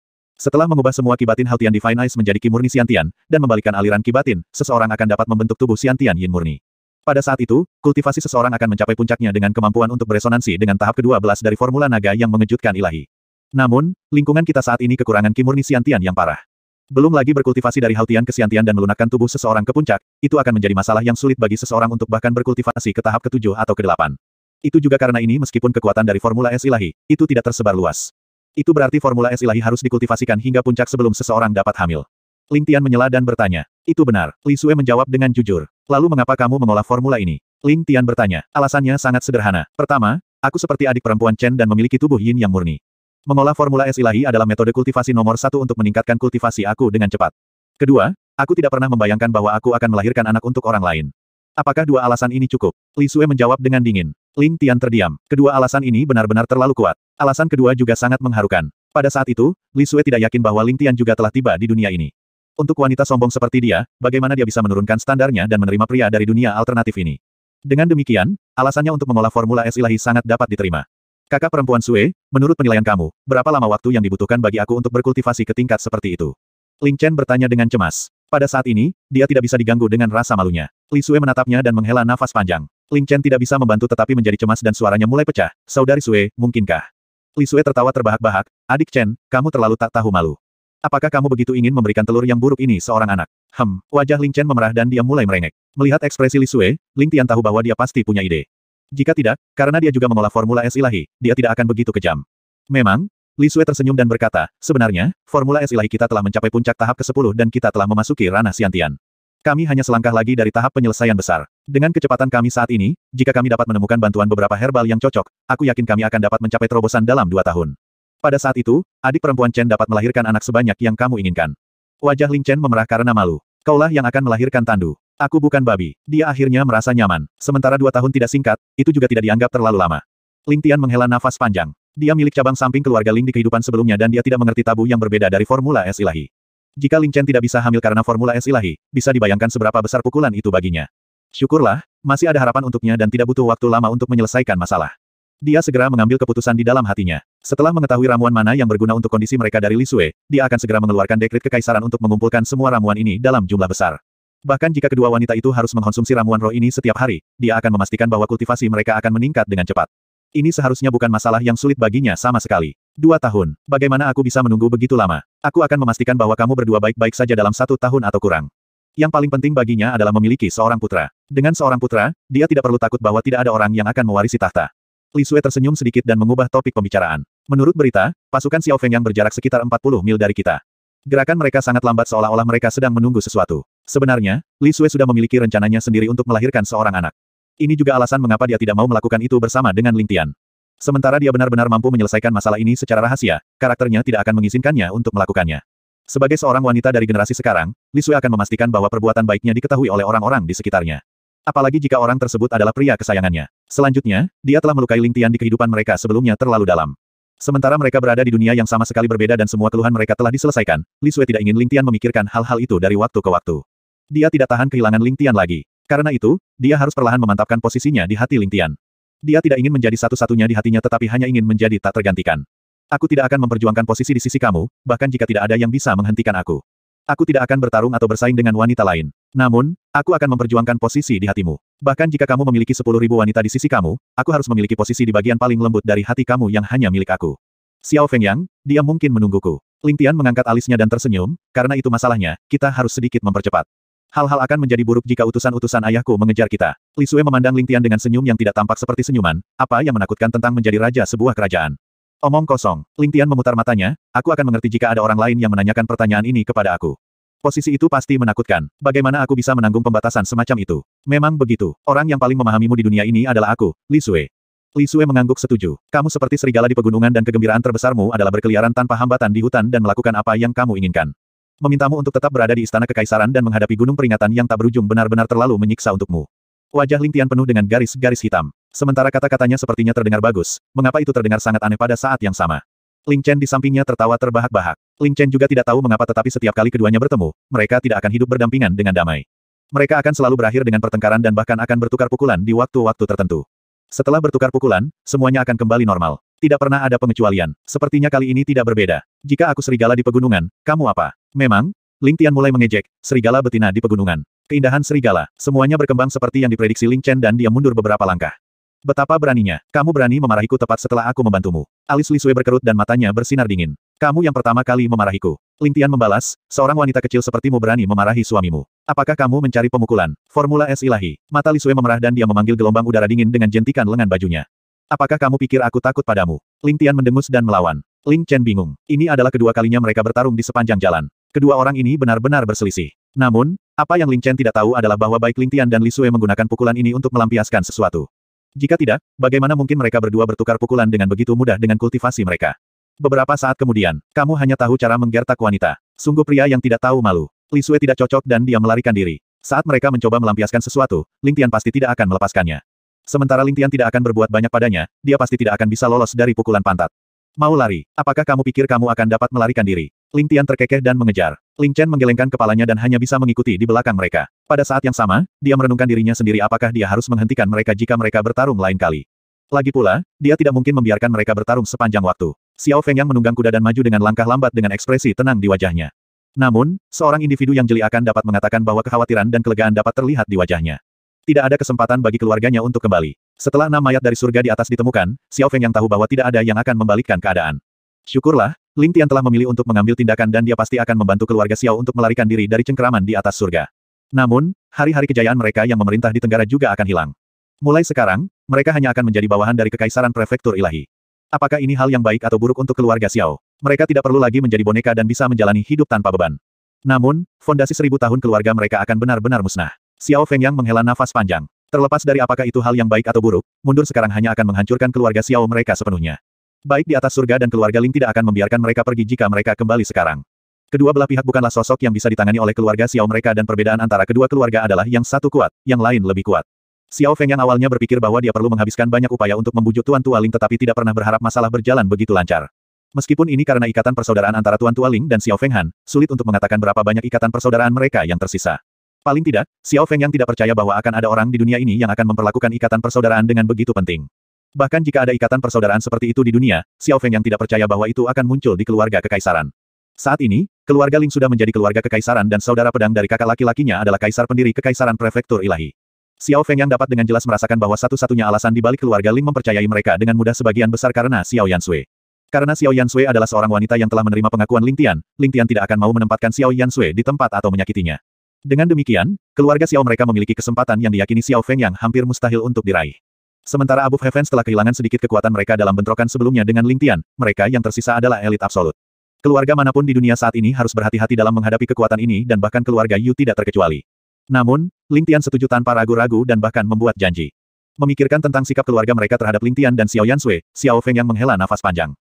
S1: Setelah mengubah semua kibatin Haltian Divine Ice menjadi kimurni Siantian, dan membalikan aliran kibatin, seseorang akan dapat membentuk tubuh Siantian Yin murni. Pada saat itu, kultivasi seseorang akan mencapai puncaknya dengan kemampuan untuk beresonansi dengan tahap ke-12 dari formula naga yang mengejutkan ilahi. Namun, lingkungan kita saat ini kekurangan kimurni Siantian yang parah. Belum lagi berkultivasi dari Haltian ke Siantian dan melunakkan tubuh seseorang ke puncak, itu akan menjadi masalah yang sulit bagi seseorang untuk bahkan berkultivasi ke tahap ke-7 atau ke-8. Itu juga karena ini meskipun kekuatan dari formula S ilahi, itu tidak tersebar luas. Itu berarti formula es ilahi harus dikultivasikan hingga puncak sebelum seseorang dapat hamil. Ling Tian menyela dan bertanya. Itu benar. Li Sue menjawab dengan jujur. Lalu mengapa kamu mengolah formula ini? Ling Tian bertanya. Alasannya sangat sederhana. Pertama, aku seperti adik perempuan Chen dan memiliki tubuh yin yang murni. Mengolah formula es ilahi adalah metode kultivasi nomor satu untuk meningkatkan kultivasi aku dengan cepat. Kedua, aku tidak pernah membayangkan bahwa aku akan melahirkan anak untuk orang lain. Apakah dua alasan ini cukup? Li Sue menjawab dengan dingin. Ling Tian terdiam. Kedua alasan ini benar-benar terlalu kuat. Alasan kedua juga sangat mengharukan. Pada saat itu, Li Sui tidak yakin bahwa Ling Tian juga telah tiba di dunia ini. Untuk wanita sombong seperti dia, bagaimana dia bisa menurunkan standarnya dan menerima pria dari dunia alternatif ini? Dengan demikian, alasannya untuk mengolah formula es ilahi sangat dapat diterima. Kakak perempuan Sue, menurut penilaian kamu, berapa lama waktu yang dibutuhkan bagi aku untuk berkultivasi ke tingkat seperti itu? Ling Chen bertanya dengan cemas. Pada saat ini, dia tidak bisa diganggu dengan rasa malunya. Li Sue menatapnya dan menghela nafas panjang. Ling Chen tidak bisa membantu tetapi menjadi cemas dan suaranya mulai pecah. Saudari Sue, mungkinkah? Li Sue tertawa terbahak-bahak, adik Chen, kamu terlalu tak tahu malu. Apakah kamu begitu ingin memberikan telur yang buruk ini seorang anak? Hem, wajah Ling Chen memerah dan dia mulai merengek. Melihat ekspresi Li Sue, Ling Tian tahu bahwa dia pasti punya ide. Jika tidak, karena dia juga mengolah formula es ilahi, dia tidak akan begitu kejam. Memang, Li Sue tersenyum dan berkata, sebenarnya, formula es ilahi kita telah mencapai puncak tahap ke-10 dan kita telah memasuki ranah siantian. Kami hanya selangkah lagi dari tahap penyelesaian besar. Dengan kecepatan kami saat ini, jika kami dapat menemukan bantuan beberapa herbal yang cocok, aku yakin kami akan dapat mencapai terobosan dalam dua tahun. Pada saat itu, adik perempuan Chen dapat melahirkan anak sebanyak yang kamu inginkan. Wajah Ling Chen memerah karena malu. Kaulah yang akan melahirkan Tandu. Aku bukan babi. Dia akhirnya merasa nyaman. Sementara dua tahun tidak singkat, itu juga tidak dianggap terlalu lama. Ling Tian menghela nafas panjang. Dia milik cabang samping keluarga Ling di kehidupan sebelumnya dan dia tidak mengerti tabu yang berbeda dari formula es ilahi. Jika Ling Chen tidak bisa hamil karena formula es ilahi, bisa dibayangkan seberapa besar pukulan itu baginya. Syukurlah, masih ada harapan untuknya dan tidak butuh waktu lama untuk menyelesaikan masalah. Dia segera mengambil keputusan di dalam hatinya. Setelah mengetahui ramuan mana yang berguna untuk kondisi mereka dari Lisue, dia akan segera mengeluarkan dekrit kekaisaran untuk mengumpulkan semua ramuan ini dalam jumlah besar. Bahkan jika kedua wanita itu harus mengonsumsi ramuan roh ini setiap hari, dia akan memastikan bahwa kultivasi mereka akan meningkat dengan cepat. Ini seharusnya bukan masalah yang sulit baginya sama sekali. Dua tahun, bagaimana aku bisa menunggu begitu lama? Aku akan memastikan bahwa kamu berdua baik-baik saja dalam satu tahun atau kurang. Yang paling penting baginya adalah memiliki seorang putra. Dengan seorang putra, dia tidak perlu takut bahwa tidak ada orang yang akan mewarisi tahta. Li Sui tersenyum sedikit dan mengubah topik pembicaraan. Menurut berita, pasukan Xiao Feng yang berjarak sekitar 40 mil dari kita. Gerakan mereka sangat lambat seolah-olah mereka sedang menunggu sesuatu. Sebenarnya, Li Sui sudah memiliki rencananya sendiri untuk melahirkan seorang anak. Ini juga alasan mengapa dia tidak mau melakukan itu bersama dengan Ling Tian. Sementara dia benar-benar mampu menyelesaikan masalah ini secara rahasia, karakternya tidak akan mengizinkannya untuk melakukannya. Sebagai seorang wanita dari generasi sekarang, Li Sui akan memastikan bahwa perbuatan baiknya diketahui oleh orang-orang di sekitarnya. Apalagi jika orang tersebut adalah pria kesayangannya. Selanjutnya, dia telah melukai Ling Tian di kehidupan mereka sebelumnya terlalu dalam. Sementara mereka berada di dunia yang sama sekali berbeda dan semua keluhan mereka telah diselesaikan, Li Sui tidak ingin Ling Tian memikirkan hal-hal itu dari waktu ke waktu. Dia tidak tahan kehilangan Ling Tian lagi. Karena itu, dia harus perlahan memantapkan posisinya di hati Ling Tian. Dia tidak ingin menjadi satu-satunya di hatinya tetapi hanya ingin menjadi tak tergantikan. Aku tidak akan memperjuangkan posisi di sisi kamu, bahkan jika tidak ada yang bisa menghentikan aku. Aku tidak akan bertarung atau bersaing dengan wanita lain. Namun, aku akan memperjuangkan posisi di hatimu. Bahkan jika kamu memiliki sepuluh ribu wanita di sisi kamu, aku harus memiliki posisi di bagian paling lembut dari hati kamu yang hanya milik aku. Xiao Fengyang, dia mungkin menungguku. Ling Tian mengangkat alisnya dan tersenyum, karena itu masalahnya, kita harus sedikit mempercepat. Hal-hal akan menjadi buruk jika utusan-utusan ayahku mengejar kita. Li Sui memandang Ling Tian dengan senyum yang tidak tampak seperti senyuman, apa yang menakutkan tentang menjadi raja sebuah kerajaan. Omong kosong. Ling Tian memutar matanya, aku akan mengerti jika ada orang lain yang menanyakan pertanyaan ini kepada aku. Posisi itu pasti menakutkan. Bagaimana aku bisa menanggung pembatasan semacam itu? Memang begitu. Orang yang paling memahamimu di dunia ini adalah aku, Li Sui. Li Sui mengangguk setuju. Kamu seperti serigala di pegunungan dan kegembiraan terbesarmu adalah berkeliaran tanpa hambatan di hutan dan melakukan apa yang kamu inginkan. Memintamu untuk tetap berada di istana kekaisaran dan menghadapi gunung peringatan yang tak berujung benar-benar terlalu menyiksa untukmu. Wajah Ling Tian penuh dengan garis-garis hitam. Sementara kata-katanya sepertinya terdengar bagus, mengapa itu terdengar sangat aneh pada saat yang sama? Ling Chen di sampingnya tertawa terbahak-bahak. Ling Chen juga tidak tahu mengapa tetapi setiap kali keduanya bertemu, mereka tidak akan hidup berdampingan dengan damai. Mereka akan selalu berakhir dengan pertengkaran dan bahkan akan bertukar pukulan di waktu-waktu tertentu. Setelah bertukar pukulan, semuanya akan kembali normal. Tidak pernah ada pengecualian. Sepertinya kali ini tidak berbeda. Jika aku serigala di pegunungan, kamu apa? Memang, Ling Tian mulai mengejek, serigala betina di pegunungan. Keindahan serigala, semuanya berkembang seperti yang diprediksi Ling Chen dan dia mundur beberapa langkah. Betapa beraninya, kamu berani memarahiku tepat setelah aku membantumu. Alis Lisue berkerut dan matanya bersinar dingin. Kamu yang pertama kali memarahiku. Ling Tian membalas, seorang wanita kecil sepertimu berani memarahi suamimu. Apakah kamu mencari pemukulan? Formula S ilahi. Mata Lisue memerah dan dia memanggil gelombang udara dingin dengan jentikan lengan bajunya. Apakah kamu pikir aku takut padamu? Ling Tian mendengus dan melawan. Ling Chen bingung. Ini adalah kedua kalinya mereka bertarung di sepanjang jalan. Kedua orang ini benar-benar berselisih. Namun, apa yang Ling Chen tidak tahu adalah bahwa baik Ling Tian dan Li Sui menggunakan pukulan ini untuk melampiaskan sesuatu. Jika tidak, bagaimana mungkin mereka berdua bertukar pukulan dengan begitu mudah dengan kultivasi mereka? Beberapa saat kemudian, kamu hanya tahu cara menggertak wanita. Sungguh pria yang tidak tahu malu. Li Sui tidak cocok dan dia melarikan diri. Saat mereka mencoba melampiaskan sesuatu, Ling Tian pasti tidak akan melepaskannya. Sementara Ling Tian tidak akan berbuat banyak padanya, dia pasti tidak akan bisa lolos dari pukulan pantat. Mau lari, apakah kamu pikir kamu akan dapat melarikan diri? Ling Tian terkekeh dan mengejar. Ling Chen menggelengkan kepalanya dan hanya bisa mengikuti di belakang mereka. Pada saat yang sama, dia merenungkan dirinya sendiri apakah dia harus menghentikan mereka jika mereka bertarung lain kali. Lagi pula, dia tidak mungkin membiarkan mereka bertarung sepanjang waktu. Xiao Feng yang menunggang kuda dan maju dengan langkah lambat dengan ekspresi tenang di wajahnya. Namun, seorang individu yang jeli akan dapat mengatakan bahwa kekhawatiran dan kelegaan dapat terlihat di wajahnya. Tidak ada kesempatan bagi keluarganya untuk kembali. Setelah enam mayat dari surga di atas ditemukan, Xiao Feng yang tahu bahwa tidak ada yang akan membalikkan keadaan. Syukurlah, Ling Tian telah memilih untuk mengambil tindakan dan dia pasti akan membantu keluarga Xiao untuk melarikan diri dari cengkeraman di atas surga. Namun, hari-hari kejayaan mereka yang memerintah di Tenggara juga akan hilang. Mulai sekarang, mereka hanya akan menjadi bawahan dari Kekaisaran Prefektur Ilahi. Apakah ini hal yang baik atau buruk untuk keluarga Xiao? Mereka tidak perlu lagi menjadi boneka dan bisa menjalani hidup tanpa beban. Namun, fondasi seribu tahun keluarga mereka akan benar-benar musnah. Xiao Feng yang menghela nafas panjang. Terlepas dari apakah itu hal yang baik atau buruk, mundur sekarang hanya akan menghancurkan keluarga Xiao mereka sepenuhnya. Baik di atas surga dan keluarga Ling tidak akan membiarkan mereka pergi jika mereka kembali sekarang. Kedua belah pihak bukanlah sosok yang bisa ditangani oleh keluarga Xiao mereka dan perbedaan antara kedua keluarga adalah yang satu kuat, yang lain lebih kuat. Xiao Feng yang awalnya berpikir bahwa dia perlu menghabiskan banyak upaya untuk membujuk Tuan Tua Ling tetapi tidak pernah berharap masalah berjalan begitu lancar. Meskipun ini karena ikatan persaudaraan antara Tuan Tua Ling dan Xiao Feng Han, sulit untuk mengatakan berapa banyak ikatan persaudaraan mereka yang tersisa. Paling tidak, Xiao Feng yang tidak percaya bahwa akan ada orang di dunia ini yang akan memperlakukan ikatan persaudaraan dengan begitu penting. Bahkan jika ada ikatan persaudaraan seperti itu di dunia, Xiao Feng yang tidak percaya bahwa itu akan muncul di keluarga kekaisaran. Saat ini, keluarga Ling sudah menjadi keluarga kekaisaran dan saudara pedang dari kakak laki-lakinya adalah kaisar pendiri kekaisaran prefektur ilahi. Xiao Feng yang dapat dengan jelas merasakan bahwa satu-satunya alasan di balik keluarga Ling mempercayai mereka dengan mudah sebagian besar karena Xiao Yansui. Karena Xiao Yansui adalah seorang wanita yang telah menerima pengakuan Ling Tian, Ling Tian tidak akan mau menempatkan Xiao Yansui di tempat atau menyakitinya. Dengan demikian, keluarga Xiao mereka memiliki kesempatan yang diyakini Xiao Feng yang hampir mustahil untuk diraih. Sementara Abu Heaven telah kehilangan sedikit kekuatan mereka dalam bentrokan sebelumnya dengan Ling Tian, mereka yang tersisa adalah elit absolut. Keluarga manapun di dunia saat ini harus berhati-hati dalam menghadapi kekuatan ini dan bahkan keluarga Yu tidak terkecuali. Namun, Ling Tian setuju tanpa ragu-ragu dan bahkan membuat janji. Memikirkan tentang sikap keluarga mereka terhadap Ling Tian dan Xiao Yansui, Xiao Feng yang menghela nafas panjang.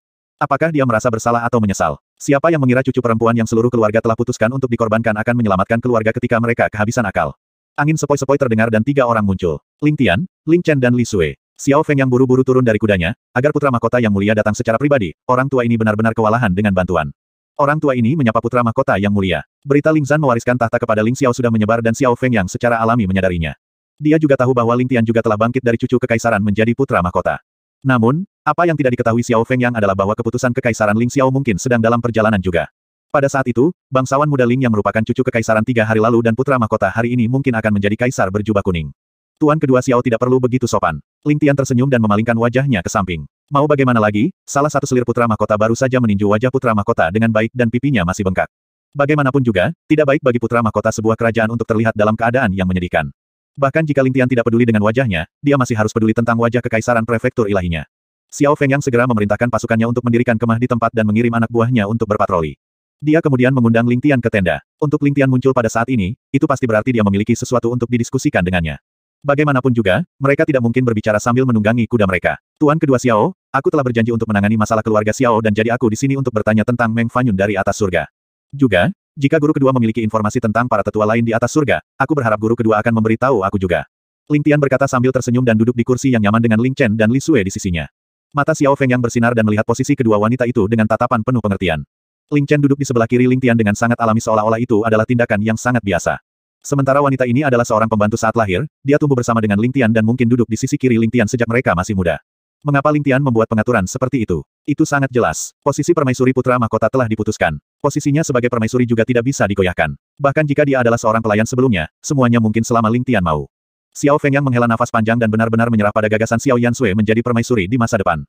S1: Apakah dia merasa bersalah atau menyesal? Siapa yang mengira cucu perempuan yang seluruh keluarga telah putuskan untuk dikorbankan akan menyelamatkan keluarga ketika mereka kehabisan akal? Angin sepoi-sepoi terdengar dan tiga orang muncul. Ling Tian, Ling Chen dan Li Sui. Xiao Feng yang buru-buru turun dari kudanya, agar putra mahkota yang mulia datang secara pribadi, orang tua ini benar-benar kewalahan dengan bantuan. Orang tua ini menyapa putra mahkota yang mulia. Berita Ling Zan mewariskan tahta kepada Ling Xiao sudah menyebar dan Xiao Feng yang secara alami menyadarinya. Dia juga tahu bahwa Ling Tian juga telah bangkit dari cucu kekaisaran menjadi putra mahkota. Namun, apa yang tidak diketahui Xiao Feng yang adalah bahwa keputusan kekaisaran Ling Xiao mungkin sedang dalam perjalanan juga. Pada saat itu, bangsawan muda Ling yang merupakan cucu kekaisaran tiga hari lalu dan putra mahkota hari ini mungkin akan menjadi kaisar berjubah kuning. Tuan kedua Xiao tidak perlu begitu sopan. Ling Tian tersenyum dan memalingkan wajahnya ke samping. Mau bagaimana lagi, salah satu selir putra mahkota baru saja meninju wajah putra mahkota dengan baik dan pipinya masih bengkak. Bagaimanapun juga, tidak baik bagi putra mahkota sebuah kerajaan untuk terlihat dalam keadaan yang menyedihkan. Bahkan jika Ling Tian tidak peduli dengan wajahnya, dia masih harus peduli tentang wajah kekaisaran prefektur ilahinya. Xiao Feng yang segera memerintahkan pasukannya untuk mendirikan kemah di tempat dan mengirim anak buahnya untuk berpatroli. Dia kemudian mengundang Ling Tian ke tenda. Untuk Ling Tian muncul pada saat ini, itu pasti berarti dia memiliki sesuatu untuk didiskusikan dengannya. Bagaimanapun juga, mereka tidak mungkin berbicara sambil menunggangi kuda mereka. Tuan kedua Xiao, aku telah berjanji untuk menangani masalah keluarga Xiao dan jadi aku di sini untuk bertanya tentang Meng Fanyun dari atas surga. Juga, jika guru kedua memiliki informasi tentang para tetua lain di atas surga, aku berharap guru kedua akan memberitahu aku juga. Ling Tian berkata sambil tersenyum dan duduk di kursi yang nyaman dengan Ling Chen dan Li Sue di sisinya. Mata Xiao Feng yang bersinar dan melihat posisi kedua wanita itu dengan tatapan penuh pengertian. Ling Chen duduk di sebelah kiri Ling Tian dengan sangat alami seolah-olah itu adalah tindakan yang sangat biasa. Sementara wanita ini adalah seorang pembantu saat lahir, dia tumbuh bersama dengan Ling Tian dan mungkin duduk di sisi kiri Ling Tian sejak mereka masih muda. Mengapa Ling Tian membuat pengaturan seperti itu? Itu sangat jelas. Posisi permaisuri putra mahkota telah diputuskan. Posisinya sebagai permaisuri juga tidak bisa digoyahkan. Bahkan jika dia adalah seorang pelayan sebelumnya, semuanya mungkin selama Ling Tian mau. Xiao Feng yang menghela nafas panjang dan benar-benar menyerah pada gagasan Xiao Yan Sui menjadi permaisuri di masa depan.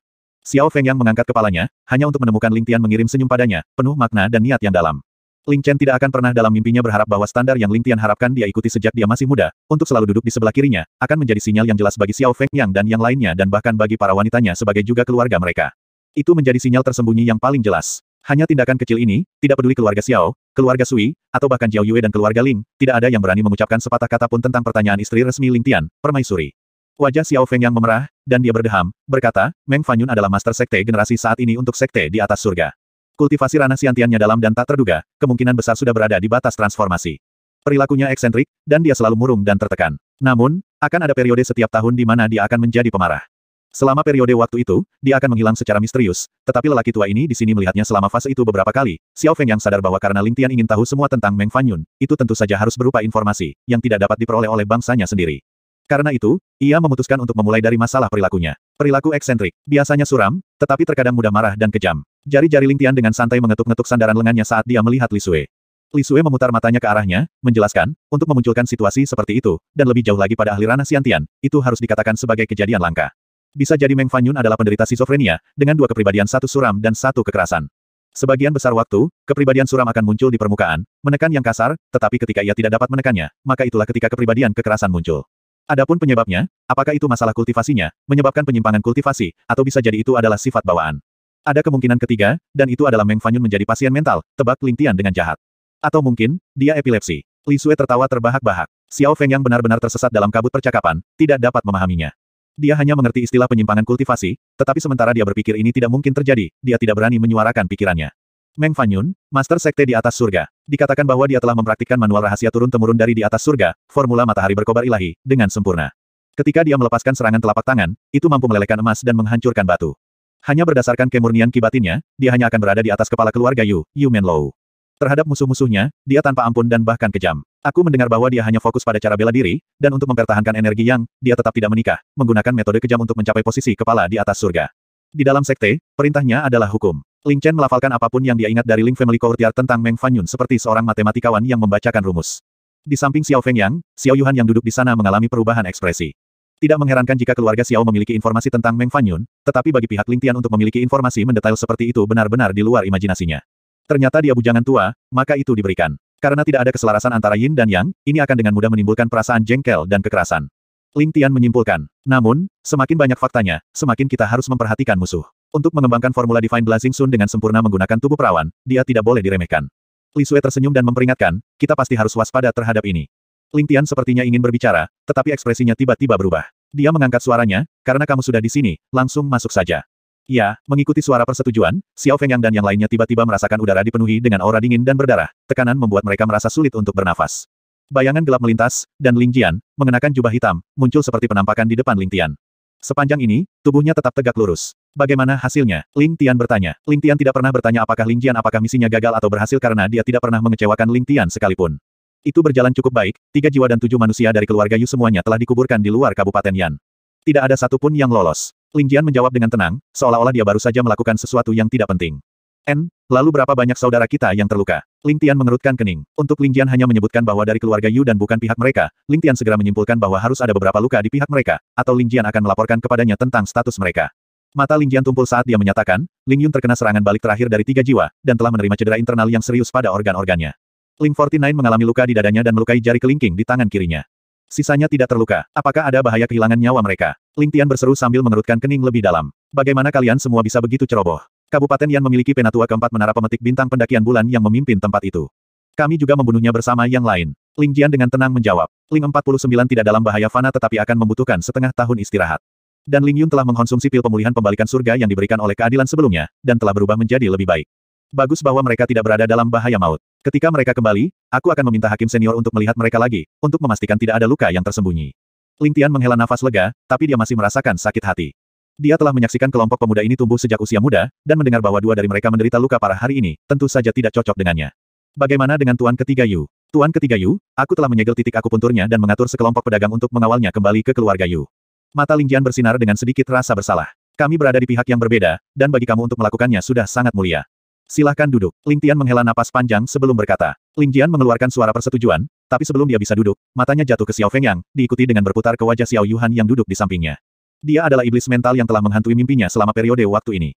S1: Xiao Feng yang mengangkat kepalanya, hanya untuk menemukan Ling Tian mengirim senyum padanya, penuh makna dan niat yang dalam. Ling Chen tidak akan pernah dalam mimpinya berharap bahwa standar yang Ling Tian harapkan dia ikuti sejak dia masih muda, untuk selalu duduk di sebelah kirinya, akan menjadi sinyal yang jelas bagi Xiao Feng Yang dan yang lainnya dan bahkan bagi para wanitanya sebagai juga keluarga mereka. Itu menjadi sinyal tersembunyi yang paling jelas. Hanya tindakan kecil ini, tidak peduli keluarga Xiao, keluarga Sui, atau bahkan Xiao Yue dan keluarga Ling, tidak ada yang berani mengucapkan sepatah kata pun tentang pertanyaan istri resmi Ling Tian, permaisuri. Wajah Xiao Feng yang memerah, dan dia berdeham, berkata, Meng Fanyun adalah master sekte generasi saat ini untuk sekte di atas surga. Kultivasi ranah siantiannya dalam dan tak terduga, kemungkinan besar sudah berada di batas transformasi. Perilakunya eksentrik, dan dia selalu murung dan tertekan. Namun, akan ada periode setiap tahun di mana dia akan menjadi pemarah. Selama periode waktu itu, dia akan menghilang secara misterius, tetapi lelaki tua ini di sini melihatnya selama fase itu beberapa kali. Xiao Feng yang sadar bahwa karena Ling Tian ingin tahu semua tentang Meng Fan Yun, itu tentu saja harus berupa informasi yang tidak dapat diperoleh oleh bangsanya sendiri. Karena itu, ia memutuskan untuk memulai dari masalah perilakunya. Perilaku eksentrik, biasanya suram, tetapi terkadang mudah marah dan kejam. Jari-jari Ling dengan santai mengetuk-ngetuk sandaran lengannya saat dia melihat Li Sui. Li Sui memutar matanya ke arahnya, menjelaskan, untuk memunculkan situasi seperti itu, dan lebih jauh lagi pada ahli ranah Siantian, itu harus dikatakan sebagai kejadian langka. Bisa jadi Meng Fanyun adalah penderita schizofrenia, dengan dua kepribadian satu suram dan satu kekerasan. Sebagian besar waktu, kepribadian suram akan muncul di permukaan, menekan yang kasar, tetapi ketika ia tidak dapat menekannya, maka itulah ketika kepribadian kekerasan muncul. Adapun penyebabnya, apakah itu masalah kultivasinya, menyebabkan penyimpangan kultivasi, atau bisa jadi itu adalah sifat bawaan. Ada kemungkinan ketiga, dan itu adalah Meng Fanyun menjadi pasien mental, tebak Ling dengan jahat. Atau mungkin, dia epilepsi. Li Sui tertawa terbahak-bahak. Xiao Feng yang benar-benar tersesat dalam kabut percakapan, tidak dapat memahaminya. Dia hanya mengerti istilah penyimpangan kultivasi, tetapi sementara dia berpikir ini tidak mungkin terjadi, dia tidak berani menyuarakan pikirannya. Meng Fanyun, Master Sekte di atas surga, dikatakan bahwa dia telah mempraktikkan manual rahasia turun-temurun dari di atas surga, formula matahari berkobar ilahi, dengan sempurna. Ketika dia melepaskan serangan telapak tangan, itu mampu melelehkan emas dan menghancurkan batu. Hanya berdasarkan kemurnian kibatinnya, dia hanya akan berada di atas kepala keluarga Yu, Yu Menlou. Terhadap musuh-musuhnya, dia tanpa ampun dan bahkan kejam. Aku mendengar bahwa dia hanya fokus pada cara bela diri, dan untuk mempertahankan energi yang, dia tetap tidak menikah, menggunakan metode kejam untuk mencapai posisi kepala di atas surga. Di dalam sekte, perintahnya adalah hukum. Ling Chen melafalkan apapun yang dia ingat dari Ling Family Courtyard tentang Meng Fanyun seperti seorang matematikawan yang membacakan rumus. Di samping Xiao Feng Yang, Xiao Yuhan yang duduk di sana mengalami perubahan ekspresi. Tidak mengherankan jika keluarga Xiao memiliki informasi tentang Meng Fanyun, tetapi bagi pihak Ling Tian untuk memiliki informasi mendetail seperti itu benar-benar di luar imajinasinya. Ternyata dia bujangan tua, maka itu diberikan. Karena tidak ada keselarasan antara Yin dan Yang, ini akan dengan mudah menimbulkan perasaan jengkel dan kekerasan. Ling Tian menyimpulkan. Namun, semakin banyak faktanya, semakin kita harus memperhatikan musuh. Untuk mengembangkan formula Divine Blazing Sun dengan sempurna menggunakan tubuh perawan, dia tidak boleh diremehkan. Li Sui tersenyum dan memperingatkan, kita pasti harus waspada terhadap ini. Ling Tian sepertinya ingin berbicara, tetapi ekspresinya tiba-tiba berubah. Dia mengangkat suaranya, karena kamu sudah di sini, langsung masuk saja. Ya, mengikuti suara persetujuan, Xiao Fengyang dan yang lainnya tiba-tiba merasakan udara dipenuhi dengan aura dingin dan berdarah, tekanan membuat mereka merasa sulit untuk bernafas. Bayangan gelap melintas, dan Ling Jian, mengenakan jubah hitam, muncul seperti penampakan di depan Ling Tian. Sepanjang ini, tubuhnya tetap tegak lurus. Bagaimana hasilnya? Ling Tian bertanya. Ling Tian tidak pernah bertanya apakah Ling Jian apakah misinya gagal atau berhasil karena dia tidak pernah mengecewakan Ling Tian sekalipun. Itu berjalan cukup baik, tiga jiwa dan tujuh manusia dari keluarga Yu semuanya telah dikuburkan di luar Kabupaten Yan. Tidak ada satupun yang lolos. Ling Jian menjawab dengan tenang, seolah-olah dia baru saja melakukan sesuatu yang tidak penting. N, lalu berapa banyak saudara kita yang terluka? Ling Tian mengerutkan kening. Untuk Ling Jian hanya menyebutkan bahwa dari keluarga Yu dan bukan pihak mereka, Ling Tian segera menyimpulkan bahwa harus ada beberapa luka di pihak mereka, atau Ling Jian akan melaporkan kepadanya tentang status mereka. Mata Ling Jian tumpul saat dia menyatakan, Ling Yun terkena serangan balik terakhir dari tiga jiwa, dan telah menerima cedera internal yang serius pada organ-organnya. Ling 49 mengalami luka di dadanya dan melukai jari kelingking di tangan kirinya. Sisanya tidak terluka. Apakah ada bahaya kehilangan nyawa mereka? Ling Tian berseru sambil mengerutkan kening lebih dalam. Bagaimana kalian semua bisa begitu ceroboh? Kabupaten Yan memiliki penatua keempat menara pemetik bintang pendakian bulan yang memimpin tempat itu. Kami juga membunuhnya bersama yang lain. Ling Jian dengan tenang menjawab. Ling 49 tidak dalam bahaya fana tetapi akan membutuhkan setengah tahun istirahat. Dan Ling Yun telah mengkonsumsi pil pemulihan pembalikan surga yang diberikan oleh keadilan sebelumnya, dan telah berubah menjadi lebih baik. Bagus bahwa mereka tidak berada dalam bahaya maut. Ketika mereka kembali, aku akan meminta hakim senior untuk melihat mereka lagi, untuk memastikan tidak ada luka yang tersembunyi. Ling Tian menghela nafas lega, tapi dia masih merasakan sakit hati. Dia telah menyaksikan kelompok pemuda ini tumbuh sejak usia muda, dan mendengar bahwa dua dari mereka menderita luka parah hari ini, tentu saja tidak cocok dengannya. Bagaimana dengan Tuan Ketiga Yu? Tuan Ketiga Yu, aku telah menyegel titik akupunturnya dan mengatur sekelompok pedagang untuk mengawalnya kembali ke keluarga Yu. Mata Ling Tian bersinar dengan sedikit rasa bersalah. Kami berada di pihak yang berbeda, dan bagi kamu untuk melakukannya sudah sangat mulia. Silahkan duduk. Ling Tian menghela napas panjang sebelum berkata. Ling Jian mengeluarkan suara persetujuan, tapi sebelum dia bisa duduk, matanya jatuh ke Xiao Feng Yang, diikuti dengan berputar ke wajah Xiao Yuhan yang duduk di sampingnya. Dia adalah iblis mental yang telah menghantui mimpinya selama periode waktu ini.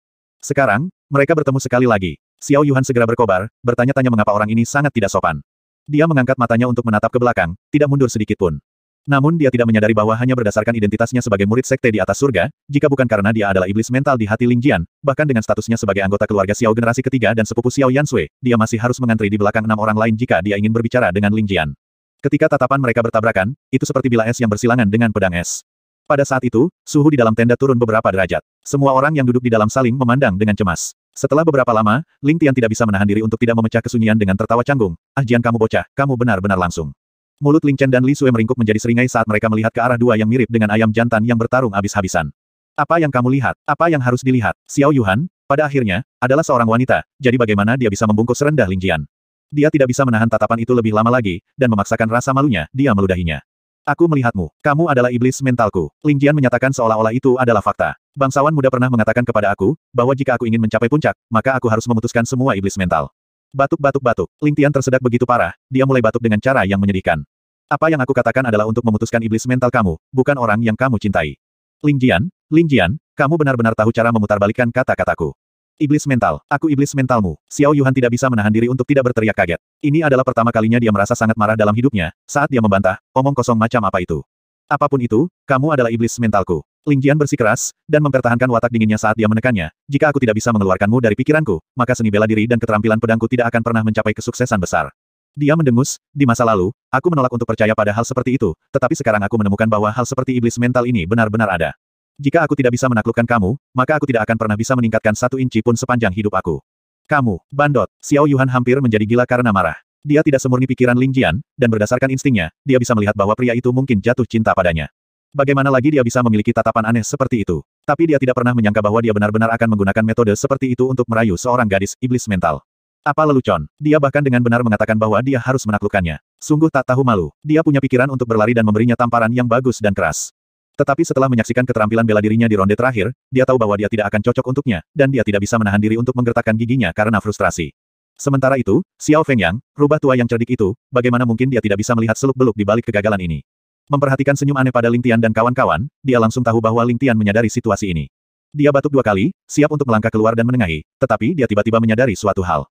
S1: Sekarang, mereka bertemu sekali lagi. Xiao Yuhan segera berkobar, bertanya-tanya mengapa orang ini sangat tidak sopan. Dia mengangkat matanya untuk menatap ke belakang, tidak mundur sedikit pun. Namun dia tidak menyadari bahwa hanya berdasarkan identitasnya sebagai murid sekte di atas surga, jika bukan karena dia adalah iblis mental di hati Ling Jian, bahkan dengan statusnya sebagai anggota keluarga Xiao generasi ketiga dan sepupu Xiao Yansui, dia masih harus mengantri di belakang enam orang lain jika dia ingin berbicara dengan Ling Jian. Ketika tatapan mereka bertabrakan, itu seperti bila es yang bersilangan dengan pedang es. Pada saat itu, suhu di dalam tenda turun beberapa derajat. Semua orang yang duduk di dalam saling memandang dengan cemas. Setelah beberapa lama, Ling Tian tidak bisa menahan diri untuk tidak memecah kesunyian dengan tertawa canggung. Ah Jian kamu bocah, kamu benar-benar langsung. Mulut Ling Chen dan Li Sue meringkuk menjadi seringai saat mereka melihat ke arah dua yang mirip dengan ayam jantan yang bertarung habis-habisan. Apa yang kamu lihat? Apa yang harus dilihat? Xiao Yuhan, pada akhirnya, adalah seorang wanita, jadi bagaimana dia bisa membungkus rendah Ling Jian? Dia tidak bisa menahan tatapan itu lebih lama lagi, dan memaksakan rasa malunya, dia meludahinya. Aku melihatmu. Kamu adalah iblis mentalku. Ling Jian menyatakan seolah-olah itu adalah fakta. Bangsawan muda pernah mengatakan kepada aku, bahwa jika aku ingin mencapai puncak, maka aku harus memutuskan semua iblis mental. Batuk-batuk-batuk. Ling Tian tersedak begitu parah, dia mulai batuk dengan cara yang menyedihkan. Apa yang aku katakan adalah untuk memutuskan iblis mental kamu, bukan orang yang kamu cintai. Ling Jian, Ling Jian, kamu benar-benar tahu cara memutarbalikkan kata-kataku. Iblis mental, aku iblis mentalmu. Xiao Yuhan tidak bisa menahan diri untuk tidak berteriak kaget. Ini adalah pertama kalinya dia merasa sangat marah dalam hidupnya, saat dia membantah, omong kosong macam apa itu. Apapun itu, kamu adalah iblis mentalku. Ling Jian bersikeras, dan mempertahankan watak dinginnya saat dia menekannya. Jika aku tidak bisa mengeluarkanmu dari pikiranku, maka seni bela diri dan keterampilan pedangku tidak akan pernah mencapai kesuksesan besar. Dia mendengus, di masa lalu, aku menolak untuk percaya pada hal seperti itu, tetapi sekarang aku menemukan bahwa hal seperti iblis mental ini benar-benar ada. Jika aku tidak bisa menaklukkan kamu, maka aku tidak akan pernah bisa meningkatkan satu inci pun sepanjang hidup aku. Kamu, bandot, Xiao Yuhan hampir menjadi gila karena marah. Dia tidak semurni pikiran Ling Jian, dan berdasarkan instingnya, dia bisa melihat bahwa pria itu mungkin jatuh cinta padanya. Bagaimana lagi dia bisa memiliki tatapan aneh seperti itu? Tapi dia tidak pernah menyangka bahwa dia benar-benar akan menggunakan metode seperti itu untuk merayu seorang gadis iblis mental. Apa lelucon? Dia bahkan dengan benar mengatakan bahwa dia harus menaklukkannya. Sungguh tak tahu malu. Dia punya pikiran untuk berlari dan memberinya tamparan yang bagus dan keras. Tetapi setelah menyaksikan keterampilan bela dirinya di ronde terakhir, dia tahu bahwa dia tidak akan cocok untuknya, dan dia tidak bisa menahan diri untuk menggertakkan giginya karena frustrasi. Sementara itu, Xiao Fengyang, rubah tua yang cerdik itu, bagaimana mungkin dia tidak bisa melihat seluk-beluk di balik kegagalan ini. Memperhatikan senyum aneh pada Ling Tian dan kawan-kawan, dia langsung tahu bahwa Ling Tian menyadari situasi ini. Dia batuk dua kali, siap untuk melangkah keluar dan menengahi, tetapi dia tiba-tiba menyadari suatu hal.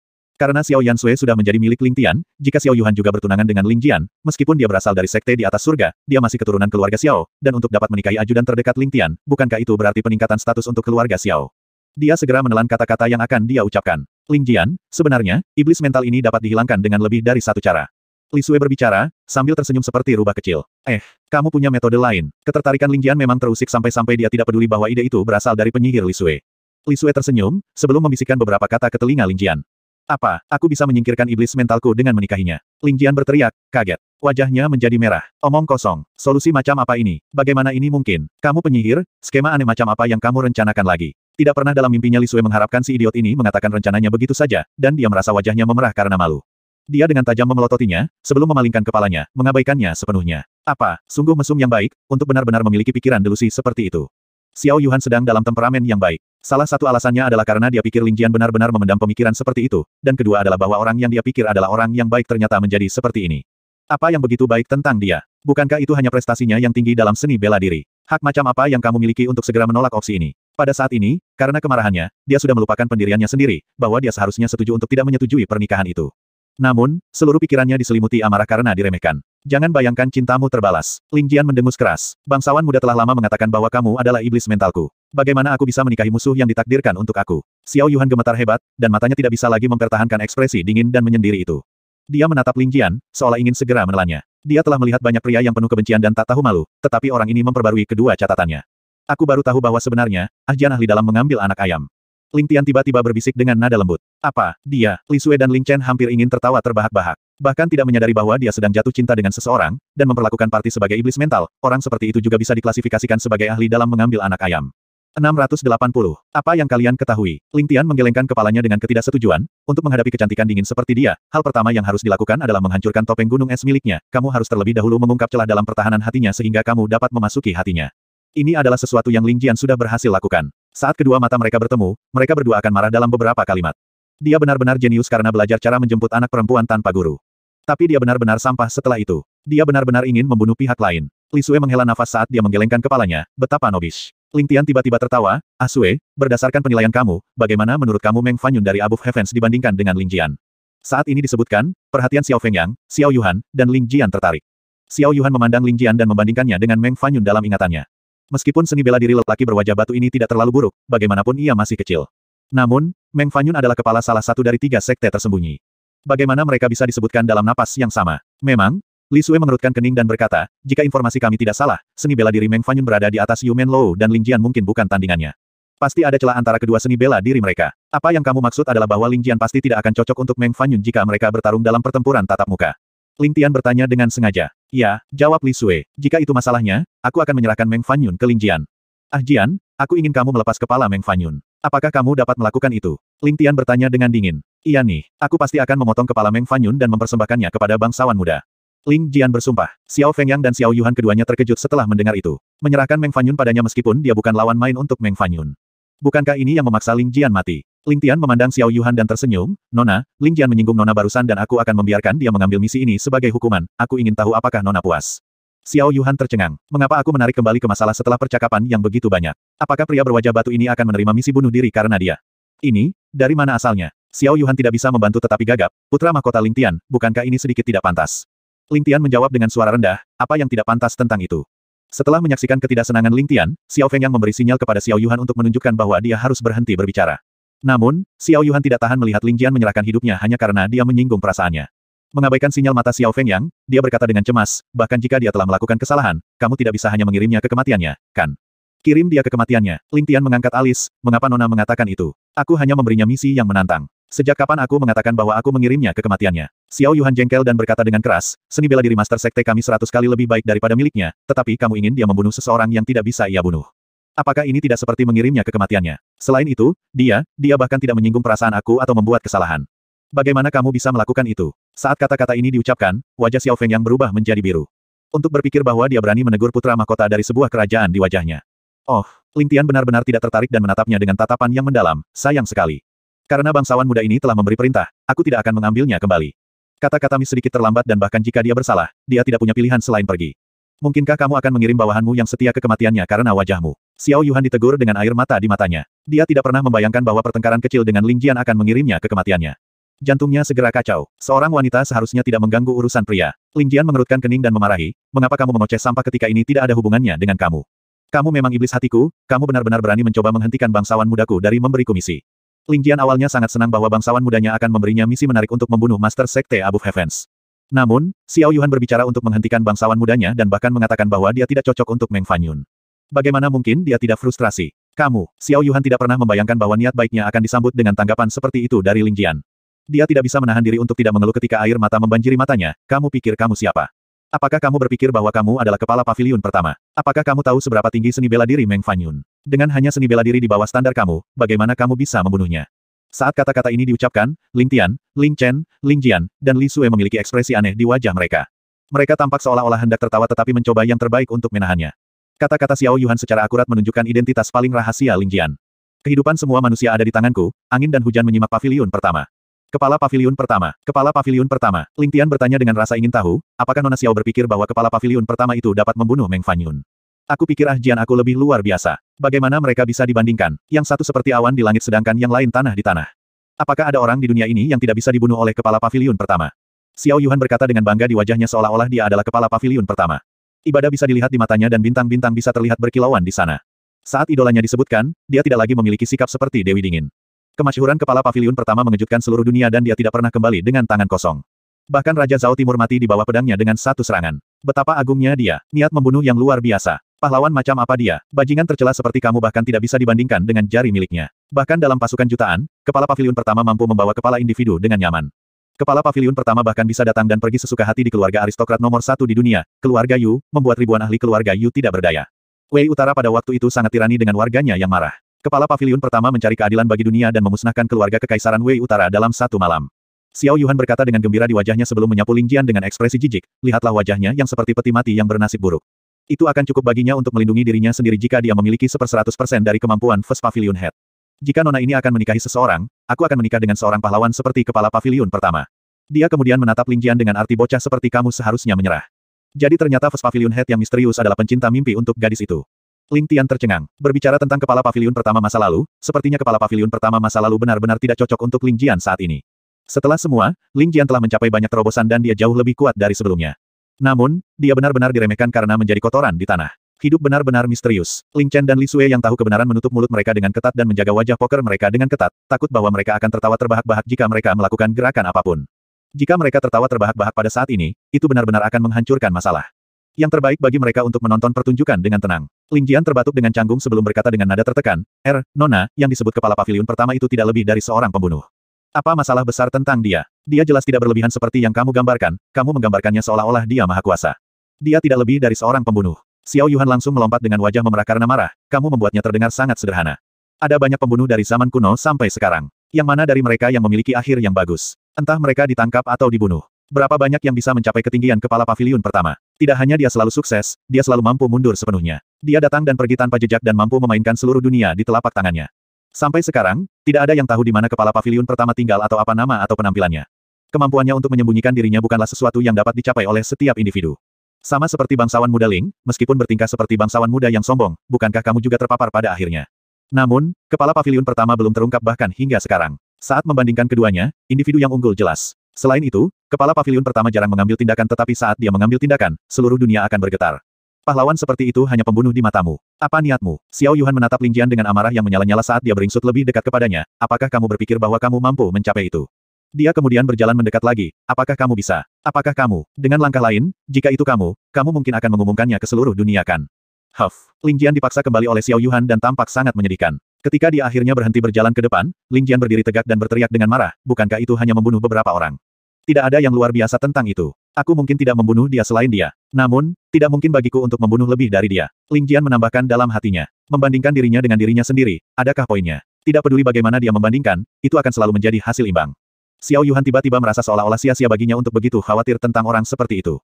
S1: Karena Xiao Yan Sui sudah menjadi milik Ling Tian, jika Xiao Yuhan juga bertunangan dengan Ling Jian, meskipun dia berasal dari sekte di atas surga, dia masih keturunan keluarga Xiao, dan untuk dapat menikahi ajudan terdekat Ling Tian, bukankah itu berarti peningkatan status untuk keluarga Xiao? Dia segera menelan kata-kata yang akan dia ucapkan. Ling Jian, sebenarnya, iblis mental ini dapat dihilangkan dengan lebih dari satu cara. Li Sui berbicara, sambil tersenyum seperti rubah kecil. Eh, kamu punya metode lain. Ketertarikan Ling Jian memang terusik sampai-sampai dia tidak peduli bahwa ide itu berasal dari penyihir Li Sui. Li Sui tersenyum, sebelum membisikkan beberapa kata ke telinga Ling Jian. Apa, aku bisa menyingkirkan iblis mentalku dengan menikahinya? Ling Jian berteriak, kaget. Wajahnya menjadi merah. Omong kosong. Solusi macam apa ini? Bagaimana ini mungkin? Kamu penyihir? Skema aneh macam apa yang kamu rencanakan lagi? Tidak pernah dalam mimpinya Li Sui mengharapkan si idiot ini mengatakan rencananya begitu saja, dan dia merasa wajahnya memerah karena malu. Dia dengan tajam memelototinya, sebelum memalingkan kepalanya, mengabaikannya sepenuhnya. Apa, sungguh mesum yang baik, untuk benar-benar memiliki pikiran delusi seperti itu. Xiao Yuan sedang dalam temperamen yang baik. Salah satu alasannya adalah karena dia pikir Ling Jian benar-benar memendam pemikiran seperti itu, dan kedua adalah bahwa orang yang dia pikir adalah orang yang baik ternyata menjadi seperti ini. Apa yang begitu baik tentang dia? Bukankah itu hanya prestasinya yang tinggi dalam seni bela diri? Hak macam apa yang kamu miliki untuk segera menolak opsi ini? Pada saat ini, karena kemarahannya, dia sudah melupakan pendiriannya sendiri, bahwa dia seharusnya setuju untuk tidak menyetujui pernikahan itu. Namun, seluruh pikirannya diselimuti amarah karena diremehkan. Jangan bayangkan cintamu terbalas. Ling Jian mendengus keras. Bangsawan muda telah lama mengatakan bahwa kamu adalah iblis mentalku. Bagaimana aku bisa menikahi musuh yang ditakdirkan untuk aku? Xiao Yuhan gemetar hebat, dan matanya tidak bisa lagi mempertahankan ekspresi dingin dan menyendiri itu. Dia menatap Ling Jian, seolah ingin segera menelannya. Dia telah melihat banyak pria yang penuh kebencian dan tak tahu malu, tetapi orang ini memperbarui kedua catatannya. Aku baru tahu bahwa sebenarnya, Ahjan ahli dalam mengambil anak ayam. Ling Tian tiba-tiba berbisik dengan nada lembut. Apa, dia, Li Sue dan Ling Chen hampir ingin tertawa terbahak-bahak. Bahkan tidak menyadari bahwa dia sedang jatuh cinta dengan seseorang, dan memperlakukan parti sebagai iblis mental, orang seperti itu juga bisa diklasifikasikan sebagai ahli dalam mengambil anak ayam. 680. Apa yang kalian ketahui? Ling Tian menggelengkan kepalanya dengan ketidaksetujuan. Untuk menghadapi kecantikan dingin seperti dia, hal pertama yang harus dilakukan adalah menghancurkan topeng gunung es miliknya. Kamu harus terlebih dahulu mengungkap celah dalam pertahanan hatinya sehingga kamu dapat memasuki hatinya. Ini adalah sesuatu yang Ling Jian sudah berhasil lakukan. Saat kedua mata mereka bertemu, mereka berdua akan marah dalam beberapa kalimat. Dia benar-benar jenius karena belajar cara menjemput anak perempuan tanpa guru. Tapi dia benar-benar sampah setelah itu. Dia benar-benar ingin membunuh pihak lain. Li Sue menghela nafas saat dia menggelengkan kepalanya, betapa nobis. Ling Tian tiba-tiba tertawa, Ah Su'e, berdasarkan penilaian kamu, bagaimana menurut kamu Meng Fanyun dari Above Heavens dibandingkan dengan Ling Jian? Saat ini disebutkan, perhatian Xiao Feng Yang, Xiao Yuhan, dan Ling Jian tertarik. Xiao Yuhan memandang Ling Jian dan membandingkannya dengan Meng Fanyun dalam ingatannya. Meskipun seni bela diri lelaki berwajah batu ini tidak terlalu buruk, bagaimanapun ia masih kecil. Namun, Meng Fanyun adalah kepala salah satu dari tiga sekte tersembunyi. Bagaimana mereka bisa disebutkan dalam napas yang sama? Memang, Li Sui mengerutkan kening dan berkata, jika informasi kami tidak salah, seni bela diri Meng Fanyun berada di atas Yu Men Lou dan Ling Jian mungkin bukan tandingannya. Pasti ada celah antara kedua seni bela diri mereka. Apa yang kamu maksud adalah bahwa Ling Jian pasti tidak akan cocok untuk Meng Fanyun jika mereka bertarung dalam pertempuran tatap muka. Ling Tian bertanya dengan sengaja. Ya, jawab Li Sui. Jika itu masalahnya, aku akan menyerahkan Meng Fanyun ke Ling Jian. Ah Jian, Aku ingin kamu melepas kepala Meng Fanyun. Apakah kamu dapat melakukan itu? Ling Tian bertanya dengan dingin. Iya nih, aku pasti akan memotong kepala Meng Fanyun dan mempersembahkannya kepada bangsawan muda. Ling Jian bersumpah. Xiao Fengyang dan Xiao Yuhan keduanya terkejut setelah mendengar itu. Menyerahkan Meng Fanyun padanya meskipun dia bukan lawan main untuk Meng Fanyun. Bukankah ini yang memaksa Ling Jian mati? Ling Tian memandang Xiao Yuhan dan tersenyum, Nona, Ling Jian menyinggung Nona barusan dan aku akan membiarkan dia mengambil misi ini sebagai hukuman, aku ingin tahu apakah Nona puas. Xiao Yuhan tercengang. Mengapa aku menarik kembali ke masalah setelah percakapan yang begitu banyak? Apakah pria berwajah batu ini akan menerima misi bunuh diri karena dia? Ini, dari mana asalnya? Xiao Yuhan tidak bisa membantu tetapi gagap, putra mahkota Ling Tian, bukankah ini sedikit tidak pantas? Ling Tian menjawab dengan suara rendah, apa yang tidak pantas tentang itu? Setelah menyaksikan ketidaksenangan Ling Tian, Xiao Feng yang memberi sinyal kepada Xiao Yuhan untuk menunjukkan bahwa dia harus berhenti berbicara. Namun, Xiao Yuhan tidak tahan melihat Ling Jian menyerahkan hidupnya hanya karena dia menyinggung perasaannya. Mengabaikan sinyal mata Xiao Feng Yang, dia berkata dengan cemas, bahkan jika dia telah melakukan kesalahan, kamu tidak bisa hanya mengirimnya ke kematiannya, kan? Kirim dia ke kematiannya. Ling Tian mengangkat alis, mengapa Nona mengatakan itu? Aku hanya memberinya misi yang menantang. Sejak kapan aku mengatakan bahwa aku mengirimnya ke kematiannya? Xiao Yuhan jengkel dan berkata dengan keras, seni bela diri master sekte kami seratus kali lebih baik daripada miliknya, tetapi kamu ingin dia membunuh seseorang yang tidak bisa ia bunuh. Apakah ini tidak seperti mengirimnya ke kematiannya? Selain itu, dia, dia bahkan tidak menyinggung perasaan aku atau membuat kesalahan. Bagaimana kamu bisa melakukan itu? Saat kata-kata ini diucapkan, wajah Xiao Feng yang berubah menjadi biru. Untuk berpikir bahwa dia berani menegur putra mahkota dari sebuah kerajaan di wajahnya. Oh, Ling Tian benar-benar tidak tertarik dan menatapnya dengan tatapan yang mendalam, sayang sekali. Karena bangsawan muda ini telah memberi perintah, aku tidak akan mengambilnya kembali. Kata-kata Mi sedikit terlambat dan bahkan jika dia bersalah, dia tidak punya pilihan selain pergi. Mungkinkah kamu akan mengirim bawahanmu yang setia ke kematiannya karena wajahmu? Xiao Yuhan ditegur dengan air mata di matanya. Dia tidak pernah membayangkan bahwa pertengkaran kecil dengan Ling Jian akan mengirimnya ke kematiannya. Jantungnya segera kacau. Seorang wanita seharusnya tidak mengganggu urusan pria. Lingjian mengerutkan kening dan memarahi, mengapa kamu mengoceh sampah ketika ini tidak ada hubungannya dengan kamu? Kamu memang iblis hatiku, kamu benar-benar berani mencoba menghentikan bangsawan mudaku dari memberi komisi. Lingjian awalnya sangat senang bahwa bangsawan mudanya akan memberinya misi menarik untuk membunuh Master Sekte Abu Heavens. Namun, Xiao Yuan berbicara untuk menghentikan bangsawan mudanya dan bahkan mengatakan bahwa dia tidak cocok untuk Meng Fanyun. Bagaimana mungkin dia tidak frustrasi? Kamu, Xiao Yuan tidak pernah membayangkan bahwa niat baiknya akan disambut dengan tanggapan seperti itu dari Lingjian. Dia tidak bisa menahan diri untuk tidak mengeluh ketika air mata membanjiri matanya. Kamu pikir kamu siapa? Apakah kamu berpikir bahwa kamu adalah kepala pavilion pertama? Apakah kamu tahu seberapa tinggi seni bela diri Meng Fanyun? Dengan hanya seni bela diri di bawah standar kamu, bagaimana kamu bisa membunuhnya? Saat kata-kata ini diucapkan, Ling Tian, Ling Chen, Ling Jian, dan Li Sue memiliki ekspresi aneh di wajah mereka. Mereka tampak seolah-olah hendak tertawa tetapi mencoba yang terbaik untuk menahannya. Kata-kata Xiao Yuan secara akurat menunjukkan identitas paling rahasia Ling Jian. Kehidupan semua manusia ada di tanganku, angin dan hujan menyimak pavilion pertama. Kepala Paviliun Pertama. Kepala Paviliun Pertama. Ling Tian bertanya dengan rasa ingin tahu, apakah Nona Xiao berpikir bahwa Kepala Paviliun Pertama itu dapat membunuh Meng Fanyun. Aku pikir Ah Jian aku lebih luar biasa. Bagaimana mereka bisa dibandingkan, yang satu seperti awan di langit sedangkan yang lain tanah di tanah. Apakah ada orang di dunia ini yang tidak bisa dibunuh oleh Kepala Paviliun Pertama? Xiao Yuhan berkata dengan bangga di wajahnya seolah-olah dia adalah Kepala Paviliun Pertama. Ibadah bisa dilihat di matanya dan bintang-bintang bisa terlihat berkilauan di sana. Saat idolanya disebutkan, dia tidak lagi memiliki sikap seperti Dewi Dingin. Kemasyhuran kepala pavilion pertama mengejutkan seluruh dunia dan dia tidak pernah kembali dengan tangan kosong. Bahkan Raja Zhao Timur mati di bawah pedangnya dengan satu serangan. Betapa agungnya dia, niat membunuh yang luar biasa. Pahlawan macam apa dia? Bajingan tercela seperti kamu bahkan tidak bisa dibandingkan dengan jari miliknya. Bahkan dalam pasukan jutaan, kepala pavilion pertama mampu membawa kepala individu dengan nyaman. Kepala pavilion pertama bahkan bisa datang dan pergi sesuka hati di keluarga aristokrat nomor satu di dunia, keluarga Yu, membuat ribuan ahli keluarga Yu tidak berdaya. Wei Utara pada waktu itu sangat tirani dengan warganya yang marah. Kepala Pavilion pertama mencari keadilan bagi dunia dan memusnahkan keluarga Kekaisaran Wei Utara dalam satu malam. Xiao Yuan berkata dengan gembira di wajahnya sebelum menyapu Lingjian dengan ekspresi jijik, lihatlah wajahnya yang seperti peti mati yang bernasib buruk. Itu akan cukup baginya untuk melindungi dirinya sendiri jika dia memiliki seperseratus persen dari kemampuan First Pavilion Head. Jika nona ini akan menikahi seseorang, aku akan menikah dengan seorang pahlawan seperti kepala pavilion pertama. Dia kemudian menatap Lingjian dengan arti bocah seperti kamu seharusnya menyerah. Jadi ternyata First Pavilion Head yang misterius adalah pencinta mimpi untuk gadis itu. Ling Tian tercengang. Berbicara tentang kepala pavilion pertama masa lalu, sepertinya kepala pavilion pertama masa lalu benar-benar tidak cocok untuk Ling Jian saat ini. Setelah semua, Ling Jian telah mencapai banyak terobosan dan dia jauh lebih kuat dari sebelumnya. Namun, dia benar-benar diremehkan karena menjadi kotoran di tanah. Hidup benar-benar misterius. Ling Chen dan Li Sui yang tahu kebenaran menutup mulut mereka dengan ketat dan menjaga wajah poker mereka dengan ketat, takut bahwa mereka akan tertawa terbahak-bahak jika mereka melakukan gerakan apapun. Jika mereka tertawa terbahak-bahak pada saat ini, itu benar-benar akan menghancurkan masalah. Yang terbaik bagi mereka untuk menonton pertunjukan dengan tenang. Ling Jian terbatuk dengan canggung sebelum berkata dengan nada tertekan, Er, Nona, yang disebut kepala pavilion pertama itu tidak lebih dari seorang pembunuh. Apa masalah besar tentang dia? Dia jelas tidak berlebihan seperti yang kamu gambarkan, kamu menggambarkannya seolah-olah dia maha kuasa. Dia tidak lebih dari seorang pembunuh. Xiao Yuhan langsung melompat dengan wajah memerah karena marah, kamu membuatnya terdengar sangat sederhana. Ada banyak pembunuh dari zaman kuno sampai sekarang. Yang mana dari mereka yang memiliki akhir yang bagus. Entah mereka ditangkap atau dibunuh. Berapa banyak yang bisa mencapai ketinggian kepala pavilion pertama? Tidak hanya dia selalu sukses, dia selalu mampu mundur sepenuhnya. Dia datang dan pergi tanpa jejak dan mampu memainkan seluruh dunia di telapak tangannya. Sampai sekarang, tidak ada yang tahu di mana kepala pavilion pertama tinggal atau apa nama atau penampilannya. Kemampuannya untuk menyembunyikan dirinya bukanlah sesuatu yang dapat dicapai oleh setiap individu. Sama seperti bangsawan muda Ling, meskipun bertingkah seperti bangsawan muda yang sombong, bukankah kamu juga terpapar pada akhirnya? Namun, kepala pavilion pertama belum terungkap bahkan hingga sekarang. Saat membandingkan keduanya, individu yang unggul jelas. Selain itu, kepala pavilion pertama jarang mengambil tindakan tetapi saat dia mengambil tindakan, seluruh dunia akan bergetar. Pahlawan seperti itu hanya pembunuh di matamu. Apa niatmu? Xiao Yuan menatap Lingjian dengan amarah yang menyala-nyala saat dia beringsut lebih dekat kepadanya. Apakah kamu berpikir bahwa kamu mampu mencapai itu? Dia kemudian berjalan mendekat lagi. Apakah kamu bisa? Apakah kamu? Dengan langkah lain, jika itu kamu, kamu mungkin akan mengumumkannya ke seluruh dunia kan? Huff. Lingjian dipaksa kembali oleh Xiao Yuan dan tampak sangat menyedihkan. Ketika dia akhirnya berhenti berjalan ke depan, Ling Jian berdiri tegak dan berteriak dengan marah, bukankah itu hanya membunuh beberapa orang? Tidak ada yang luar biasa tentang itu. Aku mungkin tidak membunuh dia selain dia. Namun, tidak mungkin bagiku untuk membunuh lebih dari dia. Ling Jian menambahkan dalam hatinya. Membandingkan dirinya dengan dirinya sendiri, adakah poinnya? Tidak peduli bagaimana dia membandingkan, itu akan selalu menjadi hasil imbang. Xiao Yuhan tiba-tiba merasa seolah-olah sia-sia baginya untuk begitu khawatir tentang orang seperti itu.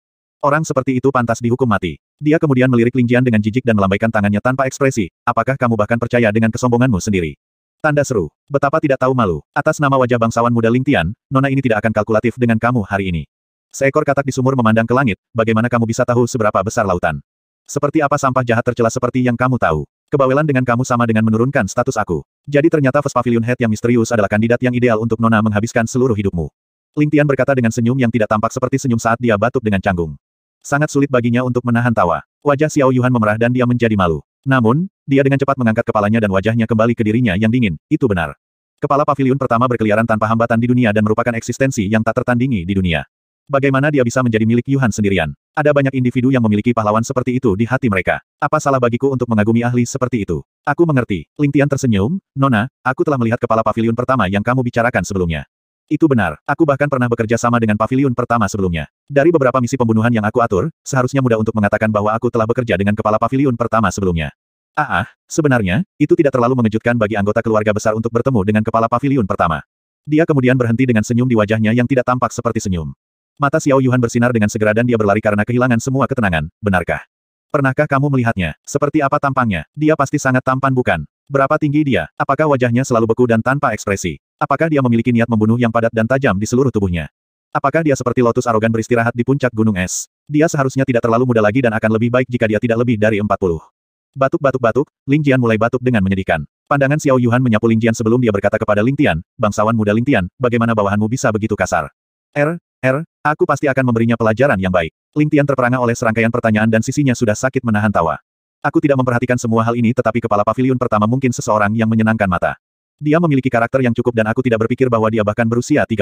S1: Orang seperti itu pantas dihukum mati. Dia kemudian melirik Lingjian dengan jijik dan melambaikan tangannya tanpa ekspresi. Apakah kamu bahkan percaya dengan kesombonganmu sendiri? Tanda seru. Betapa tidak tahu malu. Atas nama wajah bangsawan muda Lingtian, nona ini tidak akan kalkulatif dengan kamu hari ini. Seekor katak di sumur memandang ke langit, bagaimana kamu bisa tahu seberapa besar lautan? Seperti apa sampah jahat tercela seperti yang kamu tahu? Kebawelan dengan kamu sama dengan menurunkan status aku. Jadi ternyata Vespa Pavilion Head yang misterius adalah kandidat yang ideal untuk Nona menghabiskan seluruh hidupmu. Lingtian berkata dengan senyum yang tidak tampak seperti senyum saat dia batuk dengan canggung. Sangat sulit baginya untuk menahan tawa. Wajah Xiao Yuhan memerah dan dia menjadi malu. Namun, dia dengan cepat mengangkat kepalanya dan wajahnya kembali ke dirinya yang dingin, itu benar. Kepala pavilion pertama berkeliaran tanpa hambatan di dunia dan merupakan eksistensi yang tak tertandingi di dunia. Bagaimana dia bisa menjadi milik Yuhan sendirian? Ada banyak individu yang memiliki pahlawan seperti itu di hati mereka. Apa salah bagiku untuk mengagumi ahli seperti itu? Aku mengerti. Lingtian tersenyum, Nona, aku telah melihat kepala pavilion pertama yang kamu bicarakan sebelumnya. Itu benar, aku bahkan pernah bekerja sama dengan pavilion pertama sebelumnya. Dari beberapa misi pembunuhan yang aku atur, seharusnya mudah untuk mengatakan bahwa aku telah bekerja dengan kepala pavilion pertama sebelumnya. Ah, ah sebenarnya, itu tidak terlalu mengejutkan bagi anggota keluarga besar untuk bertemu dengan kepala pavilion pertama. Dia kemudian berhenti dengan senyum di wajahnya yang tidak tampak seperti senyum. Mata Xiao Yuhan bersinar dengan segera dan dia berlari karena kehilangan semua ketenangan, benarkah? Pernahkah kamu melihatnya? Seperti apa tampangnya? Dia pasti sangat tampan bukan? Berapa tinggi dia? Apakah wajahnya selalu beku dan tanpa ekspresi? Apakah dia memiliki niat membunuh yang padat dan tajam di seluruh tubuhnya? Apakah dia seperti lotus arogan beristirahat di puncak gunung es? Dia seharusnya tidak terlalu muda lagi dan akan lebih baik jika dia tidak lebih dari 40. Batuk-batuk-batuk, Ling Jian mulai batuk dengan menyedihkan. Pandangan Xiao Yuhan menyapu Ling Jian sebelum dia berkata kepada Ling Tian, bangsawan muda Ling Tian, bagaimana bawahanmu bisa begitu kasar? Er, er, aku pasti akan memberinya pelajaran yang baik. Ling Tian terperangah oleh serangkaian pertanyaan dan sisinya sudah sakit menahan tawa. Aku tidak memperhatikan semua hal ini tetapi kepala pavilion pertama mungkin seseorang yang menyenangkan mata. Dia memiliki karakter yang cukup dan aku tidak berpikir bahwa dia bahkan berusia 30.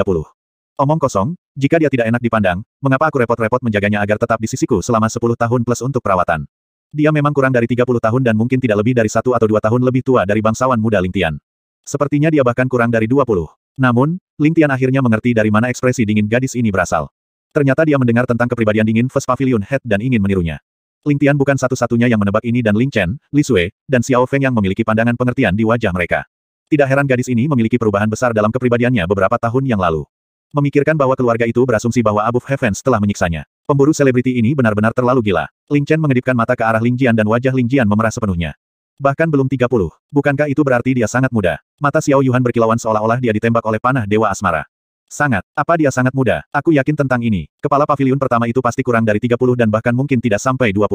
S1: Omong kosong, jika dia tidak enak dipandang, mengapa aku repot-repot menjaganya agar tetap di sisiku selama 10 tahun plus untuk perawatan? Dia memang kurang dari 30 tahun dan mungkin tidak lebih dari satu atau dua tahun lebih tua dari bangsawan muda Lingtian. Sepertinya dia bahkan kurang dari 20. Namun, Lingtian akhirnya mengerti dari mana ekspresi dingin gadis ini berasal. Ternyata dia mendengar tentang kepribadian dingin Vespa Pavilion Head dan ingin menirunya. Lingtian bukan satu-satunya yang menebak ini dan Ling Chen, Li Sui, dan Xiao Feng yang memiliki pandangan pengertian di wajah mereka. Tidak heran gadis ini memiliki perubahan besar dalam kepribadiannya beberapa tahun yang lalu. Memikirkan bahwa keluarga itu berasumsi bahwa Abu Heavens telah menyiksanya. Pemburu selebriti ini benar-benar terlalu gila. Ling Chen mengedipkan mata ke arah Ling Jian dan wajah Ling Jian memerah sepenuhnya. Bahkan belum 30. Bukankah itu berarti dia sangat muda? Mata Xiao Yuan berkilauan seolah-olah dia ditembak oleh panah Dewa Asmara. Sangat. Apa dia sangat muda? Aku yakin tentang ini. Kepala pavilion pertama itu pasti kurang dari 30 dan bahkan mungkin tidak sampai 20.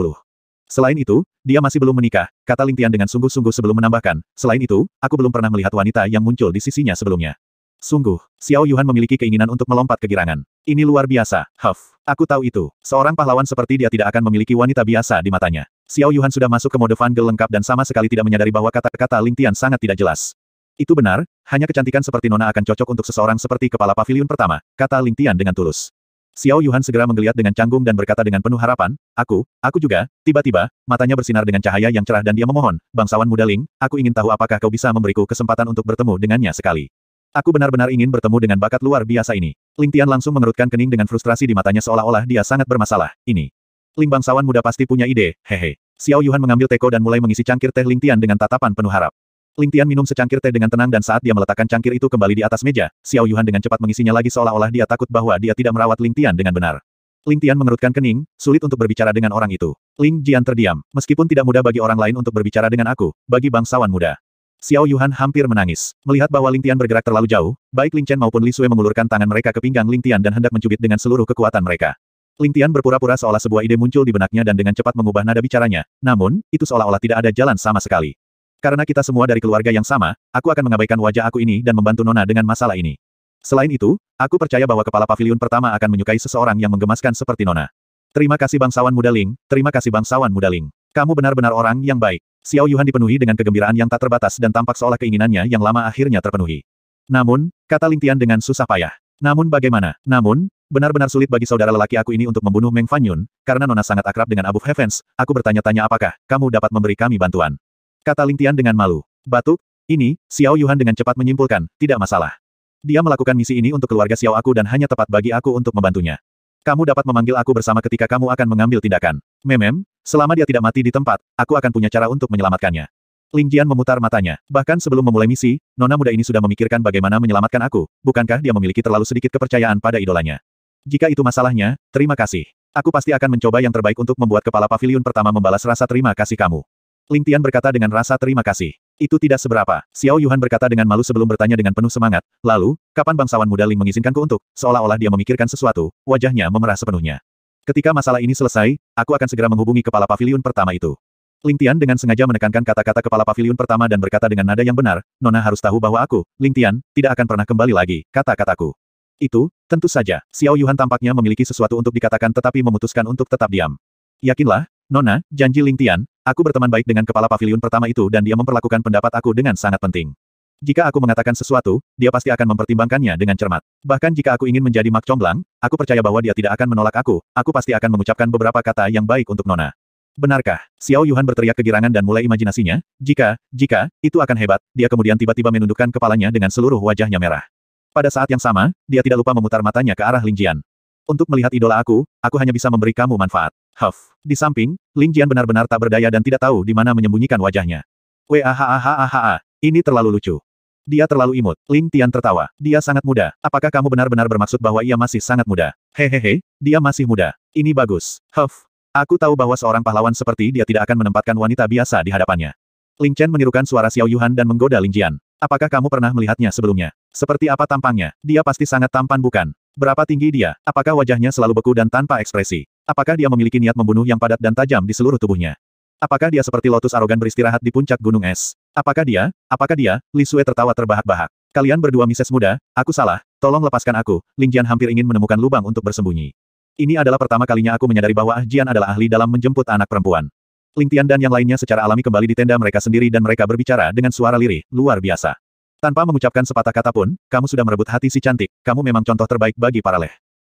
S1: Selain itu, dia masih belum menikah, kata Lingtian dengan sungguh-sungguh sebelum menambahkan, selain itu, aku belum pernah melihat wanita yang muncul di sisinya sebelumnya. Sungguh, Xiao Yuan memiliki keinginan untuk melompat kegirangan. Ini luar biasa, Huff. Aku tahu itu, seorang pahlawan seperti dia tidak akan memiliki wanita biasa di matanya. Xiao Yuan sudah masuk ke mode fangirl lengkap dan sama sekali tidak menyadari bahwa kata-kata Lingtian sangat tidak jelas. Itu benar, hanya kecantikan seperti Nona akan cocok untuk seseorang seperti kepala pavilion pertama, kata Lingtian dengan tulus. Xiao Yuhan segera menggeliat dengan canggung dan berkata dengan penuh harapan, "Aku, aku juga." Tiba-tiba, matanya bersinar dengan cahaya yang cerah dan dia memohon, "Bangsawan muda Ling, aku ingin tahu apakah kau bisa memberiku kesempatan untuk bertemu dengannya sekali." Aku benar-benar ingin bertemu dengan bakat luar biasa ini. Ling Tian langsung mengerutkan kening dengan frustrasi di matanya seolah-olah dia sangat bermasalah. Ini. Ling bangsawan muda pasti punya ide, hehe. Xiao Yuhan mengambil teko dan mulai mengisi cangkir teh Ling Tian dengan tatapan penuh harap. Ling Tian minum secangkir teh dengan tenang dan saat dia meletakkan cangkir itu kembali di atas meja, Xiao Yuhan dengan cepat mengisinya lagi seolah-olah dia takut bahwa dia tidak merawat Ling Tian dengan benar. Ling Tian mengerutkan kening, sulit untuk berbicara dengan orang itu. Ling Jian terdiam, meskipun tidak mudah bagi orang lain untuk berbicara dengan aku, bagi bangsawan muda. Xiao Yuhan hampir menangis. Melihat bahwa Ling Tian bergerak terlalu jauh, baik Ling Chen maupun Li Sui mengulurkan tangan mereka ke pinggang Ling Tian dan hendak mencubit dengan seluruh kekuatan mereka. Ling Tian berpura-pura seolah sebuah ide muncul di benaknya dan dengan cepat mengubah nada bicaranya, namun, itu seolah-olah tidak ada jalan sama sekali. Karena kita semua dari keluarga yang sama, aku akan mengabaikan wajah aku ini dan membantu Nona dengan masalah ini. Selain itu, aku percaya bahwa kepala pavilion pertama akan menyukai seseorang yang menggemaskan seperti Nona. Terima kasih bangsawan muda Ling, terima kasih bangsawan muda Ling. Kamu benar-benar orang yang baik. Xiao Yuhan dipenuhi dengan kegembiraan yang tak terbatas dan tampak seolah keinginannya yang lama akhirnya terpenuhi. Namun, kata Ling Tian dengan susah payah. Namun bagaimana? Namun, benar-benar sulit bagi saudara lelaki aku ini untuk membunuh Meng Fanyun, karena Nona sangat akrab dengan Abu Heavens, aku bertanya-tanya apakah kamu dapat memberi kami bantuan. Kata Lingtian dengan malu. Batuk, ini, Xiao Yuhan dengan cepat menyimpulkan, tidak masalah. Dia melakukan misi ini untuk keluarga Xiao aku dan hanya tepat bagi aku untuk membantunya. Kamu dapat memanggil aku bersama ketika kamu akan mengambil tindakan. Memem, selama dia tidak mati di tempat, aku akan punya cara untuk menyelamatkannya. Ling Jian memutar matanya. Bahkan sebelum memulai misi, nona muda ini sudah memikirkan bagaimana menyelamatkan aku. Bukankah dia memiliki terlalu sedikit kepercayaan pada idolanya? Jika itu masalahnya, terima kasih. Aku pasti akan mencoba yang terbaik untuk membuat kepala pavilion pertama membalas rasa terima kasih kamu. Ling Tian berkata dengan rasa terima kasih. Itu tidak seberapa. Xiao Yuan berkata dengan malu sebelum bertanya dengan penuh semangat. Lalu, kapan bangsawan muda Ling mengizinkanku untuk? Seolah-olah dia memikirkan sesuatu, wajahnya memerah sepenuhnya. Ketika masalah ini selesai, aku akan segera menghubungi kepala pavilion pertama itu. Ling Tian dengan sengaja menekankan kata-kata kepala pavilion pertama dan berkata dengan nada yang benar, Nona harus tahu bahwa aku, Ling Tian, tidak akan pernah kembali lagi, kata-kataku. Itu, tentu saja, Xiao Yuan tampaknya memiliki sesuatu untuk dikatakan tetapi memutuskan untuk tetap diam. Yakinlah, Nona, janji Ling Tian, Aku berteman baik dengan kepala pavilion pertama itu dan dia memperlakukan pendapat aku dengan sangat penting. Jika aku mengatakan sesuatu, dia pasti akan mempertimbangkannya dengan cermat. Bahkan jika aku ingin menjadi mak comblang, aku percaya bahwa dia tidak akan menolak aku, aku pasti akan mengucapkan beberapa kata yang baik untuk Nona. Benarkah? Xiao Yuhan berteriak kegirangan dan mulai imajinasinya, jika, jika, itu akan hebat, dia kemudian tiba-tiba menundukkan kepalanya dengan seluruh wajahnya merah. Pada saat yang sama, dia tidak lupa memutar matanya ke arah Lingjian. Untuk melihat idola aku, aku hanya bisa memberi kamu manfaat. Huff. Di samping, Ling Jian benar-benar tak berdaya dan tidak tahu di mana menyembunyikan wajahnya. Wahahahaha, ah, ah. ini terlalu lucu. Dia terlalu imut. Ling Tian tertawa. Dia sangat muda. Apakah kamu benar-benar bermaksud bahwa ia masih sangat muda? Hehehe, dia masih muda. Ini bagus. Huff. Aku tahu bahwa seorang pahlawan seperti dia tidak akan menempatkan wanita biasa di hadapannya. Ling Chen menirukan suara Xiao Yuhan dan menggoda Ling Jian. Apakah kamu pernah melihatnya sebelumnya? Seperti apa tampangnya? Dia pasti sangat tampan bukan? Berapa tinggi dia? Apakah wajahnya selalu beku dan tanpa ekspresi? Apakah dia memiliki niat membunuh yang padat dan tajam di seluruh tubuhnya? Apakah dia seperti lotus arogan beristirahat di puncak gunung es? Apakah dia? Apakah dia? Li Sue tertawa terbahak-bahak. Kalian berdua Mises muda, aku salah, tolong lepaskan aku. Ling Jian hampir ingin menemukan lubang untuk bersembunyi. Ini adalah pertama kalinya aku menyadari bahwa Ah Jian adalah ahli dalam menjemput anak perempuan. Ling Tian dan yang lainnya secara alami kembali di tenda mereka sendiri dan mereka berbicara dengan suara lirih, luar biasa. Tanpa mengucapkan sepatah kata pun, kamu sudah merebut hati si cantik, kamu memang contoh terbaik bagi para leh.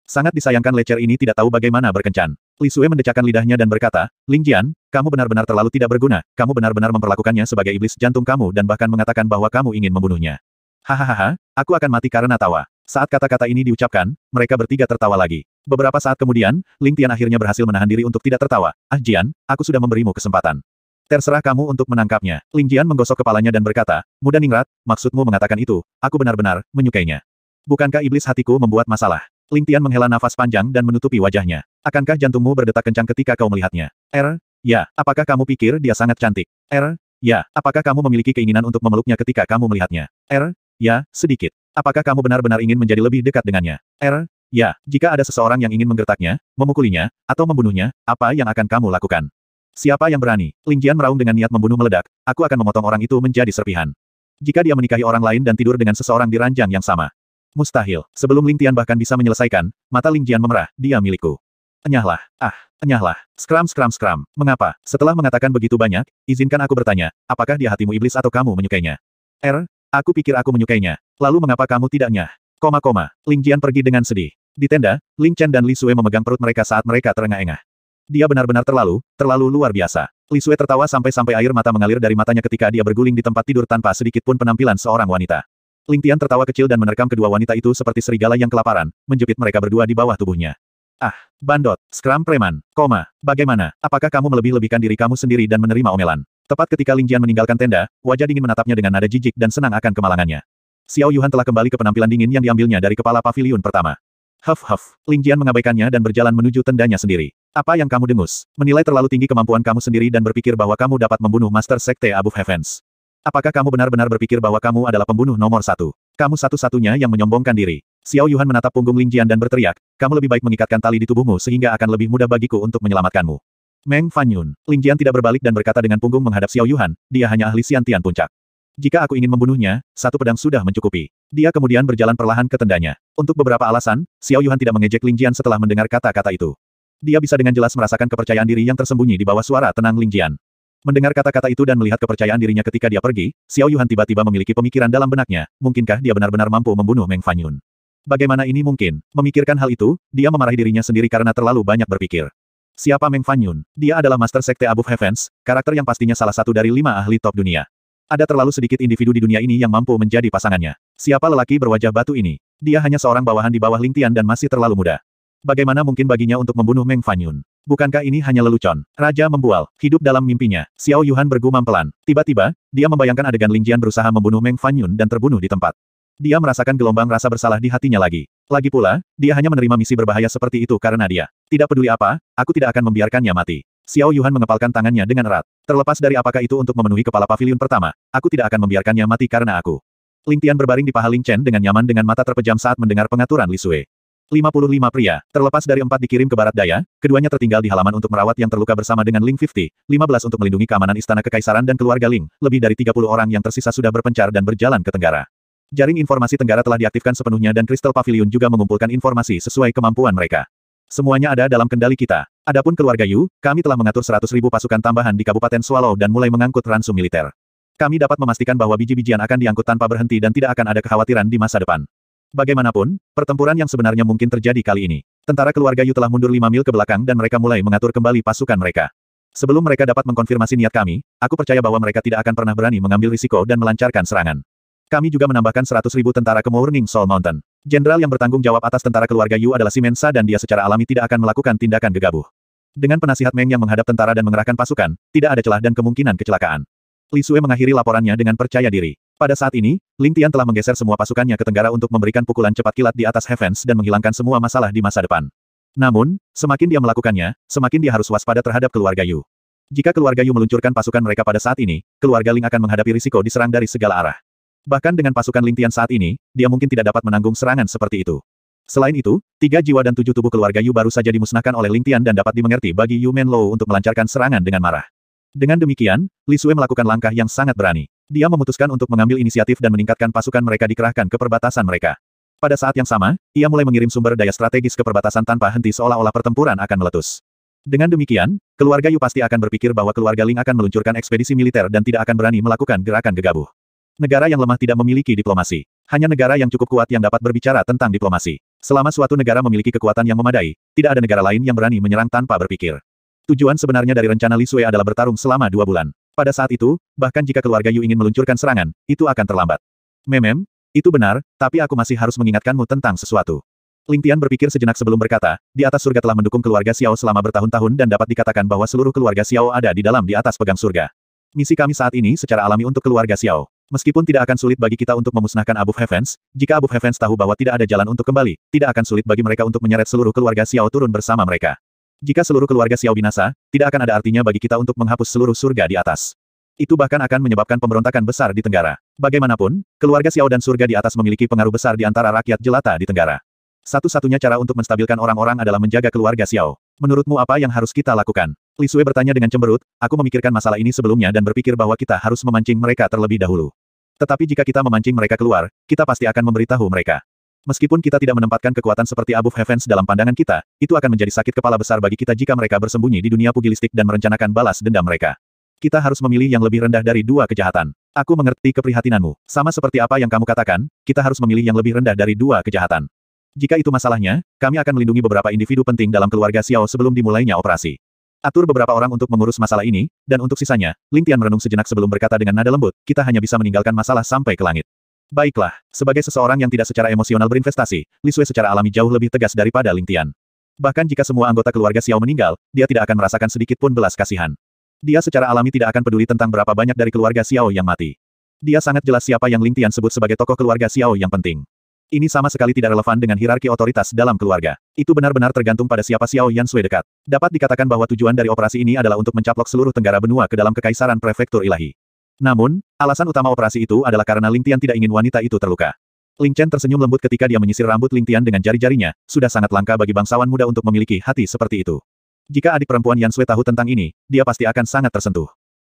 S1: Sangat disayangkan Lecer ini tidak tahu bagaimana berkencan. Li Sue mendecakkan lidahnya dan berkata, Ling Jian, kamu benar-benar terlalu tidak berguna, kamu benar-benar memperlakukannya sebagai iblis jantung kamu dan bahkan mengatakan bahwa kamu ingin membunuhnya. Hahaha, aku akan mati karena tawa. Saat kata-kata ini diucapkan, mereka bertiga tertawa lagi. Beberapa saat kemudian, Ling Tian akhirnya berhasil menahan diri untuk tidak tertawa. Ah Jian, aku sudah memberimu kesempatan. Terserah kamu untuk menangkapnya. Ling Jian menggosok kepalanya dan berkata, Muda Ningrat, maksudmu mengatakan itu, aku benar-benar menyukainya. Bukankah iblis hatiku membuat masalah? Ling Tian menghela nafas panjang dan menutupi wajahnya. Akankah jantungmu berdetak kencang ketika kau melihatnya? Er, ya, apakah kamu pikir dia sangat cantik? Er, ya, apakah kamu memiliki keinginan untuk memeluknya ketika kamu melihatnya? Er, ya, sedikit. Apakah kamu benar-benar ingin menjadi lebih dekat dengannya? Er, ya, jika ada seseorang yang ingin menggertaknya, memukulinya, atau membunuhnya, apa yang akan kamu lakukan? Siapa yang berani? Ling Tian meraung dengan niat membunuh meledak, aku akan memotong orang itu menjadi serpihan. Jika dia menikahi orang lain dan tidur dengan seseorang di ranjang yang sama, Mustahil. Sebelum Ling Tian bahkan bisa menyelesaikan, mata Ling Jian memerah, dia milikku. Enyahlah. Ah, enyahlah. Skram skram skram. Mengapa? Setelah mengatakan begitu banyak, izinkan aku bertanya, apakah dia hatimu iblis atau kamu menyukainya? Er, aku pikir aku menyukainya. Lalu mengapa kamu tidak nyah? Koma koma. Ling Jian pergi dengan sedih. Di tenda, Ling Chen dan Li Sui memegang perut mereka saat mereka terengah-engah. Dia benar-benar terlalu, terlalu luar biasa. Li Sui tertawa sampai-sampai air mata mengalir dari matanya ketika dia berguling di tempat tidur tanpa sedikit pun penampilan seorang wanita. Ling Tian tertawa kecil dan menerkam kedua wanita itu seperti serigala yang kelaparan, menjepit mereka berdua di bawah tubuhnya. Ah, bandot, skram preman, koma, bagaimana, apakah kamu melebih-lebihkan diri kamu sendiri dan menerima omelan? Tepat ketika Ling Jian meninggalkan tenda, wajah dingin menatapnya dengan nada jijik dan senang akan kemalangannya. Xiao Yuhan telah kembali ke penampilan dingin yang diambilnya dari kepala pavilion pertama. Huff huff, Ling Jian mengabaikannya dan berjalan menuju tendanya sendiri. Apa yang kamu dengus? Menilai terlalu tinggi kemampuan kamu sendiri dan berpikir bahwa kamu dapat membunuh Master Sekte Abu Heavens. Apakah kamu benar-benar berpikir bahwa kamu adalah pembunuh nomor satu? Kamu satu-satunya yang menyombongkan diri. Xiao Yuan menatap punggung Ling Jian dan berteriak, kamu lebih baik mengikatkan tali di tubuhmu sehingga akan lebih mudah bagiku untuk menyelamatkanmu. Meng Fanyun, Jian tidak berbalik dan berkata dengan punggung menghadap Xiao Yuan, dia hanya ahli siantian puncak. Jika aku ingin membunuhnya, satu pedang sudah mencukupi. Dia kemudian berjalan perlahan ke tendanya. Untuk beberapa alasan, Xiao Yuan tidak mengejek Ling Jian setelah mendengar kata-kata itu. Dia bisa dengan jelas merasakan kepercayaan diri yang tersembunyi di bawah suara tenang Ling Jian. Mendengar kata-kata itu dan melihat kepercayaan dirinya ketika dia pergi, Xiao Yuhan tiba-tiba memiliki pemikiran dalam benaknya, mungkinkah dia benar-benar mampu membunuh Meng Fanyun? Bagaimana ini mungkin? Memikirkan hal itu, dia memarahi dirinya sendiri karena terlalu banyak berpikir. Siapa Meng Fanyun? Dia adalah Master Sekte Above Heavens, karakter yang pastinya salah satu dari lima ahli top dunia. Ada terlalu sedikit individu di dunia ini yang mampu menjadi pasangannya. Siapa lelaki berwajah batu ini? Dia hanya seorang bawahan di bawah Lingtian dan masih terlalu muda. Bagaimana mungkin baginya untuk membunuh Meng Fanyun? Bukankah ini hanya lelucon? Raja membual, hidup dalam mimpinya. Xiao Yuhan bergumam pelan. Tiba-tiba, dia membayangkan adegan Lingjian berusaha membunuh Meng Fan Yun dan terbunuh di tempat. Dia merasakan gelombang rasa bersalah di hatinya lagi. Lagi pula, dia hanya menerima misi berbahaya seperti itu karena dia. Tidak peduli apa, aku tidak akan membiarkannya mati. Xiao Yuhan mengepalkan tangannya dengan erat. Terlepas dari apakah itu untuk memenuhi kepala pavilion pertama, aku tidak akan membiarkannya mati karena aku. Ling Tian berbaring di paha Ling Chen dengan nyaman dengan mata terpejam saat mendengar pengaturan Li Sui. 55 pria, terlepas dari empat dikirim ke barat daya, keduanya tertinggal di halaman untuk merawat yang terluka bersama dengan Ling 50, 15 untuk melindungi keamanan istana kekaisaran dan keluarga Ling, lebih dari 30 orang yang tersisa sudah berpencar dan berjalan ke tenggara. Jaring informasi tenggara telah diaktifkan sepenuhnya dan Crystal Pavilion juga mengumpulkan informasi sesuai kemampuan mereka. Semuanya ada dalam kendali kita. Adapun keluarga Yu, kami telah mengatur 100 ribu pasukan tambahan di Kabupaten Swallow dan mulai mengangkut ransum militer. Kami dapat memastikan bahwa biji-bijian akan diangkut tanpa berhenti dan tidak akan ada kekhawatiran di masa depan. Bagaimanapun, pertempuran yang sebenarnya mungkin terjadi kali ini. Tentara keluarga Yu telah mundur lima mil ke belakang dan mereka mulai mengatur kembali pasukan mereka. Sebelum mereka dapat mengkonfirmasi niat kami, aku percaya bahwa mereka tidak akan pernah berani mengambil risiko dan melancarkan serangan. Kami juga menambahkan seratus ribu tentara ke Morning Soul Mountain. Jenderal yang bertanggung jawab atas tentara keluarga Yu adalah Simensa dan dia secara alami tidak akan melakukan tindakan gegabah. Dengan penasihat Meng yang menghadap tentara dan mengerahkan pasukan, tidak ada celah dan kemungkinan kecelakaan. Li Sue mengakhiri laporannya dengan percaya diri. Pada saat ini, Ling Tian telah menggeser semua pasukannya ke tenggara untuk memberikan pukulan cepat kilat di atas Heavens dan menghilangkan semua masalah di masa depan. Namun, semakin dia melakukannya, semakin dia harus waspada terhadap keluarga Yu. Jika keluarga Yu meluncurkan pasukan mereka pada saat ini, keluarga Ling akan menghadapi risiko diserang dari segala arah. Bahkan dengan pasukan Ling Tian saat ini, dia mungkin tidak dapat menanggung serangan seperti itu. Selain itu, tiga jiwa dan tujuh tubuh keluarga Yu baru saja dimusnahkan oleh Ling Tian dan dapat dimengerti bagi Yu Men Menlo untuk melancarkan serangan dengan marah. Dengan demikian, Li Sui melakukan langkah yang sangat berani. Dia memutuskan untuk mengambil inisiatif dan meningkatkan pasukan mereka dikerahkan ke perbatasan mereka. Pada saat yang sama, ia mulai mengirim sumber daya strategis ke perbatasan tanpa henti seolah-olah pertempuran akan meletus. Dengan demikian, keluarga Yu pasti akan berpikir bahwa keluarga Ling akan meluncurkan ekspedisi militer dan tidak akan berani melakukan gerakan gegabah. Negara yang lemah tidak memiliki diplomasi. Hanya negara yang cukup kuat yang dapat berbicara tentang diplomasi. Selama suatu negara memiliki kekuatan yang memadai, tidak ada negara lain yang berani menyerang tanpa berpikir. Tujuan sebenarnya dari rencana Li Sui adalah bertarung selama dua bulan. Pada saat itu, bahkan jika keluarga Yu ingin meluncurkan serangan, itu akan terlambat. Memem, itu benar, tapi aku masih harus mengingatkanmu tentang sesuatu. Ling Tian berpikir sejenak sebelum berkata, di atas surga telah mendukung keluarga Xiao selama bertahun-tahun dan dapat dikatakan bahwa seluruh keluarga Xiao ada di dalam di atas pegang surga. Misi kami saat ini secara alami untuk keluarga Xiao. Meskipun tidak akan sulit bagi kita untuk memusnahkan Abu Heavens, jika Abu Heavens tahu bahwa tidak ada jalan untuk kembali, tidak akan sulit bagi mereka untuk menyeret seluruh keluarga Xiao turun bersama mereka. Jika seluruh keluarga Xiao binasa, tidak akan ada artinya bagi kita untuk menghapus seluruh surga di atas. Itu bahkan akan menyebabkan pemberontakan besar di Tenggara. Bagaimanapun, keluarga Xiao dan surga di atas memiliki pengaruh besar di antara rakyat jelata di Tenggara. Satu-satunya cara untuk menstabilkan orang-orang adalah menjaga keluarga Xiao. Menurutmu apa yang harus kita lakukan? Li Sui bertanya dengan cemberut, aku memikirkan masalah ini sebelumnya dan berpikir bahwa kita harus memancing mereka terlebih dahulu. Tetapi jika kita memancing mereka keluar, kita pasti akan memberitahu mereka. Meskipun kita tidak menempatkan kekuatan seperti Above Heavens dalam pandangan kita, itu akan menjadi sakit kepala besar bagi kita jika mereka bersembunyi di dunia pugilistik dan merencanakan balas dendam mereka. Kita harus memilih yang lebih rendah dari dua kejahatan. Aku mengerti keprihatinanmu. Sama seperti apa yang kamu katakan, kita harus memilih yang lebih rendah dari dua kejahatan. Jika itu masalahnya, kami akan melindungi beberapa individu penting dalam keluarga Xiao sebelum dimulainya operasi. Atur beberapa orang untuk mengurus masalah ini, dan untuk sisanya, Ling Tian merenung sejenak sebelum berkata dengan nada lembut, kita hanya bisa meninggalkan masalah sampai ke langit. Baiklah, sebagai seseorang yang tidak secara emosional berinvestasi, Li Sui secara alami jauh lebih tegas daripada Ling Tian. Bahkan jika semua anggota keluarga Xiao meninggal, dia tidak akan merasakan sedikit pun belas kasihan. Dia secara alami tidak akan peduli tentang berapa banyak dari keluarga Xiao yang mati. Dia sangat jelas siapa yang Ling Tian sebut sebagai tokoh keluarga Xiao yang penting. Ini sama sekali tidak relevan dengan hierarki otoritas dalam keluarga. Itu benar-benar tergantung pada siapa Xiao Yan Sui dekat. Dapat dikatakan bahwa tujuan dari operasi ini adalah untuk mencaplok seluruh Tenggara Benua ke dalam Kekaisaran Prefektur Ilahi. Namun, alasan utama operasi itu adalah karena Ling Tian tidak ingin wanita itu terluka. Ling Chen tersenyum lembut ketika dia menyisir rambut Ling Tian dengan jari-jarinya, sudah sangat langka bagi bangsawan muda untuk memiliki hati seperti itu. Jika adik perempuan Yan Sui tahu tentang ini, dia pasti akan sangat tersentuh.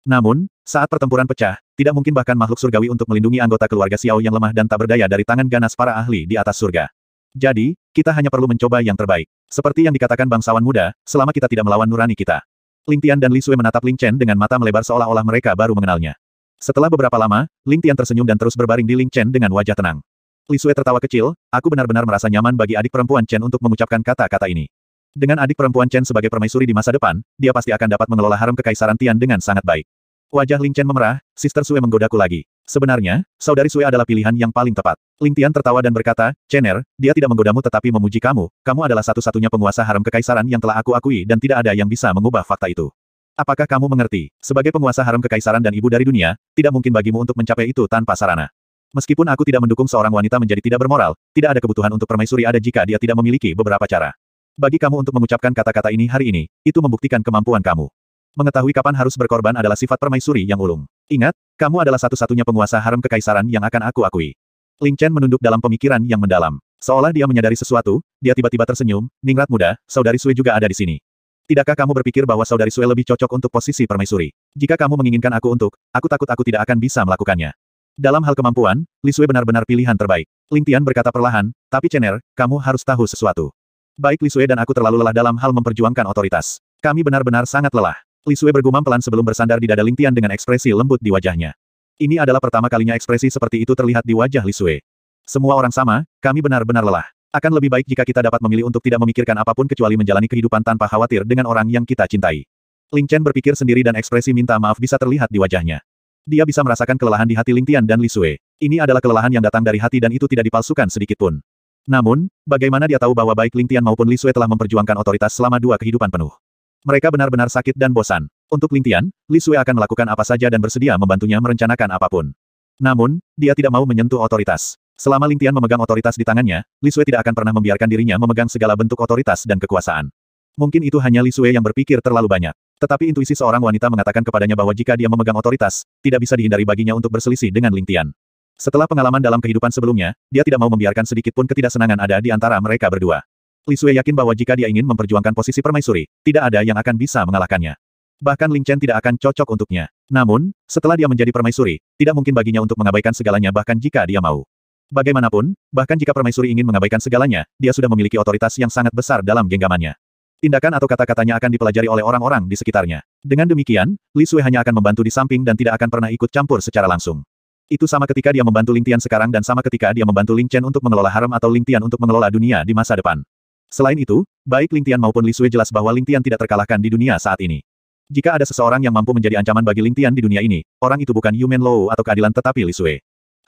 S1: Namun, saat pertempuran pecah, tidak mungkin bahkan makhluk surgawi untuk melindungi anggota keluarga Xiao yang lemah dan tak berdaya dari tangan ganas para ahli di atas surga. Jadi, kita hanya perlu mencoba yang terbaik. Seperti yang dikatakan bangsawan muda, selama kita tidak melawan nurani kita. Ling Tian dan Li Sui menatap Ling Chen dengan mata melebar seolah-olah mereka baru mengenalnya. Setelah beberapa lama, Ling Tian tersenyum dan terus berbaring di Ling Chen dengan wajah tenang. Li Sue tertawa kecil, aku benar-benar merasa nyaman bagi adik perempuan Chen untuk mengucapkan kata-kata ini. Dengan adik perempuan Chen sebagai permaisuri di masa depan, dia pasti akan dapat mengelola harem kekaisaran Tian dengan sangat baik. Wajah Ling Chen memerah, Sister Sue menggodaku lagi. Sebenarnya, saudari Sue adalah pilihan yang paling tepat. Ling Tian tertawa dan berkata, Chener, dia tidak menggodamu tetapi memuji kamu, kamu adalah satu-satunya penguasa harem kekaisaran yang telah aku akui dan tidak ada yang bisa mengubah fakta itu. Apakah kamu mengerti? Sebagai penguasa harem kekaisaran dan ibu dari dunia, tidak mungkin bagimu untuk mencapai itu tanpa sarana. Meskipun aku tidak mendukung seorang wanita menjadi tidak bermoral, tidak ada kebutuhan untuk permaisuri ada jika dia tidak memiliki beberapa cara. Bagi kamu untuk mengucapkan kata-kata ini hari ini, itu membuktikan kemampuan kamu. Mengetahui kapan harus berkorban adalah sifat permaisuri yang ulung. Ingat, kamu adalah satu-satunya penguasa harem kekaisaran yang akan aku akui. Ling Chen menunduk dalam pemikiran yang mendalam. Seolah dia menyadari sesuatu, dia tiba-tiba tersenyum, Ningrat muda, saudari Sui juga ada di sini. Tidakkah kamu berpikir bahwa saudari Sue lebih cocok untuk posisi permaisuri? Jika kamu menginginkan aku untuk, aku takut aku tidak akan bisa melakukannya. Dalam hal kemampuan, Li Sue benar-benar pilihan terbaik. Ling Tian berkata perlahan, tapi Chener, kamu harus tahu sesuatu. Baik Li Sue dan aku terlalu lelah dalam hal memperjuangkan otoritas. Kami benar-benar sangat lelah. Li Sue bergumam pelan sebelum bersandar di dada Ling Tian dengan ekspresi lembut di wajahnya. Ini adalah pertama kalinya ekspresi seperti itu terlihat di wajah Li Sue. Semua orang sama, kami benar-benar lelah. Akan lebih baik jika kita dapat memilih untuk tidak memikirkan apapun kecuali menjalani kehidupan tanpa khawatir dengan orang yang kita cintai. Ling Chen berpikir sendiri dan ekspresi minta maaf bisa terlihat di wajahnya. Dia bisa merasakan kelelahan di hati Ling Tian dan Li Sui. Ini adalah kelelahan yang datang dari hati dan itu tidak dipalsukan sedikitpun. Namun, bagaimana dia tahu bahwa baik Ling Tian maupun Li Sui telah memperjuangkan otoritas selama dua kehidupan penuh? Mereka benar-benar sakit dan bosan. Untuk Ling Tian, Li Sui akan melakukan apa saja dan bersedia membantunya merencanakan apapun. Namun, dia tidak mau menyentuh otoritas. Selama Lingtian memegang otoritas di tangannya, Li Sui tidak akan pernah membiarkan dirinya memegang segala bentuk otoritas dan kekuasaan. Mungkin itu hanya Li Sui yang berpikir terlalu banyak. Tetapi intuisi seorang wanita mengatakan kepadanya bahwa jika dia memegang otoritas, tidak bisa dihindari baginya untuk berselisih dengan Lingtian. Setelah pengalaman dalam kehidupan sebelumnya, dia tidak mau membiarkan sedikit pun ketidaksenangan ada di antara mereka berdua. Li Sui yakin bahwa jika dia ingin memperjuangkan posisi permaisuri, tidak ada yang akan bisa mengalahkannya. Bahkan Ling Chen tidak akan cocok untuknya. Namun, setelah dia menjadi permaisuri, tidak mungkin baginya untuk mengabaikan segalanya bahkan jika dia mau. Bagaimanapun, bahkan jika permaisuri ingin mengabaikan segalanya, dia sudah memiliki otoritas yang sangat besar dalam genggamannya. Tindakan atau kata-katanya akan dipelajari oleh orang-orang di sekitarnya. Dengan demikian, Li Sui hanya akan membantu di samping dan tidak akan pernah ikut campur secara langsung. Itu sama ketika dia membantu Ling Tian sekarang dan sama ketika dia membantu Ling Chen untuk mengelola harem atau Ling Tian untuk mengelola dunia di masa depan. Selain itu, baik Ling Tian maupun Li Sui jelas bahwa Ling Tian tidak terkalahkan di dunia saat ini. Jika ada seseorang yang mampu menjadi ancaman bagi Ling Tian di dunia ini, orang itu bukan Yumen Lou atau keadilan tetapi Li Sui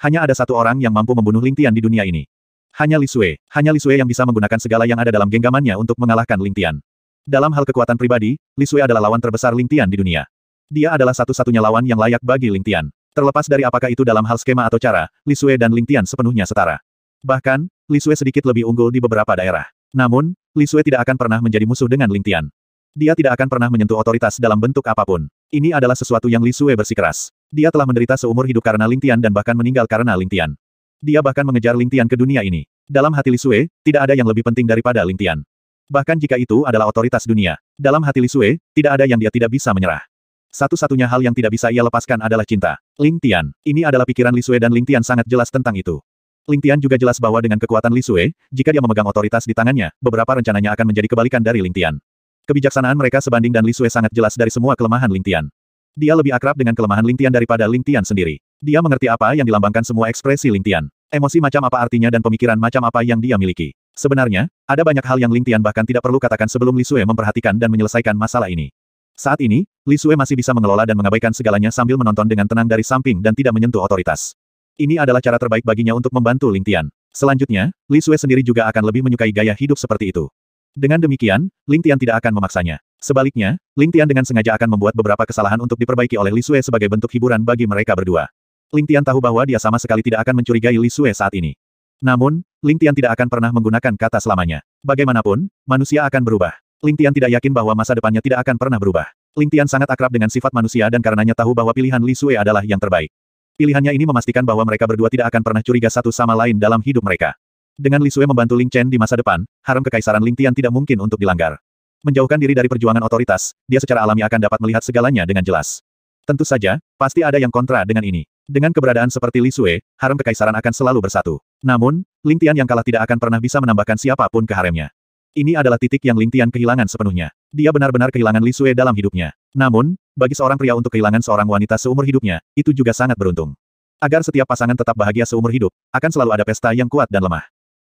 S1: hanya ada satu orang yang mampu membunuh Ling Tian di dunia ini. Hanya Li Sui, hanya Li Sui yang bisa menggunakan segala yang ada dalam genggamannya untuk mengalahkan Ling Tian. Dalam hal kekuatan pribadi, Li Sui adalah lawan terbesar Ling Tian di dunia. Dia adalah satu-satunya lawan yang layak bagi Ling Tian. Terlepas dari apakah itu dalam hal skema atau cara, Li Sui dan Ling Tian sepenuhnya setara. Bahkan, Li Sui sedikit lebih unggul di beberapa daerah. Namun, Li Sui tidak akan pernah menjadi musuh dengan Ling Tian. Dia tidak akan pernah menyentuh otoritas dalam bentuk apapun. Ini adalah sesuatu yang Li Sue bersikeras. Dia telah menderita seumur hidup karena Lingtian dan bahkan meninggal karena Lingtian. Dia bahkan mengejar Lingtian ke dunia ini. Dalam hati Li Sue, tidak ada yang lebih penting daripada Lingtian. Bahkan jika itu adalah otoritas dunia. Dalam hati Li Sue, tidak ada yang dia tidak bisa menyerah. Satu-satunya hal yang tidak bisa ia lepaskan adalah cinta. Lingtian. Ini adalah pikiran Li Sue dan Lingtian sangat jelas tentang itu. Lingtian juga jelas bahwa dengan kekuatan Li Sue, jika dia memegang otoritas di tangannya, beberapa rencananya akan menjadi kebalikan dari Lingtian. Kebijaksanaan mereka sebanding dan Li sangat jelas dari semua kelemahan Ling Tian. Dia lebih akrab dengan kelemahan Ling Tian daripada Ling Tian sendiri. Dia mengerti apa yang dilambangkan semua ekspresi Ling Tian. Emosi macam apa artinya dan pemikiran macam apa yang dia miliki. Sebenarnya, ada banyak hal yang Ling Tian bahkan tidak perlu katakan sebelum Li memperhatikan dan menyelesaikan masalah ini. Saat ini, Li masih bisa mengelola dan mengabaikan segalanya sambil menonton dengan tenang dari samping dan tidak menyentuh otoritas. Ini adalah cara terbaik baginya untuk membantu Ling Tian. Selanjutnya, Li sendiri juga akan lebih menyukai gaya hidup seperti itu. Dengan demikian, Ling Tian tidak akan memaksanya. Sebaliknya, Ling Tian dengan sengaja akan membuat beberapa kesalahan untuk diperbaiki oleh Li Sue sebagai bentuk hiburan bagi mereka berdua. Ling Tian tahu bahwa dia sama sekali tidak akan mencurigai Li Sue saat ini. Namun, Ling Tian tidak akan pernah menggunakan kata selamanya. Bagaimanapun, manusia akan berubah. Ling Tian tidak yakin bahwa masa depannya tidak akan pernah berubah. Ling Tian sangat akrab dengan sifat manusia dan karenanya tahu bahwa pilihan Li Sue adalah yang terbaik. Pilihannya ini memastikan bahwa mereka berdua tidak akan pernah curiga satu sama lain dalam hidup mereka. Dengan Li Sui membantu Ling Chen di masa depan, haram kekaisaran Ling Tian tidak mungkin untuk dilanggar. Menjauhkan diri dari perjuangan otoritas, dia secara alami akan dapat melihat segalanya dengan jelas. Tentu saja, pasti ada yang kontra dengan ini. Dengan keberadaan seperti Li Sui, harem kekaisaran akan selalu bersatu. Namun, Ling Tian yang kalah tidak akan pernah bisa menambahkan siapapun ke haremnya. Ini adalah titik yang Ling Tian kehilangan sepenuhnya. Dia benar-benar kehilangan Li Sui dalam hidupnya. Namun, bagi seorang pria untuk kehilangan seorang wanita seumur hidupnya, itu juga sangat beruntung. Agar setiap pasangan tetap bahagia seumur hidup, akan selalu ada pesta yang kuat dan lemah.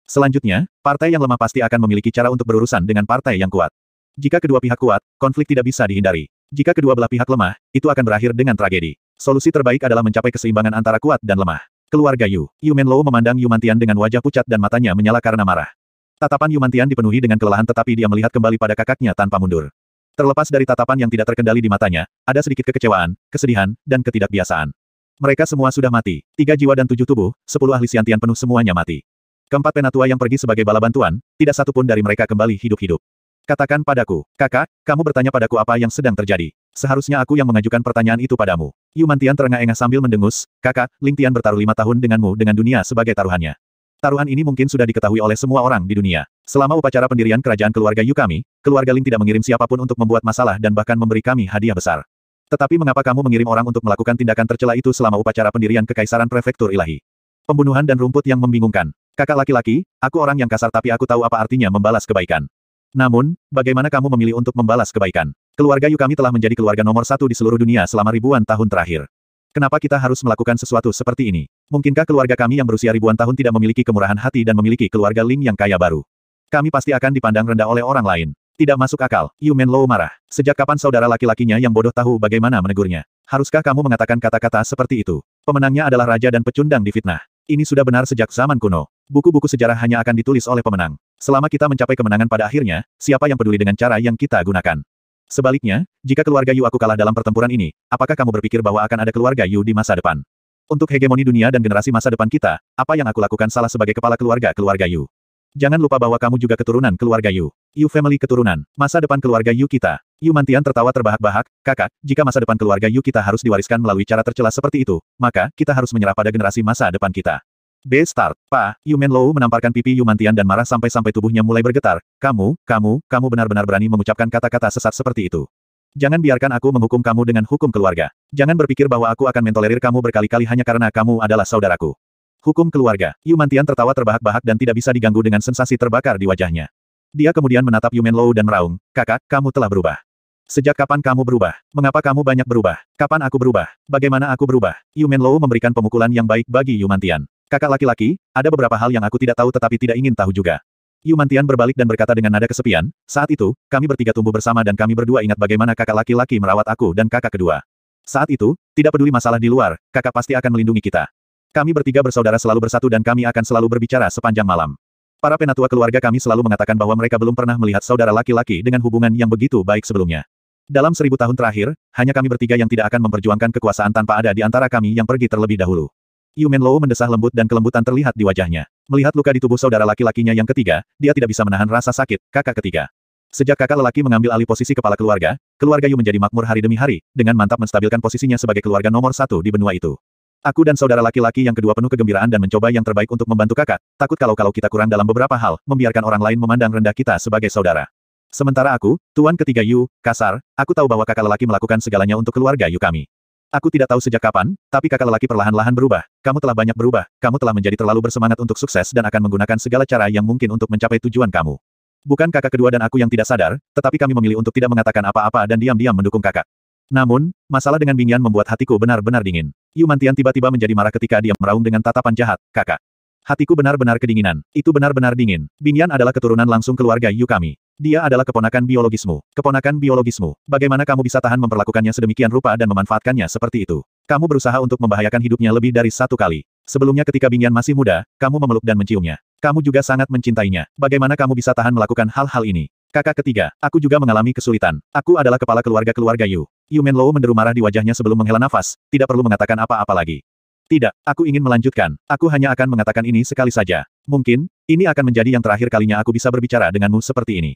S1: Selanjutnya, partai yang lemah pasti akan memiliki cara untuk berurusan dengan partai yang kuat. Jika kedua pihak kuat, konflik tidak bisa dihindari. Jika kedua belah pihak lemah, itu akan berakhir dengan tragedi. Solusi terbaik adalah mencapai keseimbangan antara kuat dan lemah. Keluarga Yu, Yu Menlo memandang Yu Mantian dengan wajah pucat dan matanya menyala karena marah. Tatapan Yu Mantian dipenuhi dengan kelelahan tetapi dia melihat kembali pada kakaknya tanpa mundur. Terlepas dari tatapan yang tidak terkendali di matanya, ada sedikit kekecewaan, kesedihan, dan ketidakbiasaan. Mereka semua sudah mati. Tiga jiwa dan tujuh tubuh, sepuluh ahli siantian penuh semuanya mati. Keempat penatua yang pergi sebagai bala bantuan, tidak satu pun dari mereka kembali hidup-hidup. Katakan padaku, kakak, kamu bertanya padaku apa yang sedang terjadi. Seharusnya aku yang mengajukan pertanyaan itu padamu. Yumantian terengah-engah sambil mendengus, kakak, Ling Tian bertaruh lima tahun denganmu dengan dunia sebagai taruhannya. Taruhan ini mungkin sudah diketahui oleh semua orang di dunia. Selama upacara pendirian kerajaan keluarga Yu kami, keluarga Ling tidak mengirim siapapun untuk membuat masalah dan bahkan memberi kami hadiah besar. Tetapi mengapa kamu mengirim orang untuk melakukan tindakan tercela itu selama upacara pendirian Kekaisaran Prefektur Ilahi? Pembunuhan dan rumput yang membingungkan. Kakak laki-laki, aku orang yang kasar tapi aku tahu apa artinya membalas kebaikan. Namun, bagaimana kamu memilih untuk membalas kebaikan? Keluarga Yu kami telah menjadi keluarga nomor satu di seluruh dunia selama ribuan tahun terakhir. Kenapa kita harus melakukan sesuatu seperti ini? Mungkinkah keluarga kami yang berusia ribuan tahun tidak memiliki kemurahan hati dan memiliki keluarga Ling yang kaya baru? Kami pasti akan dipandang rendah oleh orang lain. Tidak masuk akal, Yu Menlo marah. Sejak kapan saudara laki-lakinya yang bodoh tahu bagaimana menegurnya? Haruskah kamu mengatakan kata-kata seperti itu? Pemenangnya adalah raja dan pecundang di fitnah. Ini sudah benar sejak zaman kuno. Buku-buku sejarah hanya akan ditulis oleh pemenang. Selama kita mencapai kemenangan pada akhirnya, siapa yang peduli dengan cara yang kita gunakan? Sebaliknya, jika keluarga Yu aku kalah dalam pertempuran ini, apakah kamu berpikir bahwa akan ada keluarga Yu di masa depan? Untuk hegemoni dunia dan generasi masa depan kita, apa yang aku lakukan salah sebagai kepala keluarga-keluarga Yu? Jangan lupa bahwa kamu juga keturunan keluarga Yu. Yu family keturunan, masa depan keluarga Yu kita. Yu Mantian tertawa terbahak-bahak, kakak, jika masa depan keluarga Yu kita harus diwariskan melalui cara tercela seperti itu, maka, kita harus menyerah pada generasi masa depan kita. B start, Pa, Yumen Lou menamparkan pipi Yumantian dan marah sampai-sampai tubuhnya mulai bergetar. Kamu, kamu, kamu benar-benar berani mengucapkan kata-kata sesat seperti itu. Jangan biarkan aku menghukum kamu dengan hukum keluarga. Jangan berpikir bahwa aku akan mentolerir kamu berkali-kali hanya karena kamu adalah saudaraku. Hukum keluarga. Yumantian tertawa terbahak-bahak dan tidak bisa diganggu dengan sensasi terbakar di wajahnya. Dia kemudian menatap Yumen Lou dan meraung, kakak, kamu telah berubah. Sejak kapan kamu berubah? Mengapa kamu banyak berubah? Kapan aku berubah? Bagaimana aku berubah? Yumen Lou memberikan pemukulan yang baik bagi Yumantian. Kakak laki-laki, ada beberapa hal yang aku tidak tahu tetapi tidak ingin tahu juga. Yumantian berbalik dan berkata dengan nada kesepian, saat itu, kami bertiga tumbuh bersama dan kami berdua ingat bagaimana kakak laki-laki merawat aku dan kakak kedua. Saat itu, tidak peduli masalah di luar, kakak pasti akan melindungi kita. Kami bertiga bersaudara selalu bersatu dan kami akan selalu berbicara sepanjang malam. Para penatua keluarga kami selalu mengatakan bahwa mereka belum pernah melihat saudara laki-laki dengan hubungan yang begitu baik sebelumnya. Dalam seribu tahun terakhir, hanya kami bertiga yang tidak akan memperjuangkan kekuasaan tanpa ada di antara kami yang pergi terlebih dahulu. Yumen Lo mendesah lembut dan kelembutan terlihat di wajahnya. Melihat luka di tubuh saudara laki-lakinya yang ketiga, dia tidak bisa menahan rasa sakit, kakak ketiga. Sejak kakak lelaki mengambil alih posisi kepala keluarga, keluarga Yu menjadi makmur hari demi hari, dengan mantap menstabilkan posisinya sebagai keluarga nomor satu di benua itu. Aku dan saudara laki-laki yang kedua penuh kegembiraan dan mencoba yang terbaik untuk membantu kakak, takut kalau-kalau kita kurang dalam beberapa hal, membiarkan orang lain memandang rendah kita sebagai saudara. Sementara aku, tuan ketiga Yu, kasar, aku tahu bahwa kakak lelaki melakukan segalanya untuk keluarga Yu kami. Aku tidak tahu sejak kapan, tapi kakak lelaki perlahan-lahan berubah. Kamu telah banyak berubah, kamu telah menjadi terlalu bersemangat untuk sukses dan akan menggunakan segala cara yang mungkin untuk mencapai tujuan kamu. Bukan kakak kedua dan aku yang tidak sadar, tetapi kami memilih untuk tidak mengatakan apa-apa dan diam-diam mendukung kakak. Namun, masalah dengan Bingyan membuat hatiku benar-benar dingin. Yu Mantian tiba-tiba menjadi marah ketika dia meraung dengan tatapan jahat, kakak. Hatiku benar-benar kedinginan. Itu benar-benar dingin. Bingyan adalah keturunan langsung keluarga Yu kami. Dia adalah keponakan biologismu. Keponakan biologismu. Bagaimana kamu bisa tahan memperlakukannya sedemikian rupa dan memanfaatkannya seperti itu? Kamu berusaha untuk membahayakan hidupnya lebih dari satu kali. Sebelumnya ketika Bingyan masih muda, kamu memeluk dan menciumnya. Kamu juga sangat mencintainya. Bagaimana kamu bisa tahan melakukan hal-hal ini? Kakak ketiga, aku juga mengalami kesulitan. Aku adalah kepala keluarga-keluarga Yu. Yu Menlo menderu marah di wajahnya sebelum menghela nafas, tidak perlu mengatakan apa-apa lagi. Tidak, aku ingin melanjutkan. Aku hanya akan mengatakan ini sekali saja. Mungkin, ini akan menjadi yang terakhir kalinya aku bisa berbicara denganmu seperti ini.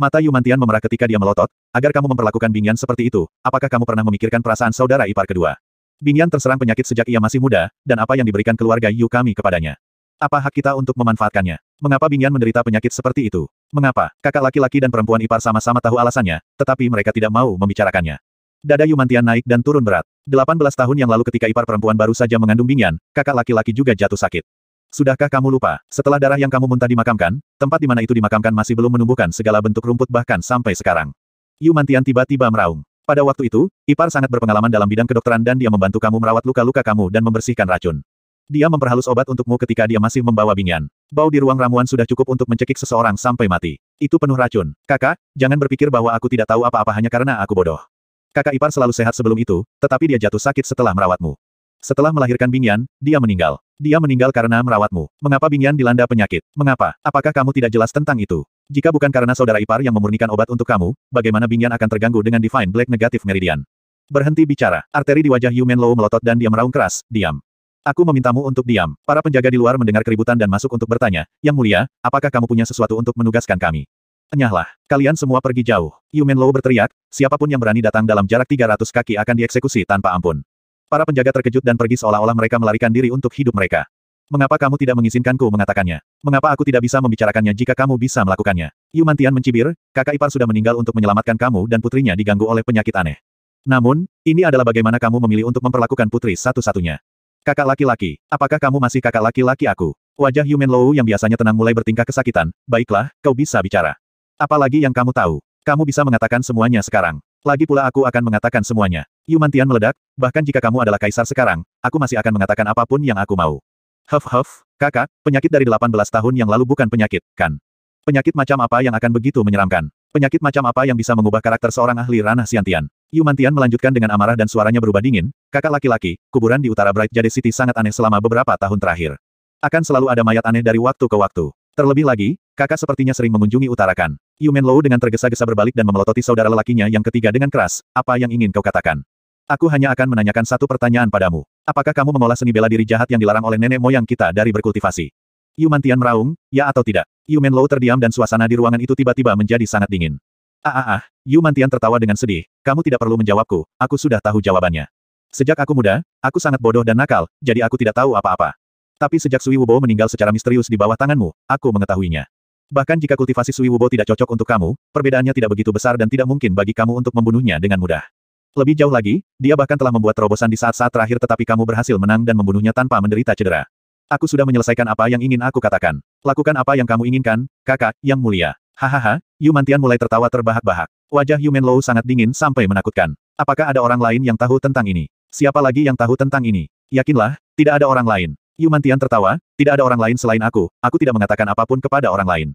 S1: Mata Yumantian memerah ketika dia melotot, agar kamu memperlakukan Bingyan seperti itu, apakah kamu pernah memikirkan perasaan saudara ipar kedua? Bingyan terserang penyakit sejak ia masih muda, dan apa yang diberikan keluarga Yu kami kepadanya. Apa hak kita untuk memanfaatkannya? Mengapa Bingyan menderita penyakit seperti itu? Mengapa? Kakak laki-laki dan perempuan ipar sama-sama tahu alasannya, tetapi mereka tidak mau membicarakannya. Dada Yumantian naik dan turun berat. 18 tahun yang lalu ketika ipar perempuan baru saja mengandung Bingyan, kakak laki-laki juga jatuh sakit. Sudahkah kamu lupa, setelah darah yang kamu muntah dimakamkan, tempat di mana itu dimakamkan masih belum menumbuhkan segala bentuk rumput bahkan sampai sekarang. Yu Mantian tiba-tiba meraung. Pada waktu itu, Ipar sangat berpengalaman dalam bidang kedokteran dan dia membantu kamu merawat luka-luka kamu dan membersihkan racun. Dia memperhalus obat untukmu ketika dia masih membawa bingan. Bau di ruang ramuan sudah cukup untuk mencekik seseorang sampai mati. Itu penuh racun. Kakak, jangan berpikir bahwa aku tidak tahu apa-apa hanya karena aku bodoh. Kakak Ipar selalu sehat sebelum itu, tetapi dia jatuh sakit setelah merawatmu. Setelah melahirkan Bingyan, dia meninggal. Dia meninggal karena merawatmu. Mengapa Bingyan dilanda penyakit? Mengapa? Apakah kamu tidak jelas tentang itu? Jika bukan karena saudara ipar yang memurnikan obat untuk kamu, bagaimana Bingyan akan terganggu dengan Divine Black negatif Meridian? Berhenti bicara. Arteri di wajah Yumen Low melotot dan dia meraung keras. Diam. Aku memintamu untuk diam. Para penjaga di luar mendengar keributan dan masuk untuk bertanya, Yang mulia, apakah kamu punya sesuatu untuk menugaskan kami? Enyahlah. Kalian semua pergi jauh. Yumen Low berteriak, siapapun yang berani datang dalam jarak 300 kaki akan dieksekusi tanpa ampun. Para penjaga terkejut dan pergi seolah-olah mereka melarikan diri untuk hidup mereka. Mengapa kamu tidak mengizinkanku mengatakannya? Mengapa aku tidak bisa membicarakannya jika kamu bisa melakukannya? Yumantian mencibir, kakak ipar sudah meninggal untuk menyelamatkan kamu dan putrinya diganggu oleh penyakit aneh. Namun, ini adalah bagaimana kamu memilih untuk memperlakukan putri satu-satunya. Kakak laki-laki, apakah kamu masih kakak laki-laki aku? Wajah Yumen Lou yang biasanya tenang mulai bertingkah kesakitan, baiklah, kau bisa bicara. Apalagi yang kamu tahu? Kamu bisa mengatakan semuanya sekarang. Lagi pula aku akan mengatakan semuanya. Yumantian meledak, bahkan jika kamu adalah kaisar sekarang, aku masih akan mengatakan apapun yang aku mau. Huff huff, kakak, penyakit dari 18 tahun yang lalu bukan penyakit, kan? Penyakit macam apa yang akan begitu menyeramkan? Penyakit macam apa yang bisa mengubah karakter seorang ahli ranah Siantian? Yumantian melanjutkan dengan amarah dan suaranya berubah dingin, kakak laki-laki, kuburan di utara Bright Jade City sangat aneh selama beberapa tahun terakhir. Akan selalu ada mayat aneh dari waktu ke waktu. Terlebih lagi, kakak sepertinya sering mengunjungi utarakan. Yumen Lou dengan tergesa-gesa berbalik dan memelototi saudara lelakinya yang ketiga dengan keras, apa yang ingin kau katakan? Aku hanya akan menanyakan satu pertanyaan padamu. Apakah kamu mengolah seni bela diri jahat yang dilarang oleh nenek moyang kita dari berkultivasi? Yuman Tian meraung, ya atau tidak? Yumen Lou terdiam dan suasana di ruangan itu tiba-tiba menjadi sangat dingin. Ah ah ah, Yuman Tian tertawa dengan sedih, kamu tidak perlu menjawabku, aku sudah tahu jawabannya. Sejak aku muda, aku sangat bodoh dan nakal, jadi aku tidak tahu apa-apa. Tapi sejak Sui Wubo meninggal secara misterius di bawah tanganmu, aku mengetahuinya. Bahkan jika kultivasi Sui Wubo tidak cocok untuk kamu, perbedaannya tidak begitu besar dan tidak mungkin bagi kamu untuk membunuhnya dengan mudah. Lebih jauh lagi, dia bahkan telah membuat terobosan di saat-saat terakhir tetapi kamu berhasil menang dan membunuhnya tanpa menderita cedera. Aku sudah menyelesaikan apa yang ingin aku katakan. Lakukan apa yang kamu inginkan, kakak, yang mulia. Hahaha, Yu Mantian mulai tertawa terbahak-bahak. Wajah Yu Menlou sangat dingin sampai menakutkan. Apakah ada orang lain yang tahu tentang ini? Siapa lagi yang tahu tentang ini? Yakinlah, tidak ada orang lain. Yu Mantian tertawa, tidak ada orang lain selain aku, aku tidak mengatakan apapun kepada orang lain.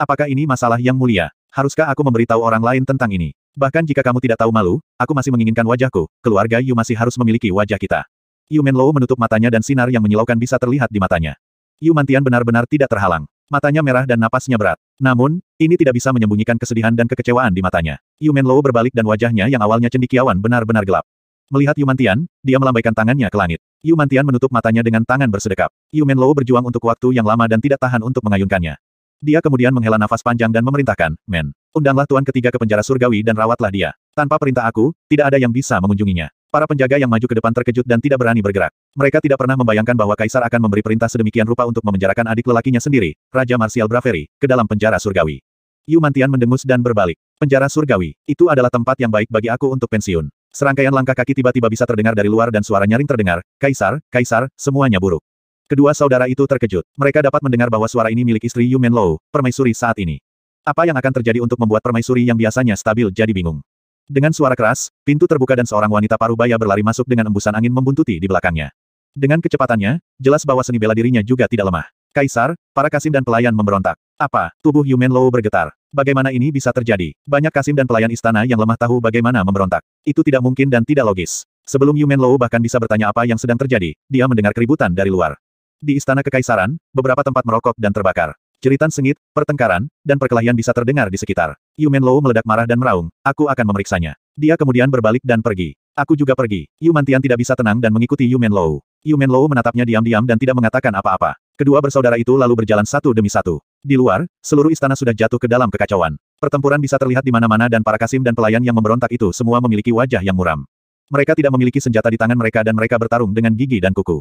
S1: Apakah ini masalah yang mulia? Haruskah aku memberitahu orang lain tentang ini? Bahkan jika kamu tidak tahu malu, aku masih menginginkan wajahku, keluarga Yu masih harus memiliki wajah kita. Yu Menlo menutup matanya dan sinar yang menyilaukan bisa terlihat di matanya. Yu Mantian benar-benar tidak terhalang. Matanya merah dan napasnya berat. Namun, ini tidak bisa menyembunyikan kesedihan dan kekecewaan di matanya. Yu Menlo berbalik dan wajahnya yang awalnya cendikiawan benar-benar gelap. Melihat Yu Mantian, dia melambaikan tangannya ke langit. Yu Mantian menutup matanya dengan tangan bersedekap. Yu Menlo berjuang untuk waktu yang lama dan tidak tahan untuk mengayunkannya. Dia kemudian menghela nafas panjang dan memerintahkan, Men, undanglah Tuan ketiga ke penjara surgawi dan rawatlah dia. Tanpa perintah aku, tidak ada yang bisa mengunjunginya. Para penjaga yang maju ke depan terkejut dan tidak berani bergerak. Mereka tidak pernah membayangkan bahwa Kaisar akan memberi perintah sedemikian rupa untuk memenjarakan adik lelakinya sendiri, Raja Marsial Braveri, ke dalam penjara surgawi. Yu Mantian mendengus dan berbalik. Penjara surgawi, itu adalah tempat yang baik bagi aku untuk pensiun. Serangkaian langkah kaki tiba-tiba bisa terdengar dari luar dan suara nyaring terdengar, Kaisar, Kaisar, semuanya buruk. Kedua saudara itu terkejut. Mereka dapat mendengar bahwa suara ini milik istri Yumen Low, permaisuri saat ini. Apa yang akan terjadi untuk membuat permaisuri yang biasanya stabil jadi bingung? Dengan suara keras, pintu terbuka dan seorang wanita parubaya berlari masuk dengan embusan angin membuntuti di belakangnya. Dengan kecepatannya, jelas bahwa seni bela dirinya juga tidak lemah. Kaisar, para kasim dan pelayan memberontak. Apa? Tubuh Yumen Low bergetar. Bagaimana ini bisa terjadi? Banyak kasim dan pelayan istana yang lemah tahu bagaimana memberontak. Itu tidak mungkin dan tidak logis. Sebelum Yumen Low bahkan bisa bertanya apa yang sedang terjadi, dia mendengar keributan dari luar. Di istana kekaisaran, beberapa tempat merokok dan terbakar. Jeritan sengit, pertengkaran, dan perkelahian bisa terdengar di sekitar. Yumen Lo meledak marah dan meraung, aku akan memeriksanya. Dia kemudian berbalik dan pergi. Aku juga pergi. Yumantian tidak bisa tenang dan mengikuti Yumen Lo. Yumen Lo menatapnya diam-diam dan tidak mengatakan apa-apa. Kedua bersaudara itu lalu berjalan satu demi satu. Di luar, seluruh istana sudah jatuh ke dalam kekacauan. Pertempuran bisa terlihat di mana-mana dan para kasim dan pelayan yang memberontak itu semua memiliki wajah yang muram. Mereka tidak memiliki senjata di tangan mereka dan mereka bertarung dengan gigi dan kuku.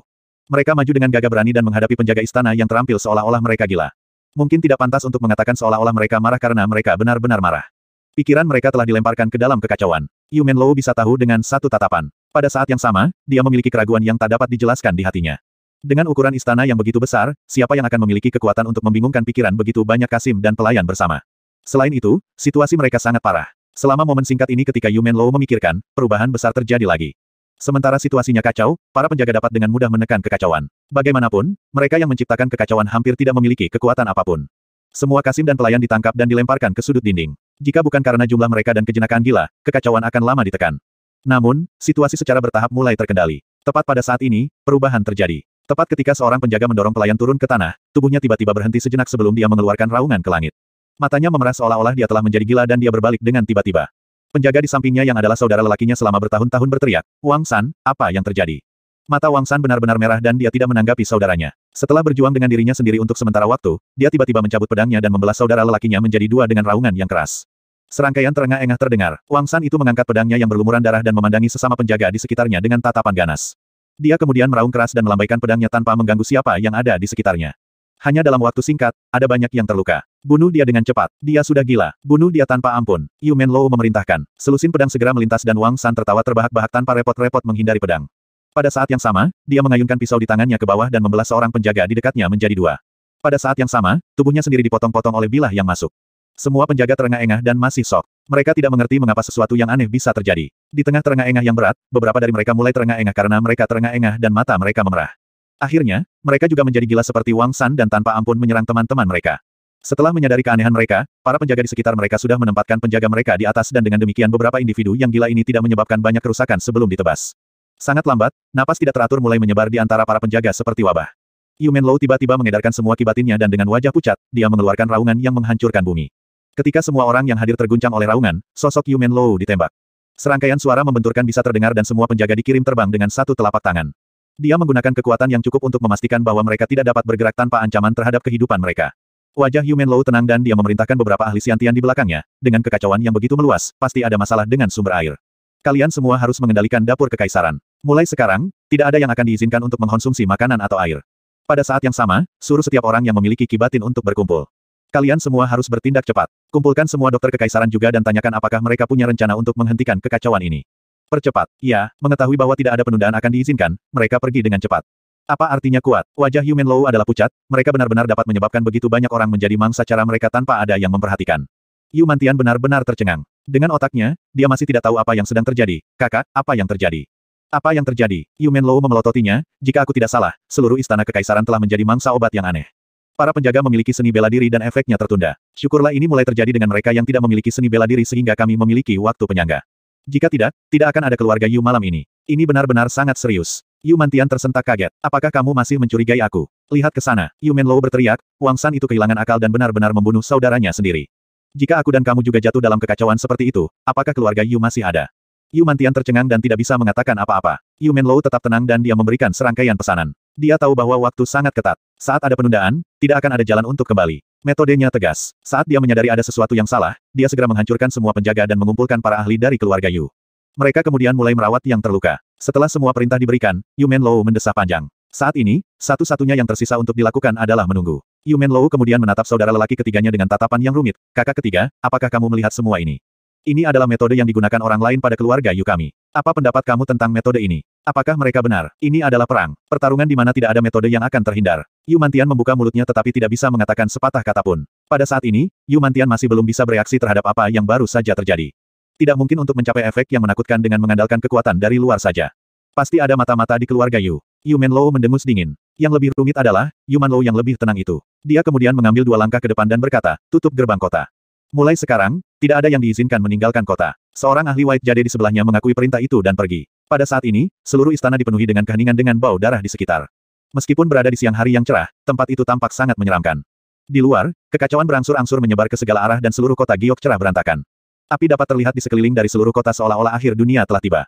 S1: Mereka maju dengan gagah berani dan menghadapi penjaga istana yang terampil seolah-olah mereka gila. Mungkin tidak pantas untuk mengatakan seolah-olah mereka marah karena mereka benar-benar marah. Pikiran mereka telah dilemparkan ke dalam kekacauan. Yumen Menlo bisa tahu dengan satu tatapan. Pada saat yang sama, dia memiliki keraguan yang tak dapat dijelaskan di hatinya. Dengan ukuran istana yang begitu besar, siapa yang akan memiliki kekuatan untuk membingungkan pikiran begitu banyak Kasim dan pelayan bersama? Selain itu, situasi mereka sangat parah. Selama momen singkat ini ketika Yumen Menlo memikirkan, perubahan besar terjadi lagi. Sementara situasinya kacau, para penjaga dapat dengan mudah menekan kekacauan. Bagaimanapun, mereka yang menciptakan kekacauan hampir tidak memiliki kekuatan apapun. Semua kasim dan pelayan ditangkap dan dilemparkan ke sudut dinding. Jika bukan karena jumlah mereka dan kejenakaan gila, kekacauan akan lama ditekan. Namun, situasi secara bertahap mulai terkendali. Tepat pada saat ini, perubahan terjadi. Tepat ketika seorang penjaga mendorong pelayan turun ke tanah, tubuhnya tiba-tiba berhenti sejenak sebelum dia mengeluarkan raungan ke langit. Matanya memerah seolah-olah dia telah menjadi gila dan dia berbalik dengan tiba-tiba. Penjaga di sampingnya yang adalah saudara lelakinya selama bertahun-tahun berteriak, Wang San, apa yang terjadi? Mata Wang San benar-benar merah dan dia tidak menanggapi saudaranya. Setelah berjuang dengan dirinya sendiri untuk sementara waktu, dia tiba-tiba mencabut pedangnya dan membelah saudara lelakinya menjadi dua dengan raungan yang keras. Serangkaian terengah-engah terdengar, Wang San itu mengangkat pedangnya yang berlumuran darah dan memandangi sesama penjaga di sekitarnya dengan tatapan ganas. Dia kemudian meraung keras dan melambaikan pedangnya tanpa mengganggu siapa yang ada di sekitarnya. Hanya dalam waktu singkat, ada banyak yang terluka. Bunuh dia dengan cepat. Dia sudah gila. Bunuh dia tanpa ampun. Yu Menlo memerintahkan. Selusin pedang segera melintas dan Wang San tertawa terbahak-bahak tanpa repot-repot menghindari pedang. Pada saat yang sama, dia mengayunkan pisau di tangannya ke bawah dan membelah seorang penjaga di dekatnya menjadi dua. Pada saat yang sama, tubuhnya sendiri dipotong-potong oleh bilah yang masuk. Semua penjaga terengah-engah dan masih sok. Mereka tidak mengerti mengapa sesuatu yang aneh bisa terjadi. Di tengah terengah-engah yang berat, beberapa dari mereka mulai terengah-engah karena mereka terengah-engah dan mata mereka memerah. Akhirnya, mereka juga menjadi gila seperti Wang San dan tanpa ampun menyerang teman-teman mereka. Setelah menyadari keanehan mereka, para penjaga di sekitar mereka sudah menempatkan penjaga mereka di atas dan dengan demikian beberapa individu yang gila ini tidak menyebabkan banyak kerusakan sebelum ditebas. Sangat lambat, napas tidak teratur mulai menyebar di antara para penjaga seperti wabah. Yumen Lou tiba-tiba mengedarkan semua kibatinnya dan dengan wajah pucat, dia mengeluarkan raungan yang menghancurkan bumi. Ketika semua orang yang hadir terguncang oleh raungan, sosok Yumen Lou ditembak. Serangkaian suara membenturkan bisa terdengar dan semua penjaga dikirim terbang dengan satu telapak tangan. Dia menggunakan kekuatan yang cukup untuk memastikan bahwa mereka tidak dapat bergerak tanpa ancaman terhadap kehidupan mereka. Wajah Human Low tenang dan dia memerintahkan beberapa ahli siantian di belakangnya. Dengan kekacauan yang begitu meluas, pasti ada masalah dengan sumber air. Kalian semua harus mengendalikan dapur kekaisaran. Mulai sekarang, tidak ada yang akan diizinkan untuk mengkonsumsi makanan atau air. Pada saat yang sama, suruh setiap orang yang memiliki kibatin untuk berkumpul. Kalian semua harus bertindak cepat. Kumpulkan semua dokter kekaisaran juga dan tanyakan apakah mereka punya rencana untuk menghentikan kekacauan ini. Percepat. Ya, mengetahui bahwa tidak ada penundaan akan diizinkan, mereka pergi dengan cepat. Apa artinya kuat? Wajah Human Low adalah pucat, mereka benar-benar dapat menyebabkan begitu banyak orang menjadi mangsa cara mereka tanpa ada yang memperhatikan. Yumantian benar-benar tercengang. Dengan otaknya, dia masih tidak tahu apa yang sedang terjadi. Kakak, apa yang terjadi? Apa yang terjadi? Yumen Low memelototinya, jika aku tidak salah, seluruh istana kekaisaran telah menjadi mangsa obat yang aneh. Para penjaga memiliki seni bela diri dan efeknya tertunda. Syukurlah ini mulai terjadi dengan mereka yang tidak memiliki seni bela diri sehingga kami memiliki waktu penyangga. Jika tidak, tidak akan ada keluarga Yu malam ini. Ini benar-benar sangat serius. Yu Mantian tersentak kaget. Apakah kamu masih mencurigai aku? Lihat ke sana. Yu Menlo berteriak, Wang San itu kehilangan akal dan benar-benar membunuh saudaranya sendiri. Jika aku dan kamu juga jatuh dalam kekacauan seperti itu, apakah keluarga Yu masih ada? Yu Mantian tercengang dan tidak bisa mengatakan apa-apa. Yu Menlo tetap tenang dan dia memberikan serangkaian pesanan. Dia tahu bahwa waktu sangat ketat. Saat ada penundaan, tidak akan ada jalan untuk kembali. Metodenya tegas. Saat dia menyadari ada sesuatu yang salah, dia segera menghancurkan semua penjaga dan mengumpulkan para ahli dari keluarga Yu. Mereka kemudian mulai merawat yang terluka. Setelah semua perintah diberikan, Yu Menlou mendesah panjang. Saat ini, satu-satunya yang tersisa untuk dilakukan adalah menunggu. Yu Menlou kemudian menatap saudara lelaki ketiganya dengan tatapan yang rumit. Kakak ketiga, apakah kamu melihat semua ini? Ini adalah metode yang digunakan orang lain pada keluarga Yu kami. Apa pendapat kamu tentang metode ini? Apakah mereka benar? Ini adalah perang. Pertarungan di mana tidak ada metode yang akan terhindar. Yu Yumantian membuka mulutnya tetapi tidak bisa mengatakan sepatah kata pun. Pada saat ini, Yu Yumantian masih belum bisa bereaksi terhadap apa yang baru saja terjadi. Tidak mungkin untuk mencapai efek yang menakutkan dengan mengandalkan kekuatan dari luar saja. Pasti ada mata-mata di keluarga Yu. Yu Low mendengus dingin. Yang lebih rumit adalah, Yu Low yang lebih tenang itu. Dia kemudian mengambil dua langkah ke depan dan berkata, tutup gerbang kota. Mulai sekarang, tidak ada yang diizinkan meninggalkan kota. Seorang ahli White Jade di sebelahnya mengakui perintah itu dan pergi. Pada saat ini, seluruh istana dipenuhi dengan keheningan dengan bau darah di sekitar. Meskipun berada di siang hari yang cerah, tempat itu tampak sangat menyeramkan. Di luar, kekacauan berangsur-angsur menyebar ke segala arah dan seluruh kota giok cerah berantakan. Api dapat terlihat di sekeliling dari seluruh kota seolah-olah akhir dunia telah tiba.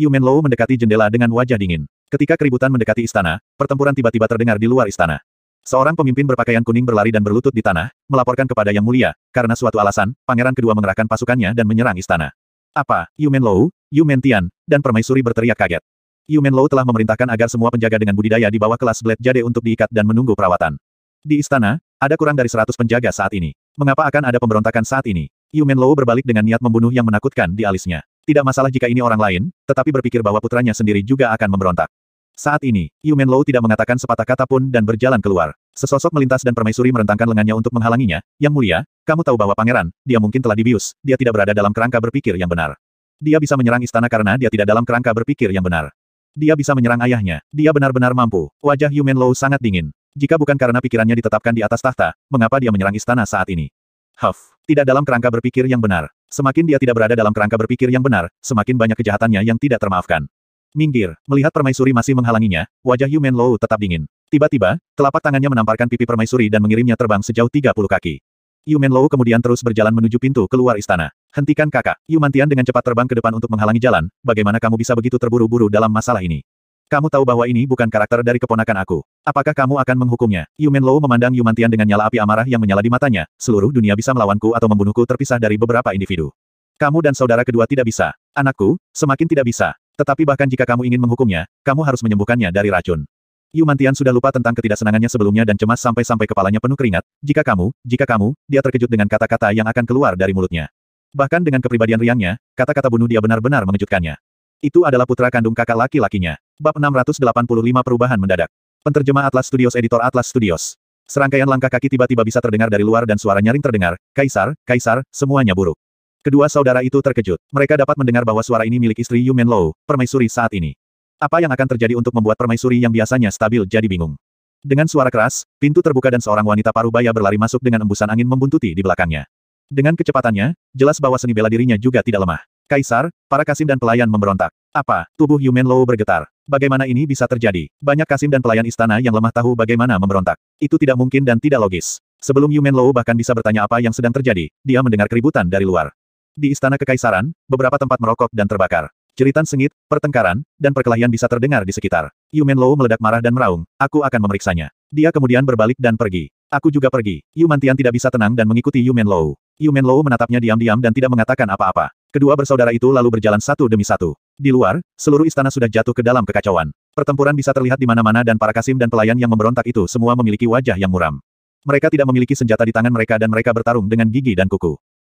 S1: Yumen Menlo mendekati jendela dengan wajah dingin. Ketika keributan mendekati istana, pertempuran tiba-tiba terdengar di luar istana. Seorang pemimpin berpakaian kuning berlari dan berlutut di tanah, melaporkan kepada Yang Mulia, karena suatu alasan, pangeran kedua mengerahkan pasukannya dan menyerang istana. Apa, Yumen Lou, Yumen Tian, dan permaisuri berteriak kaget. Yumen Lou telah memerintahkan agar semua penjaga dengan budidaya di bawah kelas Blade Jade untuk diikat dan menunggu perawatan. Di istana, ada kurang dari 100 penjaga saat ini. Mengapa akan ada pemberontakan saat ini? Yumen Lou berbalik dengan niat membunuh yang menakutkan di alisnya. Tidak masalah jika ini orang lain, tetapi berpikir bahwa putranya sendiri juga akan memberontak. Saat ini, Yumen Lou tidak mengatakan sepatah kata pun dan berjalan keluar. Sesosok melintas dan permaisuri merentangkan lengannya untuk menghalanginya. Yang mulia, kamu tahu bahwa pangeran, dia mungkin telah dibius, dia tidak berada dalam kerangka berpikir yang benar. Dia bisa menyerang istana karena dia tidak dalam kerangka berpikir yang benar. Dia bisa menyerang ayahnya, dia benar-benar mampu. Wajah Yumen Low sangat dingin. Jika bukan karena pikirannya ditetapkan di atas tahta, mengapa dia menyerang istana saat ini? Huff, tidak dalam kerangka berpikir yang benar. Semakin dia tidak berada dalam kerangka berpikir yang benar, semakin banyak kejahatannya yang tidak termaafkan. Minggir, melihat permaisuri masih menghalanginya, wajah Yumen Lou tetap dingin. Tiba-tiba, telapak tangannya menamparkan pipi permaisuri dan mengirimnya terbang sejauh 30 kaki. Yumen Lou kemudian terus berjalan menuju pintu keluar istana. Hentikan kakak, Yumantian dengan cepat terbang ke depan untuk menghalangi jalan, bagaimana kamu bisa begitu terburu-buru dalam masalah ini? Kamu tahu bahwa ini bukan karakter dari keponakan aku. Apakah kamu akan menghukumnya? Yumen Lou memandang Yumantian dengan nyala api amarah yang menyala di matanya, seluruh dunia bisa melawanku atau membunuhku terpisah dari beberapa individu. Kamu dan saudara kedua tidak bisa. Anakku, semakin tidak bisa. Tetapi bahkan jika kamu ingin menghukumnya, kamu harus menyembuhkannya dari racun. Yumantian sudah lupa tentang ketidaksenangannya sebelumnya dan cemas sampai-sampai kepalanya penuh keringat, jika kamu, jika kamu, dia terkejut dengan kata-kata yang akan keluar dari mulutnya. Bahkan dengan kepribadian riangnya, kata-kata bunuh dia benar-benar mengejutkannya. Itu adalah putra kandung kakak laki-lakinya. Bab 685 Perubahan Mendadak. Penterjemah Atlas Studios Editor Atlas Studios. Serangkaian langkah kaki tiba-tiba bisa terdengar dari luar dan suara nyaring terdengar, Kaisar, Kaisar, semuanya buruk. Kedua saudara itu terkejut. Mereka dapat mendengar bahwa suara ini milik istri Yumen Low, permaisuri saat ini. Apa yang akan terjadi untuk membuat permaisuri yang biasanya stabil jadi bingung? Dengan suara keras, pintu terbuka dan seorang wanita parubaya berlari masuk dengan embusan angin membuntuti di belakangnya. Dengan kecepatannya, jelas bahwa seni bela dirinya juga tidak lemah. Kaisar, para kasim dan pelayan memberontak. Apa? Tubuh Yumen Low bergetar. Bagaimana ini bisa terjadi? Banyak kasim dan pelayan istana yang lemah tahu bagaimana memberontak. Itu tidak mungkin dan tidak logis. Sebelum Yumen Low bahkan bisa bertanya apa yang sedang terjadi, dia mendengar keributan dari luar. Di istana kekaisaran, beberapa tempat merokok dan terbakar. Jeritan sengit, pertengkaran, dan perkelahian bisa terdengar di sekitar. Yumen Menlo meledak marah dan meraung, aku akan memeriksanya. Dia kemudian berbalik dan pergi. Aku juga pergi. Yu Mantian tidak bisa tenang dan mengikuti Yumen Menlo. Yumen Menlo menatapnya diam-diam dan tidak mengatakan apa-apa. Kedua bersaudara itu lalu berjalan satu demi satu. Di luar, seluruh istana sudah jatuh ke dalam kekacauan. Pertempuran bisa terlihat di mana-mana dan para kasim dan pelayan yang memberontak itu semua memiliki wajah yang muram. Mereka tidak memiliki senjata di tangan mereka dan mereka bertarung dengan gigi dan kuku.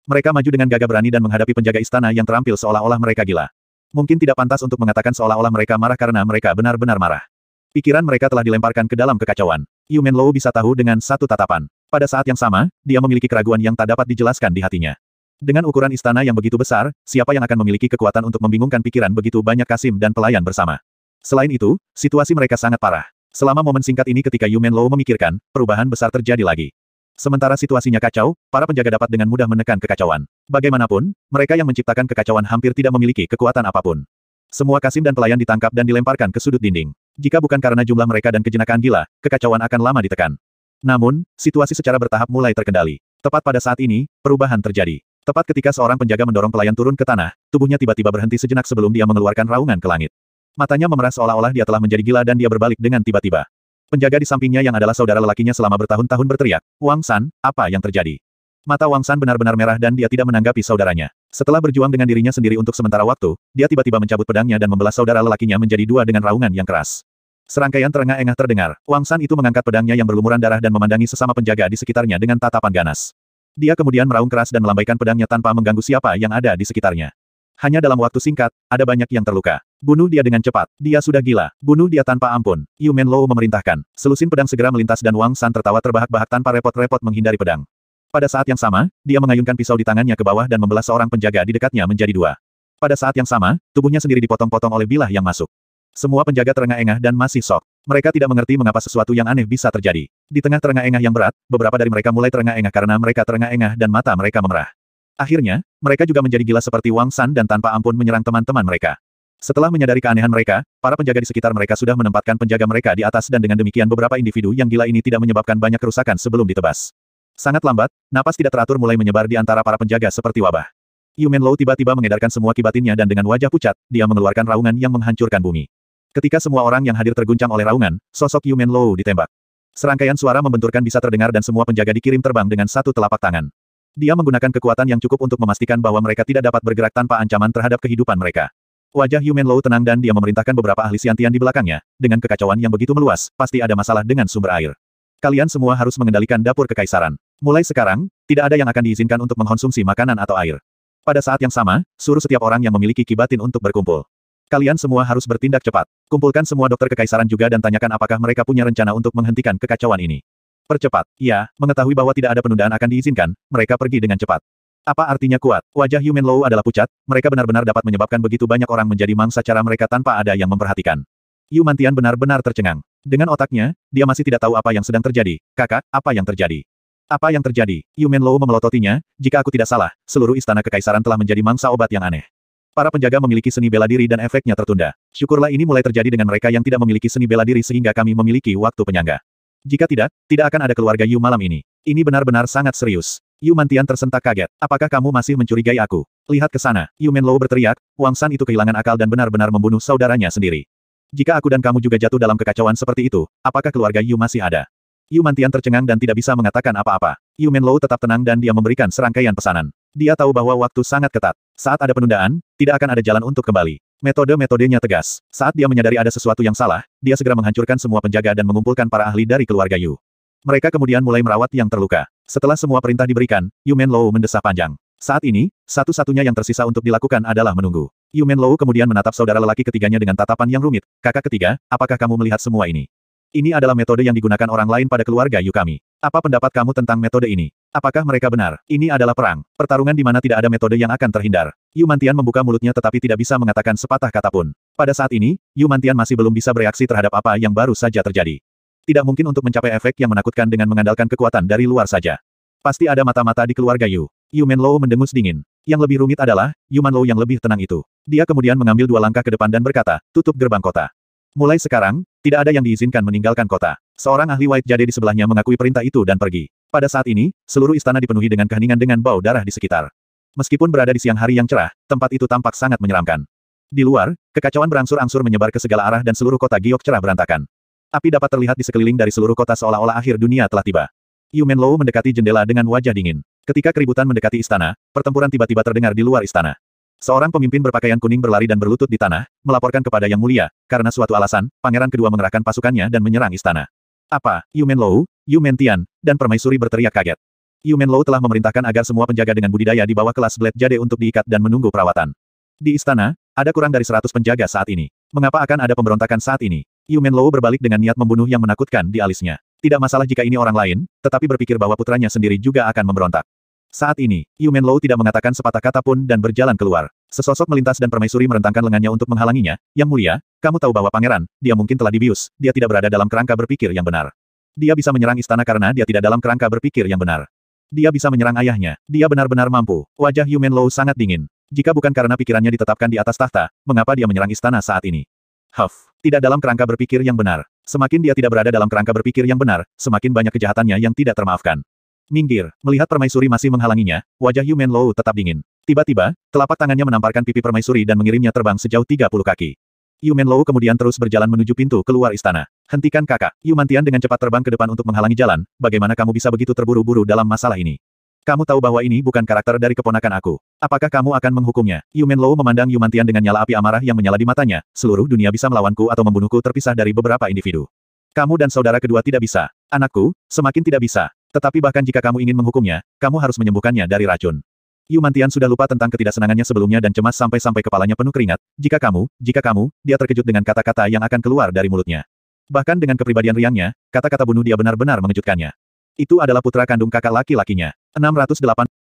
S1: Mereka maju dengan gagah berani dan menghadapi penjaga istana yang terampil seolah-olah mereka gila. Mungkin tidak pantas untuk mengatakan seolah-olah mereka marah karena mereka benar-benar marah. Pikiran mereka telah dilemparkan ke dalam kekacauan. Yumen Menlo bisa tahu dengan satu tatapan. Pada saat yang sama, dia memiliki keraguan yang tak dapat dijelaskan di hatinya. Dengan ukuran istana yang begitu besar, siapa yang akan memiliki kekuatan untuk membingungkan pikiran begitu banyak Kasim dan pelayan bersama? Selain itu, situasi mereka sangat parah. Selama momen singkat ini ketika Yumen Menlo memikirkan, perubahan besar terjadi lagi. Sementara situasinya kacau, para penjaga dapat dengan mudah menekan kekacauan. Bagaimanapun, mereka yang menciptakan kekacauan hampir tidak memiliki kekuatan apapun. Semua kasim dan pelayan ditangkap dan dilemparkan ke sudut dinding. Jika bukan karena jumlah mereka dan kejenakaan gila, kekacauan akan lama ditekan. Namun, situasi secara bertahap mulai terkendali. Tepat pada saat ini, perubahan terjadi. Tepat ketika seorang penjaga mendorong pelayan turun ke tanah, tubuhnya tiba-tiba berhenti sejenak sebelum dia mengeluarkan raungan ke langit. Matanya memerah seolah-olah dia telah menjadi gila dan dia berbalik dengan tiba-tiba. Penjaga di sampingnya yang adalah saudara lelakinya selama bertahun-tahun berteriak, Wang San, apa yang terjadi? Mata Wang San benar-benar merah dan dia tidak menanggapi saudaranya. Setelah berjuang dengan dirinya sendiri untuk sementara waktu, dia tiba-tiba mencabut pedangnya dan membelah saudara lelakinya menjadi dua dengan raungan yang keras. Serangkaian terengah-engah terdengar, Wang San itu mengangkat pedangnya yang berlumuran darah dan memandangi sesama penjaga di sekitarnya dengan tatapan ganas. Dia kemudian meraung keras dan melambaikan pedangnya tanpa mengganggu siapa yang ada di sekitarnya. Hanya dalam waktu singkat, ada banyak yang terluka. Bunuh dia dengan cepat. Dia sudah gila. Bunuh dia tanpa ampun. Yu Lo memerintahkan. Selusin pedang segera melintas dan Wang San tertawa terbahak-bahak tanpa repot-repot menghindari pedang. Pada saat yang sama, dia mengayunkan pisau di tangannya ke bawah dan membelah seorang penjaga di dekatnya menjadi dua. Pada saat yang sama, tubuhnya sendiri dipotong-potong oleh bilah yang masuk. Semua penjaga terengah-engah dan masih sok. Mereka tidak mengerti mengapa sesuatu yang aneh bisa terjadi. Di tengah terengah-engah yang berat, beberapa dari mereka mulai terengah-engah karena mereka terengah-engah dan mata mereka memerah. Akhirnya, mereka juga menjadi gila seperti Wang San dan tanpa ampun menyerang teman-teman mereka. Setelah menyadari keanehan mereka, para penjaga di sekitar mereka sudah menempatkan penjaga mereka di atas dan dengan demikian beberapa individu yang gila ini tidak menyebabkan banyak kerusakan sebelum ditebas. Sangat lambat, napas tidak teratur mulai menyebar di antara para penjaga seperti wabah. Yumen Low tiba-tiba mengedarkan semua kibatinnya dan dengan wajah pucat, dia mengeluarkan raungan yang menghancurkan bumi. Ketika semua orang yang hadir terguncang oleh raungan, sosok Yumen Low ditembak. Serangkaian suara membenturkan bisa terdengar dan semua penjaga dikirim terbang dengan satu telapak tangan. Dia menggunakan kekuatan yang cukup untuk memastikan bahwa mereka tidak dapat bergerak tanpa ancaman terhadap kehidupan mereka. Wajah Human Low tenang dan dia memerintahkan beberapa ahli siantian di belakangnya. Dengan kekacauan yang begitu meluas, pasti ada masalah dengan sumber air. Kalian semua harus mengendalikan dapur kekaisaran. Mulai sekarang, tidak ada yang akan diizinkan untuk mengkonsumsi makanan atau air. Pada saat yang sama, suruh setiap orang yang memiliki kibatin untuk berkumpul. Kalian semua harus bertindak cepat. Kumpulkan semua dokter kekaisaran juga dan tanyakan apakah mereka punya rencana untuk menghentikan kekacauan ini. Percepat. Ya, mengetahui bahwa tidak ada penundaan akan diizinkan, mereka pergi dengan cepat. Apa artinya kuat? Wajah Human Low adalah pucat, mereka benar-benar dapat menyebabkan begitu banyak orang menjadi mangsa cara mereka tanpa ada yang memperhatikan. Tian benar-benar tercengang. Dengan otaknya, dia masih tidak tahu apa yang sedang terjadi. Kakak, apa yang terjadi? Apa yang terjadi? Yumen Low memelototinya, jika aku tidak salah, seluruh istana kekaisaran telah menjadi mangsa obat yang aneh. Para penjaga memiliki seni bela diri dan efeknya tertunda. Syukurlah ini mulai terjadi dengan mereka yang tidak memiliki seni bela diri sehingga kami memiliki waktu penyangga. Jika tidak, tidak akan ada keluarga Yu malam ini. Ini benar-benar sangat serius. Yu Mantian tersentak kaget. Apakah kamu masih mencurigai aku? Lihat ke sana. Yu Menlo berteriak, Wang San itu kehilangan akal dan benar-benar membunuh saudaranya sendiri. Jika aku dan kamu juga jatuh dalam kekacauan seperti itu, apakah keluarga Yu masih ada? Yu Mantian tercengang dan tidak bisa mengatakan apa-apa. Yu Menlo tetap tenang dan dia memberikan serangkaian pesanan. Dia tahu bahwa waktu sangat ketat. Saat ada penundaan, tidak akan ada jalan untuk kembali. Metode-metodenya tegas. Saat dia menyadari ada sesuatu yang salah, dia segera menghancurkan semua penjaga dan mengumpulkan para ahli dari keluarga Yu. Mereka kemudian mulai merawat yang terluka. Setelah semua perintah diberikan, Yu Lou mendesah panjang. Saat ini, satu-satunya yang tersisa untuk dilakukan adalah menunggu. Yu Lou kemudian menatap saudara lelaki ketiganya dengan tatapan yang rumit. Kakak ketiga, apakah kamu melihat semua ini? Ini adalah metode yang digunakan orang lain pada keluarga Yu kami. Apa pendapat kamu tentang metode ini? Apakah mereka benar? Ini adalah perang, pertarungan di mana tidak ada metode yang akan terhindar. Yumantian membuka mulutnya tetapi tidak bisa mengatakan sepatah kata pun. Pada saat ini, Yumantian masih belum bisa bereaksi terhadap apa yang baru saja terjadi. Tidak mungkin untuk mencapai efek yang menakutkan dengan mengandalkan kekuatan dari luar saja. Pasti ada mata-mata di keluarga Yu. Yuman Menlo mendengus dingin. Yang lebih rumit adalah, Yuman Manlo yang lebih tenang itu. Dia kemudian mengambil dua langkah ke depan dan berkata, tutup gerbang kota. Mulai sekarang, tidak ada yang diizinkan meninggalkan kota. Seorang ahli White Jade di sebelahnya mengakui perintah itu dan pergi. Pada saat ini, seluruh istana dipenuhi dengan keheningan dengan bau darah di sekitar. Meskipun berada di siang hari yang cerah, tempat itu tampak sangat menyeramkan. Di luar, kekacauan berangsur-angsur menyebar ke segala arah dan seluruh kota giok cerah berantakan. Api dapat terlihat di sekeliling dari seluruh kota seolah-olah akhir dunia telah tiba. Yumen Low mendekati jendela dengan wajah dingin. Ketika keributan mendekati istana, pertempuran tiba-tiba terdengar di luar istana. Seorang pemimpin berpakaian kuning berlari dan berlutut di tanah, melaporkan kepada Yang Mulia, karena suatu alasan, pangeran kedua mengerahkan pasukannya dan menyerang istana. Apa, Yumen Lou, Yumen Tian, dan Permaisuri berteriak kaget. Yu Menlo telah memerintahkan agar semua penjaga dengan budidaya di bawah kelas Blade Jade untuk diikat dan menunggu perawatan. Di istana, ada kurang dari 100 penjaga saat ini. Mengapa akan ada pemberontakan saat ini? Yu Menlo berbalik dengan niat membunuh yang menakutkan di alisnya. Tidak masalah jika ini orang lain, tetapi berpikir bahwa putranya sendiri juga akan memberontak. Saat ini, Yu Menlo tidak mengatakan sepatah kata pun dan berjalan keluar. Sesosok melintas dan permaisuri merentangkan lengannya untuk menghalanginya. Yang mulia, kamu tahu bahwa pangeran, dia mungkin telah dibius, dia tidak berada dalam kerangka berpikir yang benar. Dia bisa menyerang istana karena dia tidak dalam kerangka berpikir yang benar. Dia bisa menyerang ayahnya. Dia benar-benar mampu. Wajah Yumen Low sangat dingin. Jika bukan karena pikirannya ditetapkan di atas tahta, mengapa dia menyerang istana saat ini? Huff. Tidak dalam kerangka berpikir yang benar. Semakin dia tidak berada dalam kerangka berpikir yang benar, semakin banyak kejahatannya yang tidak termaafkan. Minggir. Melihat permaisuri masih menghalanginya, wajah Yumen Low tetap dingin. Tiba-tiba, telapak tangannya menamparkan pipi permaisuri dan mengirimnya terbang sejauh 30 kaki. Yumen Lou kemudian terus berjalan menuju pintu keluar istana. Hentikan kakak. Yumantian dengan cepat terbang ke depan untuk menghalangi jalan. Bagaimana kamu bisa begitu terburu-buru dalam masalah ini? Kamu tahu bahwa ini bukan karakter dari keponakan aku. Apakah kamu akan menghukumnya? Yumen Lou memandang Yumantian dengan nyala api amarah yang menyala di matanya. Seluruh dunia bisa melawanku atau membunuhku terpisah dari beberapa individu. Kamu dan saudara kedua tidak bisa. Anakku, semakin tidak bisa. Tetapi bahkan jika kamu ingin menghukumnya, kamu harus menyembuhkannya dari racun. Yumantian sudah lupa tentang ketidaksenangannya sebelumnya dan cemas sampai-sampai kepalanya penuh keringat. Jika kamu, jika kamu, dia terkejut dengan kata-kata yang akan keluar dari mulutnya. Bahkan dengan kepribadian riangnya, kata-kata bunuh dia benar-benar mengejutkannya. Itu adalah putra kandung kakak laki-lakinya. 608